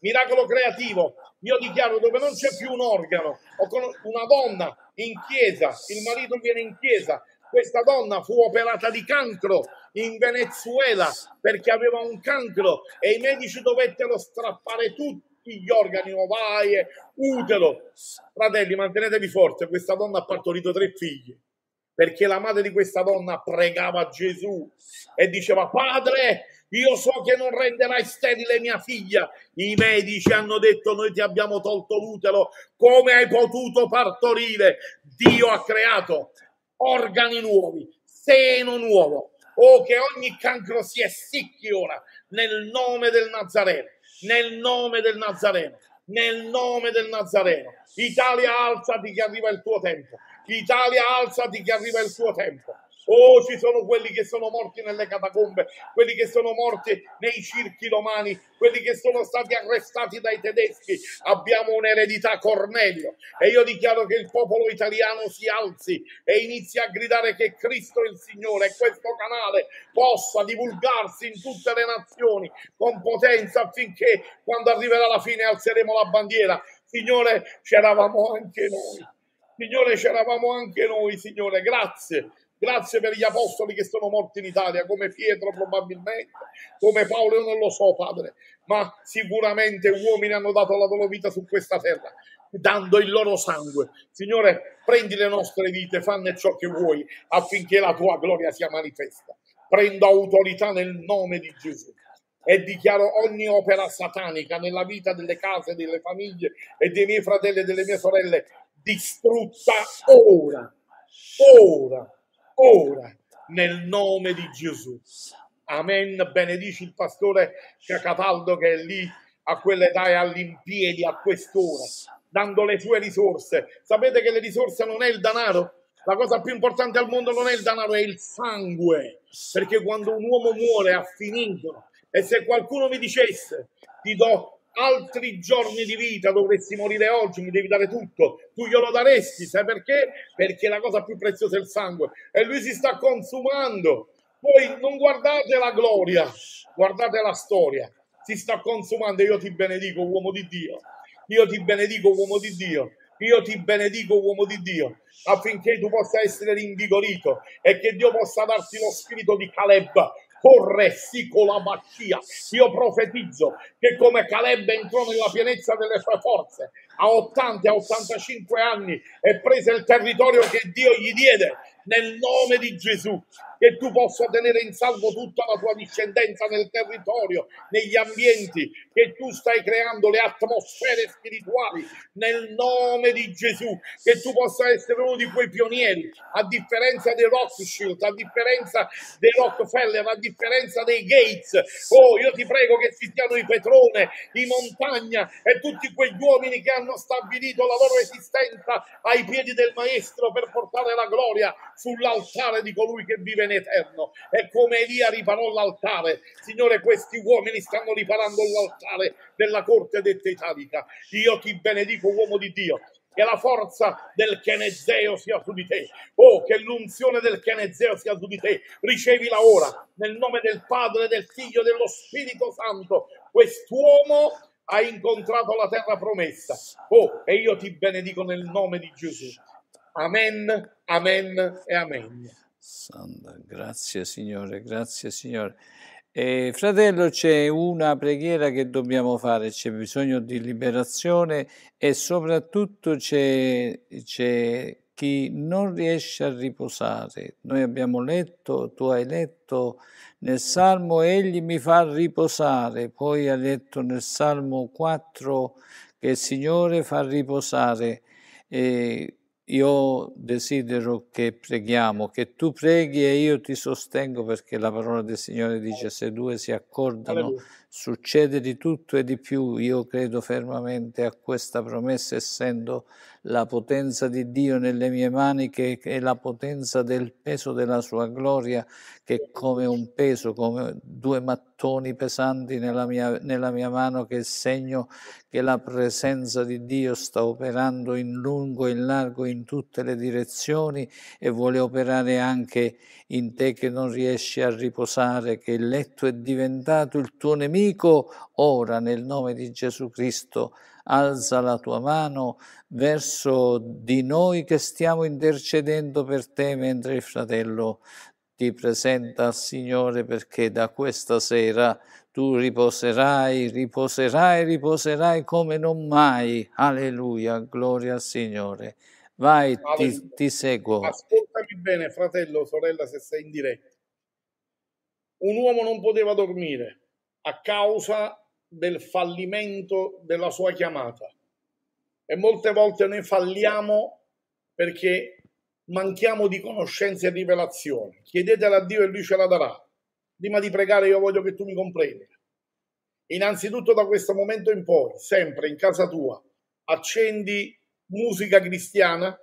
Miracolo creativo. Io dichiaro dove non c'è più un organo, o con una donna in chiesa, il marito viene in chiesa, questa donna fu operata di cancro in Venezuela perché aveva un cancro e i medici dovettero strappare tutto gli organi, ovaie, utero. Fratelli, mantenetevi forte, questa donna ha partorito tre figli, perché la madre di questa donna pregava Gesù e diceva, padre, io so che non renderai sterile mia figlia. I medici hanno detto, noi ti abbiamo tolto l'utero, come hai potuto partorire? Dio ha creato organi nuovi, seno nuovo. Oh, che ogni cancro si essicchi ora nel nome del Nazareno, nel nome del Nazareno, nel nome del Nazareno. Italia, alzati che arriva il tuo tempo. Italia, alzati che arriva il tuo tempo. Oh, ci sono quelli che sono morti nelle catacombe, quelli che sono morti nei circhi romani, quelli che sono stati arrestati dai tedeschi. Abbiamo un'eredità Cornelio e io dichiaro che il popolo italiano si alzi e inizi a gridare che Cristo è il Signore e questo canale possa divulgarsi in tutte le nazioni con potenza affinché quando arriverà la fine alzeremo la bandiera. Signore, c'eravamo anche noi. Signore, c'eravamo anche noi, Signore, grazie Grazie per gli apostoli che sono morti in Italia, come Pietro probabilmente, come Paolo, io non lo so, Padre, ma sicuramente uomini hanno dato la loro vita su questa terra dando il loro sangue. Signore, prendi le nostre vite, fanne ciò che vuoi affinché la tua gloria sia manifesta. Prendo autorità nel nome di Gesù e dichiaro ogni opera satanica nella vita delle case, delle famiglie e dei miei fratelli e delle mie sorelle distrutta ora, ora, ora nel nome di Gesù. Amen. Benedici il pastore Cacataldo che è lì a quell'età e all'impiedi a quest'ora, dando le sue risorse. Sapete che le risorse non è il denaro? La cosa più importante al mondo non è il denaro, è il sangue. Perché quando un uomo muore ha finito. E se qualcuno mi dicesse, ti do altri giorni di vita, dovresti morire oggi, mi devi dare tutto, tu glielo daresti, sai perché? Perché la cosa più preziosa è il sangue e lui si sta consumando. Poi non guardate la gloria, guardate la storia, si sta consumando. Io ti benedico, uomo di Dio. Io ti benedico, uomo di Dio. Io ti benedico, uomo di Dio, affinché tu possa essere rinvigorito e che Dio possa darti lo spirito di Caleb, con la macchia. Io profetizzo che come Caleb entrò nella pienezza delle sue forze a 80, a 85 anni e prese il territorio che Dio gli diede nel nome di Gesù che tu possa tenere in salvo tutta la tua discendenza nel territorio, negli ambienti, che tu stai creando le atmosfere spirituali nel nome di Gesù, che tu possa essere uno di quei pionieri, a differenza dei Rothschild, a differenza dei Rockefeller, a differenza dei Gates. Oh, io ti prego che si siano i Petrone, i Montagna e tutti quegli uomini che hanno stabilito la loro esistenza ai piedi del Maestro per portare la gloria sull'altare di colui che vive nei eterno. E come Elia riparò l'altare, Signore, questi uomini stanno riparando l'altare della corte detta italica. Io ti benedico, uomo di Dio, che la forza del Chenezeo sia su di te. Oh, che l'unzione del Chenezeo sia su di te. Ricevila ora, nel nome del Padre, del Figlio, dello Spirito Santo. Quest'uomo ha incontrato la terra promessa. Oh, e io ti benedico nel nome di Gesù. Amen, amen e amen. Santa, grazie Signore, grazie Signore. Eh, fratello, c'è una preghiera che dobbiamo fare, c'è bisogno di liberazione e soprattutto c'è, c'è chi non riesce a riposare. Noi abbiamo letto, tu hai letto nel Salmo, egli mi fa riposare, poi hai letto nel Salmo 4 che il Signore fa riposare. Eh, io desidero che preghiamo, che tu preghi e io ti sostengo perché la parola del Signore dice se due si accordano Alleluia. Succede di tutto e di più, io credo fermamente a questa promessa, essendo la potenza di Dio nelle mie mani, che è la potenza del peso della sua gloria, che è come un peso, come due mattoni pesanti nella mia, nella mia mano, che è il segno che la presenza di Dio sta operando in lungo, e in largo, in tutte le direzioni e vuole operare anche in te che non riesci a riposare, che il letto è diventato il tuo nemico, ora nel nome di Gesù Cristo alza la tua mano verso di noi che stiamo intercedendo per te mentre il fratello ti presenta al Signore perché da questa sera tu riposerai, riposerai, riposerai come non mai. Alleluia, gloria al Signore. Vai, ah, ti, ti, seguo. Ascoltami bene, fratello, sorella, se sei in diretta. Un uomo non poteva dormire a causa del fallimento della sua chiamata. E molte volte noi falliamo perché manchiamo di conoscenza e rivelazione. Chiedetela a Dio e Lui ce la darà. Prima di pregare io voglio che tu mi comprenda. Innanzitutto da questo momento in poi, sempre in casa tua, accendi musica cristiana,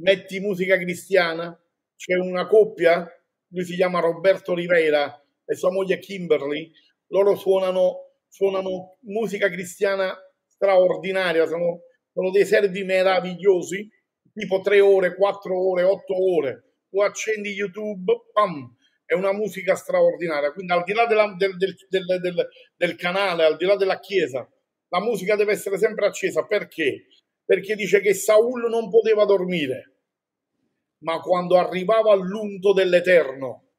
metti musica cristiana, c'è una coppia, lui si chiama Roberto Rivera e sua moglie Kimberly, loro suonano, suonano musica cristiana straordinaria, sono, sono dei servi meravigliosi, tipo tre ore, quattro ore, otto ore, tu accendi YouTube, pam, è una musica straordinaria, quindi al di là della, del, del, del, del canale, al di là della chiesa, la musica deve essere sempre accesa perché? perché dice che Saul non poteva dormire, ma quando arrivava all'unto dell'Eterno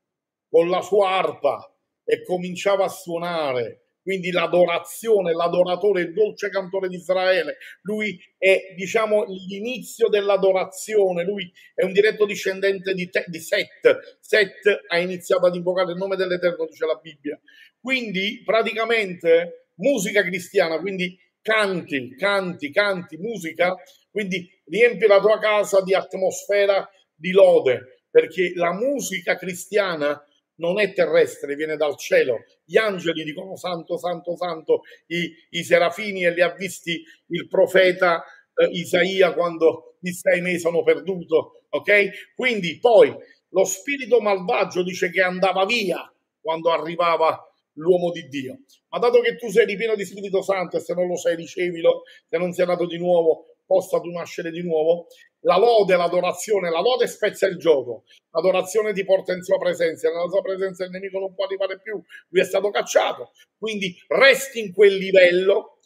con la sua arpa e cominciava a suonare, quindi l'adorazione, l'adoratore, il dolce cantore di Israele. Lui è, diciamo, l'inizio dell'adorazione, lui è un diretto discendente di, te, di Set. Set ha iniziato ad invocare il nome dell'Eterno, dice la Bibbia. Quindi praticamente musica cristiana, quindi canti, canti, canti, musica, quindi riempi la tua casa di atmosfera di lode, perché la musica cristiana non è terrestre, viene dal cielo. Gli angeli dicono santo, santo, santo, i, i serafini e li ha visti il profeta eh, Isaia quando disse me sono perduto, ok? Quindi poi lo spirito malvagio dice che andava via quando arrivava l'uomo di Dio. Ma dato che tu sei ripieno di Spirito Santo e se non lo sei ricevilo, se non sei nato di nuovo, possa tu nascere di nuovo, la lode, l'adorazione, la lode spezza il gioco, l'adorazione ti porta in sua presenza, nella sua presenza il nemico non può arrivare più, lui è stato cacciato, quindi resti in quel livello,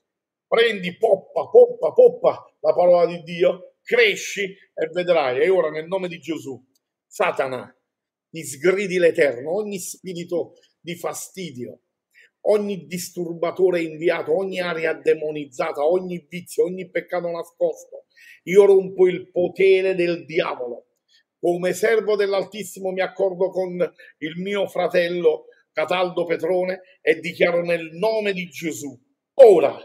prendi poppa, poppa, poppa la parola di Dio, cresci e vedrai, e ora nel nome di Gesù, Satana, ti sgridi l'Eterno, ogni spirito di fastidio. Ogni disturbatore inviato, ogni aria demonizzata, ogni vizio, ogni peccato nascosto, io rompo il potere del diavolo. Come servo dell'Altissimo mi accordo con il mio fratello Cataldo Petrone e dichiaro nel nome di Gesù, ora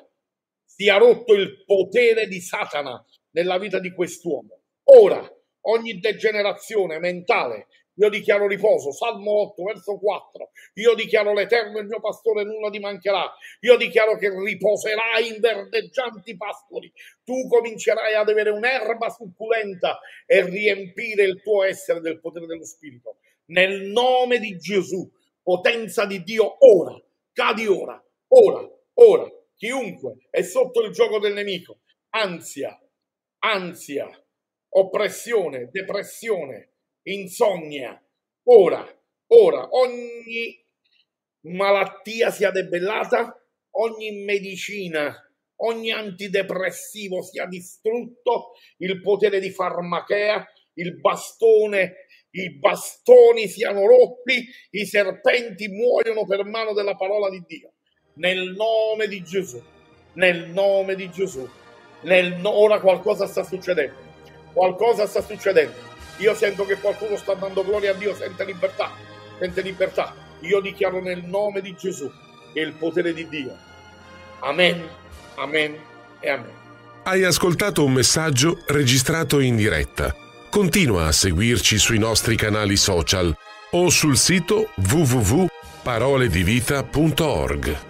sia rotto il potere di Satana nella vita di quest'uomo. Ora ogni degenerazione mentale, io dichiaro riposo, Salmo 8, verso 4, io dichiaro l'Eterno il mio pastore, nulla ti mancherà, io dichiaro che riposerai in verdeggianti pascoli, tu comincerai ad avere un'erba succulenta e riempire il tuo essere del potere dello Spirito. Nel nome di Gesù, potenza di Dio, ora, cadi ora, ora, ora, chiunque è sotto il gioco del nemico, ansia, ansia, oppressione, depressione, insonnia, ora, ora, ogni malattia sia debellata, ogni medicina, ogni antidepressivo sia distrutto, il potere di farmachea, il bastone, i bastoni siano rotti, i serpenti muoiono per mano della parola di Dio. Nel nome di Gesù, nel nome di Gesù, nel no- ora qualcosa sta succedendo, qualcosa sta succedendo io sento che qualcuno sta dando gloria a Dio, sente libertà, sente libertà. Io dichiaro nel nome di Gesù e il potere di Dio. Amen, amen e amen. Hai ascoltato un messaggio registrato in diretta. Continua a seguirci sui nostri canali social o sul sito www.paroledivita.org.